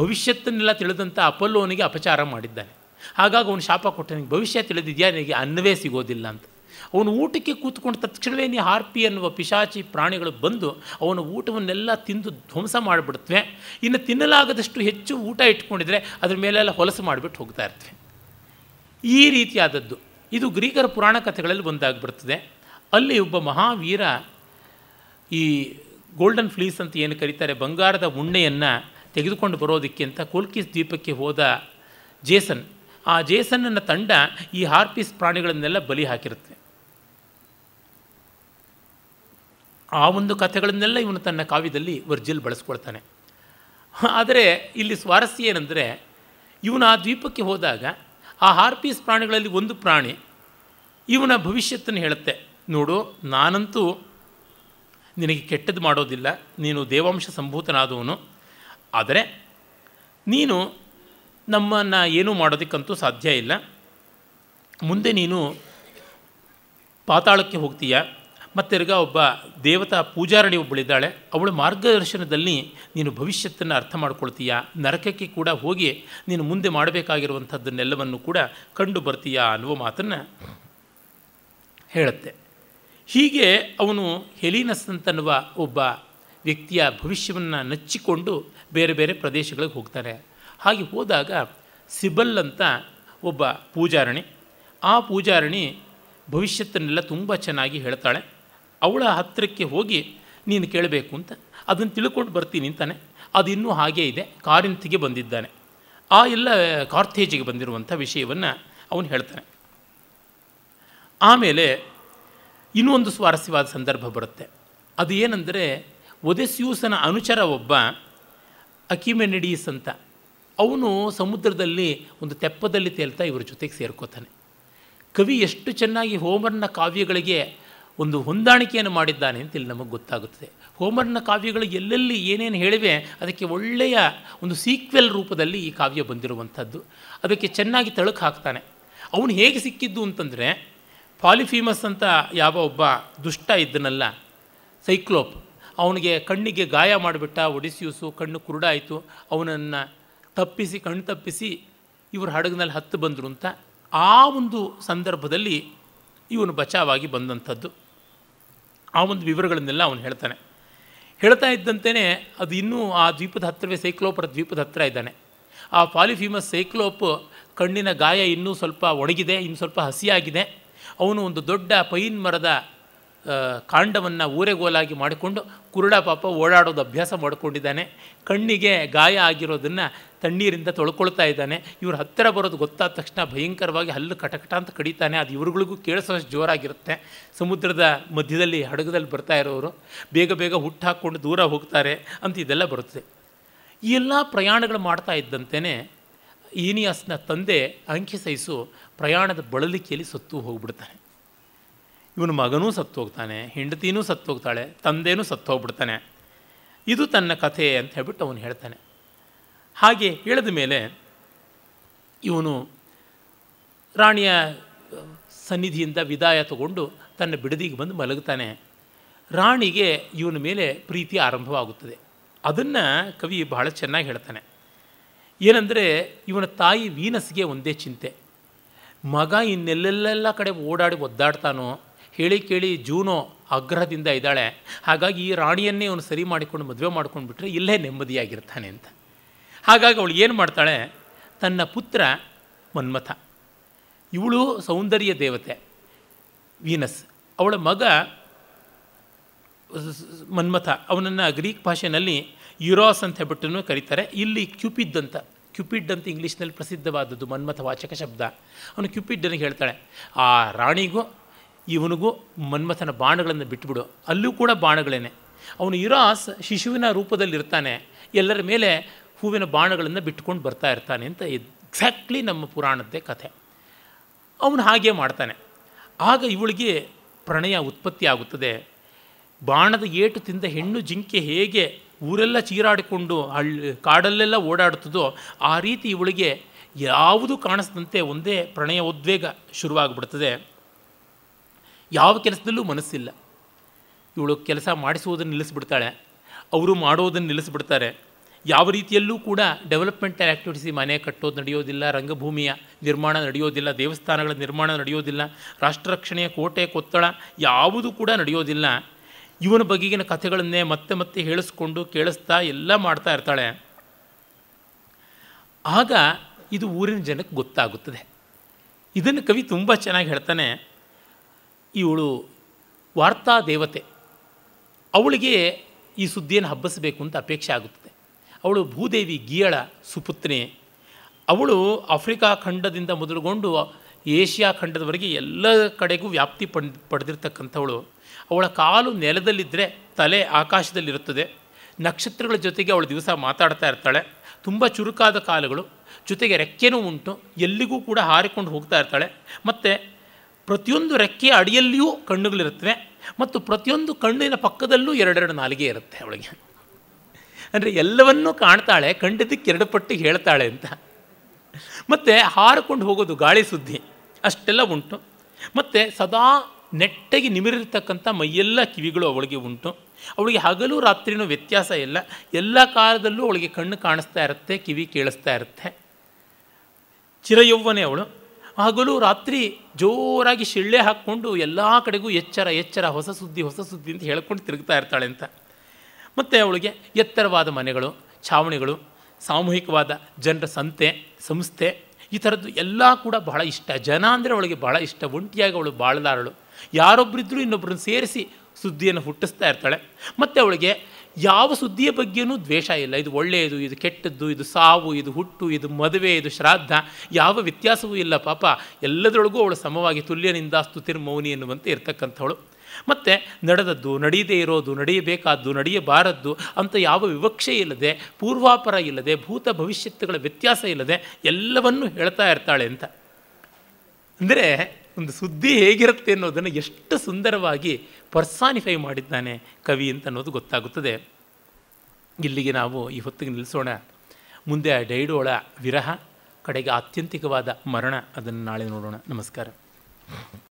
ಭವಿಷ್ಯತ್ತನ್ನೆಲ್ಲ ತಿಳಿದಂಥ ಅಪಲ್ಲೋನಿಗೆ ಅಪಚಾರ ಮಾಡಿದ್ದಾನೆ ಹಾಗಾಗಿ ಅವನು ಶಾಪ ಕೊಟ್ಟನಿಗೆ ಭವಿಷ್ಯ ತಿಳಿದಿದೆಯಾ ನನಗೆ ಅನ್ನವೇ ಸಿಗೋದಿಲ್ಲ ಅಂತ ಅವನು ಊಟಕ್ಕೆ ಕೂತ್ಕೊಂಡು ತಕ್ಷಣವೇ ನೀ ಹಾರ್ಪಿ ಅನ್ನುವ ಪಿಶಾಚಿ ಪ್ರಾಣಿಗಳು ಬಂದು ಅವನ ಊಟವನ್ನೆಲ್ಲ ತಿಂದು ಧ್ವಂಸ ಮಾಡಿಬಿಡ್ತವೆ ಇನ್ನು ತಿನ್ನಲಾಗದಷ್ಟು ಹೆಚ್ಚು ಊಟ ಇಟ್ಕೊಂಡಿದ್ರೆ ಅದ್ರ ಮೇಲೆಲ್ಲ ಹೊಲಸು ಮಾಡಿಬಿಟ್ಟು ಹೋಗ್ತಾ ಇರ್ತವೆ ಈ ರೀತಿಯಾದದ್ದು ಇದು ಗ್ರೀಕರ ಪುರಾಣ ಕಥೆಗಳಲ್ಲಿ ಒಂದಾಗ್ಬಿಡ್ತದೆ ಅಲ್ಲಿ ಒಬ್ಬ ಮಹಾವೀರ ಈ ಗೋಲ್ಡನ್ ಫ್ಲೀಸ್ ಅಂತ ಏನು ಕರೀತಾರೆ ಬಂಗಾರದ ಉಣ್ಣೆಯನ್ನು ತೆಗೆದುಕೊಂಡು ಬರೋದಕ್ಕೆ ಅಂತ ಕೋಲ್ಕಿಸ್ ದ್ವೀಪಕ್ಕೆ ಹೋದ ಜೇಸನ್ ಆ ಜೇಸನ್ನ ತಂಡ ಈ ಹಾರ್ಪಿಸ್ ಪ್ರಾಣಿಗಳನ್ನೆಲ್ಲ ಬಲಿ ಹಾಕಿರುತ್ತೆ ಆ ಒಂದು ಕಥೆಗಳನ್ನೆಲ್ಲ ಇವನು ತನ್ನ ಕಾವ್ಯದಲ್ಲಿ ವರ್ಜಿಲ್ ಬಳಸ್ಕೊಳ್ತಾನೆ ಆದರೆ ಇಲ್ಲಿ ಸ್ವಾರಸ್ಯ ಏನಂದರೆ ಇವನು ಆ ದ್ವೀಪಕ್ಕೆ ಹೋದಾಗ ಆ ಹಾರ್ಪೀಸ್ ಪ್ರಾಣಿಗಳಲ್ಲಿ ಒಂದು ಪ್ರಾಣಿ ಇವನ ಭವಿಷ್ಯತ್ತನ್ನು ಹೇಳುತ್ತೆ ನೋಡು ನಾನಂತೂ ನಿನಗೆ ಕೆಟ್ಟದ್ದು ಮಾಡೋದಿಲ್ಲ ನೀನು ದೇವಾಂಶ ಸಂಭೂತನಾದವನು ಆದರೆ ನೀನು ನಮ್ಮನ್ನು ಏನೂ ಮಾಡೋದಕ್ಕಂತೂ ಸಾಧ್ಯ ಇಲ್ಲ ಮುಂದೆ ನೀನು ಪಾತಾಳಕ್ಕೆ ಹೋಗ್ತೀಯಾ ಮತ್ತೆರ್ಗ ಒಬ್ಬ ದೇವತಾ ಪೂಜಾರಣಿ ಒಬ್ಬಳಿದ್ದಾಳೆ ಅವಳ ಮಾರ್ಗದರ್ಶನದಲ್ಲಿ ನೀನು ಭವಿಷ್ಯತ್ತನ್ನು ಅರ್ಥ ಮಾಡ್ಕೊಳ್ತೀಯಾ ನರಕಕ್ಕೆ ಕೂಡ ಹೋಗಿ ನೀನು ಮುಂದೆ ಮಾಡಬೇಕಾಗಿರುವಂಥದ್ದನ್ನೆಲ್ಲವನ್ನು ಕೂಡ ಕಂಡು ಬರ್ತೀಯಾ ಅನ್ನುವ ಮಾತನ್ನು ಹೇಳುತ್ತೆ ಹೀಗೆ ಅವನು ಹೆಲಿನಸ್ ಅಂತನ್ನುವ ಒಬ್ಬ ವ್ಯಕ್ತಿಯ ಭವಿಷ್ಯವನ್ನು ನಚ್ಚಿಕೊಂಡು ಬೇರೆ ಬೇರೆ ಪ್ರದೇಶಗಳಿಗೆ ಹೋಗ್ತಾರೆ ಹಾಗೆ ಹೋದಾಗ ಸಿಬಲ್ ಅಂತ ಒಬ್ಬ ಪೂಜಾರಣಿ ಆ ಪೂಜಾರಣಿ ಭವಿಷ್ಯತ್ತನ್ನೆಲ್ಲ ತುಂಬ ಚೆನ್ನಾಗಿ ಹೇಳ್ತಾಳೆ ಅವಳ ಹತ್ತಿರಕ್ಕೆ ಹೋಗಿ ನೀನು ಕೇಳಬೇಕು ಅಂತ ಅದನ್ನು ತಿಳ್ಕೊಂಡು ಬರ್ತೀನಿ ಅಂತಾನೆ ಅದು ಇನ್ನೂ ಹಾಗೇ ಇದೆ ಕಾರಿಂತಿಗೆ ಬಂದಿದ್ದಾನೆ ಆ ಎಲ್ಲ ಕಾರ್ತೇಜಿಗೆ ಬಂದಿರುವಂಥ ವಿಷಯವನ್ನು ಅವನು ಹೇಳ್ತಾನೆ ಆಮೇಲೆ ಇನ್ನೂ ಒಂದು ಸ್ವಾರಸ್ಯವಾದ ಸಂದರ್ಭ ಬರುತ್ತೆ ಅದು ಏನಂದರೆ ಒದೆಸ್ಯೂಸನ ಅನುಚರ ಒಬ್ಬ ಅಕಿಮೆನಿಡೀಸ್ ಅಂತ ಅವನು ಸಮುದ್ರದಲ್ಲಿ ಒಂದು ತೆಪ್ಪದಲ್ಲಿ ತೇಲ್ತಾ ಇವ್ರ ಜೊತೆಗೆ ಸೇರ್ಕೋತಾನೆ ಕವಿ ಎಷ್ಟು ಚೆನ್ನಾಗಿ ಹೋಮರ್ನ ಕಾವ್ಯಗಳಿಗೆ ಒಂದು ಹೊಂದಾಣಿಕೆಯನ್ನು ಮಾಡಿದ್ದಾನೆ ಅಂತ ಇಲ್ಲಿ ನಮಗೆ ಗೊತ್ತಾಗುತ್ತದೆ ಹೋಮರ್ನ ಕಾವ್ಯಗಳು ಎಲ್ಲೆಲ್ಲಿ ಏನೇನು ಹೇಳಿವೆ ಅದಕ್ಕೆ ಒಳ್ಳೆಯ ಒಂದು ಸೀಕ್ವೆಲ್ ರೂಪದಲ್ಲಿ ಈ ಕಾವ್ಯ ಬಂದಿರುವಂಥದ್ದು ಅದಕ್ಕೆ ಚೆನ್ನಾಗಿ ತಳುಕು ಹಾಕ್ತಾನೆ ಅವನು ಹೇಗೆ ಸಿಕ್ಕಿದ್ದು ಅಂತಂದರೆ ಪಾಲಿಫೀಮಸ್ ಅಂತ ಯಾವ ಒಬ್ಬ ದುಷ್ಟ ಇದ್ದನಲ್ಲ ಸೈಕ್ಲೋಪ್ ಅವನಿಗೆ ಕಣ್ಣಿಗೆ ಗಾಯ ಮಾಡಿಬಿಟ್ಟ ಒಡಿಸ್ಯೂಸು ಕಣ್ಣು ಕುರುಡಾಯಿತು ಅವನನ್ನು ತಪ್ಪಿಸಿ ಕಣ್ಣು ತಪ್ಪಿಸಿ ಇವ್ರ ಹಡಗಿನಲ್ಲಿ ಹತ್ತು ಬಂದರು ಅಂತ ಆ ಒಂದು ಸಂದರ್ಭದಲ್ಲಿ ಇವನು ಬಚಾವಾಗಿ ಬಂದಂಥದ್ದು ಆ ಒಂದು ವಿವರಗಳನ್ನೆಲ್ಲ ಅವನು ಹೇಳ್ತಾನೆ ಹೇಳ್ತಾ ಇದ್ದಂತೆಯೇ ಅದು ಇನ್ನೂ ಆ ದ್ವೀಪದ ಹತ್ತಿರವೇ ಸೈಕ್ಲೋಪರ ದ್ವೀಪದ ಹತ್ತಿರ ಇದ್ದಾನೆ ಆ ಪಾಲಿಫೀಮಸ್ ಸೈಕ್ಲೋಪ್ ಕಣ್ಣಿನ ಗಾಯ ಇನ್ನೂ ಸ್ವಲ್ಪ ಒಣಗಿದೆ ಇನ್ನು ಸ್ವಲ್ಪ ಹಸಿಯಾಗಿದೆ ಅವನು ಒಂದು ದೊಡ್ಡ ಪೈನ್ ಮರದ ಕಾಂಡವನ್ನು ಊರೆಗೋಲಾಗಿ ಮಾಡಿಕೊಂಡು ಕುರುಡ ಪಾಪ ಓಡಾಡೋದು ಅಭ್ಯಾಸ ಮಾಡಿಕೊಂಡಿದ್ದಾನೆ ಕಣ್ಣಿಗೆ ಗಾಯ ಆಗಿರೋದನ್ನು ತಣ್ಣೀರಿಂದ ತೊಳ್ಕೊಳ್ತಾ ಇದ್ದಾನೆ ಇವ್ರ ಹತ್ತಿರ ಬರೋದು ಗೊತ್ತಾದ ತಕ್ಷಣ ಭಯಂಕರವಾಗಿ ಹಲ್ಲು ಕಟಕಟ ಅಂತ ಕಡಿತಾನೆ ಅದು ಇವ್ರಗಳಿಗೂ ಕೇಳಿಸೋಷ್ಟು ಜೋರಾಗಿರುತ್ತೆ ಸಮುದ್ರದ ಮಧ್ಯದಲ್ಲಿ ಹಡಗದಲ್ಲಿ ಬರ್ತಾ ಇರೋರು ಬೇಗ ಬೇಗ ಹುಟ್ಟು ಹಾಕ್ಕೊಂಡು ದೂರ ಹೋಗ್ತಾರೆ ಅಂತ ಇದೆಲ್ಲ ಬರುತ್ತೆ ಈ ಎಲ್ಲ ಪ್ರಯಾಣಗಳು ಮಾಡ್ತಾ ಇದ್ದಂತೆಯೇ ಈನಿಯಾಸ್ನ ತಂದೆ ಅಂಕಿ ಸಹಿಸು ಪ್ರಯಾಣದ ಬಳಲಿಕೆಯಲ್ಲಿ ಸತ್ತು ಹೋಗ್ಬಿಡ್ತಾನೆ ಇವನು ಮಗನೂ ಸತ್ತೋಗ್ತಾನೆ ಹೆಂಡತಿನೂ ಸತ್ತೋಗ್ತಾಳೆ ತಂದೆಯೂ ಸತ್ತೋಗ್ಬಿಡ್ತಾನೆ ಇದು ತನ್ನ ಕಥೆ ಅಂತ ಹೇಳ್ಬಿಟ್ಟು ಅವನು ಹೇಳ್ತಾನೆ ಹಾಗೆ ಹೇಳಿದ ಮೇಲೆ ಇವನು ರಾಣಿಯ ಸನ್ನಿಧಿಯಿಂದ ವಿದಾಯ ತಗೊಂಡು ತನ್ನ ಬಿಡದಿಗೆ ಬಂದು ಮಲಗುತ್ತಾನೆ ರಾಣಿಗೆ ಇವನ ಮೇಲೆ ಪ್ರೀತಿ ಆರಂಭವಾಗುತ್ತದೆ ಅದನ್ನು ಕವಿ ಬಹಳ ಚೆನ್ನಾಗಿ ಹೇಳ್ತಾನೆ ಏನಂದರೆ ಇವನ ತಾಯಿ ವೀನಸ್ಗೆ ಒಂದೇ ಚಿಂತೆ ಮಗ ಇನ್ನೆಲ್ಲೆಲ್ಲ ಕಡೆ ಓಡಾಡಿ ಒದ್ದಾಡ್ತಾನೋ ಹೇಳಿ ಕೇಳಿ ಜೂನೋ ಆಗ್ರಹದಿಂದ ಇದ್ದಾಳೆ ಹಾಗಾಗಿ ಈ ರಾಣಿಯನ್ನೇ ಅವನು ಸರಿ ಮಾಡಿಕೊಂಡು ಮದುವೆ ಮಾಡ್ಕೊಂಡು ಬಿಟ್ಟರೆ ಇಲ್ಲೇ ನೆಮ್ಮದಿಯಾಗಿರ್ತಾನೆ ಅಂತ ಹಾಗಾಗಿ ಅವಳು ಏನು ಮಾಡ್ತಾಳೆ ತನ್ನ ಪುತ್ರ ಮನ್ಮಥ ಇವಳು ಸೌಂದರ್ಯ ದೇವತೆ ವೀನಸ್ ಅವಳ ಮಗ ಮನ್ಮಥ ಅವನನ್ನು ಗ್ರೀಕ್ ಭಾಷೆಯಲ್ಲಿ ಯುರಾಸ್ ಅಂತ ಹೇಳ್ಬಿಟ್ಟು ಕರೀತಾರೆ ಇಲ್ಲಿ ಕ್ಯೂಪಿಡ್ ಅಂತ ಕ್ಯುಪಿಡ್ ಅಂತ ಇಂಗ್ಲೀಷ್ನಲ್ಲಿ ಪ್ರಸಿದ್ಧವಾದದ್ದು ಮನ್ಮಥ ವಾಚಕ ಶಬ್ದ ಅವನು ಕ್ಯೂಪಿಡ್ ಅಂತ ಹೇಳ್ತಾಳೆ ಆ ರಾಣಿಗೂ ಇವನಿಗೂ ಮನ್ಮಥನ ಬಾಣಗಳನ್ನು ಬಿಟ್ಟುಬಿಡು ಅಲ್ಲೂ ಕೂಡ ಬಾಣಗಳೇನೆ ಅವನು ಇರಾಸ್ ಶಿಶುವಿನ ರೂಪದಲ್ಲಿರ್ತಾನೆ ಎಲ್ಲರ ಮೇಲೆ ಹೂವಿನ ಬಾಣಗಳನ್ನು ಬಿಟ್ಕೊಂಡು ಬರ್ತಾ ಇರ್ತಾನೆ ಅಂತ ಎಕ್ಸಾಕ್ಟ್ಲಿ ನಮ್ಮ ಪುರಾಣದ್ದೇ ಕಥೆ ಅವನು ಹಾಗೇ ಮಾಡ್ತಾನೆ ಆಗ ಇವಳಿಗೆ ಪ್ರಣಯ ಉತ್ಪತ್ತಿ ಆಗುತ್ತದೆ ಬಾಣದ ಏಟು ತಿಂದ ಹೆಣ್ಣು ಜಿಂಕೆ ಹೇಗೆ ಊರೆಲ್ಲ ಚೀರಾಡಿಕೊಂಡು ಹಳ್ಳಿ ಕಾಡಲ್ಲೆಲ್ಲ ಓಡಾಡ್ತದೋ ಆ ರೀತಿ ಇವಳಿಗೆ ಯಾವುದೂ ಕಾಣಿಸದಂತೆ ಒಂದೇ ಪ್ರಣಯ ಉದ್ವೇಗ ಶುರುವಾಗ್ಬಿಡ್ತದೆ ಯಾವ ಕೆಲಸದಲ್ಲೂ ಮನಸ್ಸಿಲ್ಲ ಇವಳು ಕೆಲಸ ಮಾಡಿಸುವುದನ್ನು ನಿಲ್ಲಿಸ್ಬಿಡ್ತಾಳೆ ಅವರು ಮಾಡೋದನ್ನು ನಿಲ್ಲಿಸ್ಬಿಡ್ತಾರೆ ಯಾವ ರೀತಿಯಲ್ಲೂ ಕೂಡ ಡೆವಲಪ್ಮೆಂಟಲ್ ಆ್ಯಕ್ಟಿವಿಟೀಸ್ ಮನೆ ಕಟ್ಟೋದು ನಡೆಯೋದಿಲ್ಲ ರಂಗಭೂಮಿಯ ನಿರ್ಮಾಣ ನಡೆಯೋದಿಲ್ಲ ದೇವಸ್ಥಾನಗಳ ನಿರ್ಮಾಣ ನಡೆಯೋದಿಲ್ಲ ರಾಷ್ಟ್ರ ರಕ್ಷಣೆಯ ಕೋಟೆ ಕೊತ್ತಳ ಯಾವುದು ಕೂಡ ನಡೆಯೋದಿಲ್ಲ ಇವನ ಬಗೆಗಿನ ಕಥೆಗಳನ್ನೇ ಮತ್ತೆ ಮತ್ತೆ ಹೇಳಿಸ್ಕೊಂಡು ಕೇಳಿಸ್ತಾ ಎಲ್ಲ ಮಾಡ್ತಾ ಇರ್ತಾಳೆ ಆಗ ಇದು ಊರಿನ ಜನಕ್ಕೆ ಗೊತ್ತಾಗುತ್ತದೆ ಇದನ್ನು ಕವಿ ತುಂಬ ಚೆನ್ನಾಗಿ ಹೇಳ್ತಾನೆ ಇವಳು ವಾರ್ತಾ ದೇವತೆ ಅವಳಿಗೆ ಈ ಸುದ್ದಿಯನ್ನು ಹಬ್ಬಿಸಬೇಕು ಅಂತ ಅಪೇಕ್ಷೆ ಆಗುತ್ತದೆ ಅವಳು ಭೂದೇವಿ ಗೀಯಳ ಸುಪುತ್ನೆ ಅವಳು ಆಫ್ರಿಕಾ ಖಂಡದಿಂದ ಮೊದಲುಗೊಂಡು ಏಷ್ಯಾ ಖಂಡದವರೆಗೆ ಎಲ್ಲ ಕಡೆಗೂ ವ್ಯಾಪ್ತಿ ಪಡ್ ಪಡೆದಿರ್ತಕ್ಕಂಥವಳು ಅವಳ ಕಾಲು ನೆಲದಲ್ಲಿದ್ದರೆ ತಲೆ ಆಕಾಶದಲ್ಲಿರುತ್ತದೆ ನಕ್ಷತ್ರಗಳ ಜೊತೆಗೆ ಅವಳು ದಿವಸ ಮಾತಾಡ್ತಾ ಇರ್ತಾಳೆ ತುಂಬ ಚುರುಕಾದ ಕಾಲುಗಳು ಜೊತೆಗೆ ರೆಕ್ಕೆನೂ ಉಂಟು ಎಲ್ಲಿಗೂ ಕೂಡ ಹಾರಿಕೊಂಡು ಹೋಗ್ತಾ ಇರ್ತಾಳೆ ಮತ್ತು ಪ್ರತಿಯೊಂದು ರೆಕ್ಕೆಯ ಅಡಿಯಲ್ಲಿಯೂ ಕಣ್ಣುಗಳಿರುತ್ತವೆ ಮತ್ತು ಪ್ರತಿಯೊಂದು ಕಣ್ಣಿನ ಪಕ್ಕದಲ್ಲೂ ಎರಡೆರಡು ನಾಲಿಗೆ ಇರುತ್ತೆ ಅವಳಿಗೆ ಅಂದರೆ ಎಲ್ಲವನ್ನೂ ಕಾಣ್ತಾಳೆ ಕಂಡಿದ್ದಕ್ಕೆ ಎರಡು ಪಟ್ಟು ಹೇಳ್ತಾಳೆ ಅಂತ ಮತ್ತು ಹಾರಿಕೊಂಡು ಹೋಗೋದು ಗಾಳಿ ಸುದ್ದಿ ಅಷ್ಟೆಲ್ಲ ಉಂಟು ಮತ್ತು ಸದಾ ನೆಟ್ಟಗೆ ನಿಮಿರಿರ್ತಕ್ಕಂಥ ಮೈಯೆಲ್ಲ ಕಿವಿಗಳು ಅವಳಿಗೆ ಉಂಟು ಅವಳಿಗೆ ಹಗಲು ರಾತ್ರಿನೂ ವ್ಯತ್ಯಾಸ ಇಲ್ಲ ಎಲ್ಲ ಕಾಲದಲ್ಲೂ ಅವಳಿಗೆ ಕಣ್ಣು ಕಾಣಿಸ್ತಾ ಇರುತ್ತೆ ಕಿವಿ ಕೇಳಿಸ್ತಾ ಇರುತ್ತೆ ಚಿರಯೌವನೇ ಅವಳು ಹಗಲು ರಾತ್ರಿ ಜೋರಾಗಿ ಶಿಳ್ಳೆ ಹಾಕ್ಕೊಂಡು ಎಲ್ಲ ಕಡೆಗೂ ಎಚ್ಚರ ಎಚ್ಚರ ಹೊಸ ಸುದ್ದಿ ಹೊಸ ಸುದ್ದಿ ಅಂತ ಹೇಳ್ಕೊಂಡು ತಿರುಗ್ತಾ ಇರ್ತಾಳೆ ಅಂತ ಮತ್ತು ಅವಳಿಗೆ ಎತ್ತರವಾದ ಮನೆಗಳು ಛಾವಣಿಗಳು ಸಾಮೂಹಿಕವಾದ ಜನರ ಸಂತೆ ಸಂಸ್ಥೆ ಈ ಥರದ್ದು ಎಲ್ಲ ಕೂಡ ಬಹಳ ಇಷ್ಟ ಜನ ಅಂದರೆ ಅವಳಿಗೆ ಬಹಳ ಇಷ್ಟ ಒಂಟಿಯಾಗಿ ಅವಳು ಬಾಳಲಾರಳು ಯಾರೊಬ್ಬರಿದ್ದರೂ ಇನ್ನೊಬ್ಬರನ್ನು ಸೇರಿಸಿ ಸುದ್ದಿಯನ್ನು ಹುಟ್ಟಿಸ್ತಾ ಇರ್ತಾಳೆ ಮತ್ತು ಅವಳಿಗೆ ಯಾವ ಸುದ್ದಿಯ ಬಗ್ಗೆಯೂ ದ್ವೇಷ ಇಲ್ಲ ಇದು ಒಳ್ಳೆಯದು ಇದು ಕೆಟ್ಟದ್ದು ಇದು ಸಾವು ಇದು ಹುಟ್ಟು ಇದು ಮದುವೆ ಇದು ಶ್ರಾದ್ದ ಯಾವ ವ್ಯತ್ಯಾಸವೂ ಇಲ್ಲ ಪಾಪ ಎಲ್ಲದರೊಳಗೂ ಅವಳು ಸಮವಾಗಿ ತುಲ್ಯನಿಂದ ಸ್ತುತಿರ್ ಎನ್ನುವಂತೆ ಇರ್ತಕ್ಕಂಥವಳು ಮತ್ತು ನಡೆದದ್ದು ನಡೆಯದೇ ಇರೋದು ನಡೆಯಬೇಕಾದ್ದು ನಡೆಯಬಾರದ್ದು ಅಂತ ಯಾವ ವಿವಕ್ಷೆ ಇಲ್ಲದೆ ಪೂರ್ವಾಪರ ಇಲ್ಲದೆ ಭೂತ ಭವಿಷ್ಯತ್ತುಗಳ ವ್ಯತ್ಯಾಸ ಇಲ್ಲದೆ ಎಲ್ಲವನ್ನೂ ಹೇಳ್ತಾ ಇರ್ತಾಳೆ ಅಂತ ಅಂದರೆ ಒಂದು ಸುದ್ದಿ ಹೇಗಿರುತ್ತೆ ಅನ್ನೋದನ್ನು ಎಷ್ಟು ಸುಂದರವಾಗಿ ಪರ್ಸಾನಿಫೈ ಮಾಡಿದ್ದಾನೆ ಕವಿ ಅಂತ ಅನ್ನೋದು ಗೊತ್ತಾಗುತ್ತದೆ ಇಲ್ಲಿಗೆ ನಾವು ಈ ಹೊತ್ತಿಗೆ ನಿಲ್ಲಿಸೋಣ ಮುಂದೆ ಆ ಡೈಡೋಳ ವಿರಹ ಕಡೆಗೆ ಆತ್ಯಂತಿಕವಾದ ಮರಣ ಅದನ್ನು ನಾಳೆ ನೋಡೋಣ ನಮಸ್ಕಾರ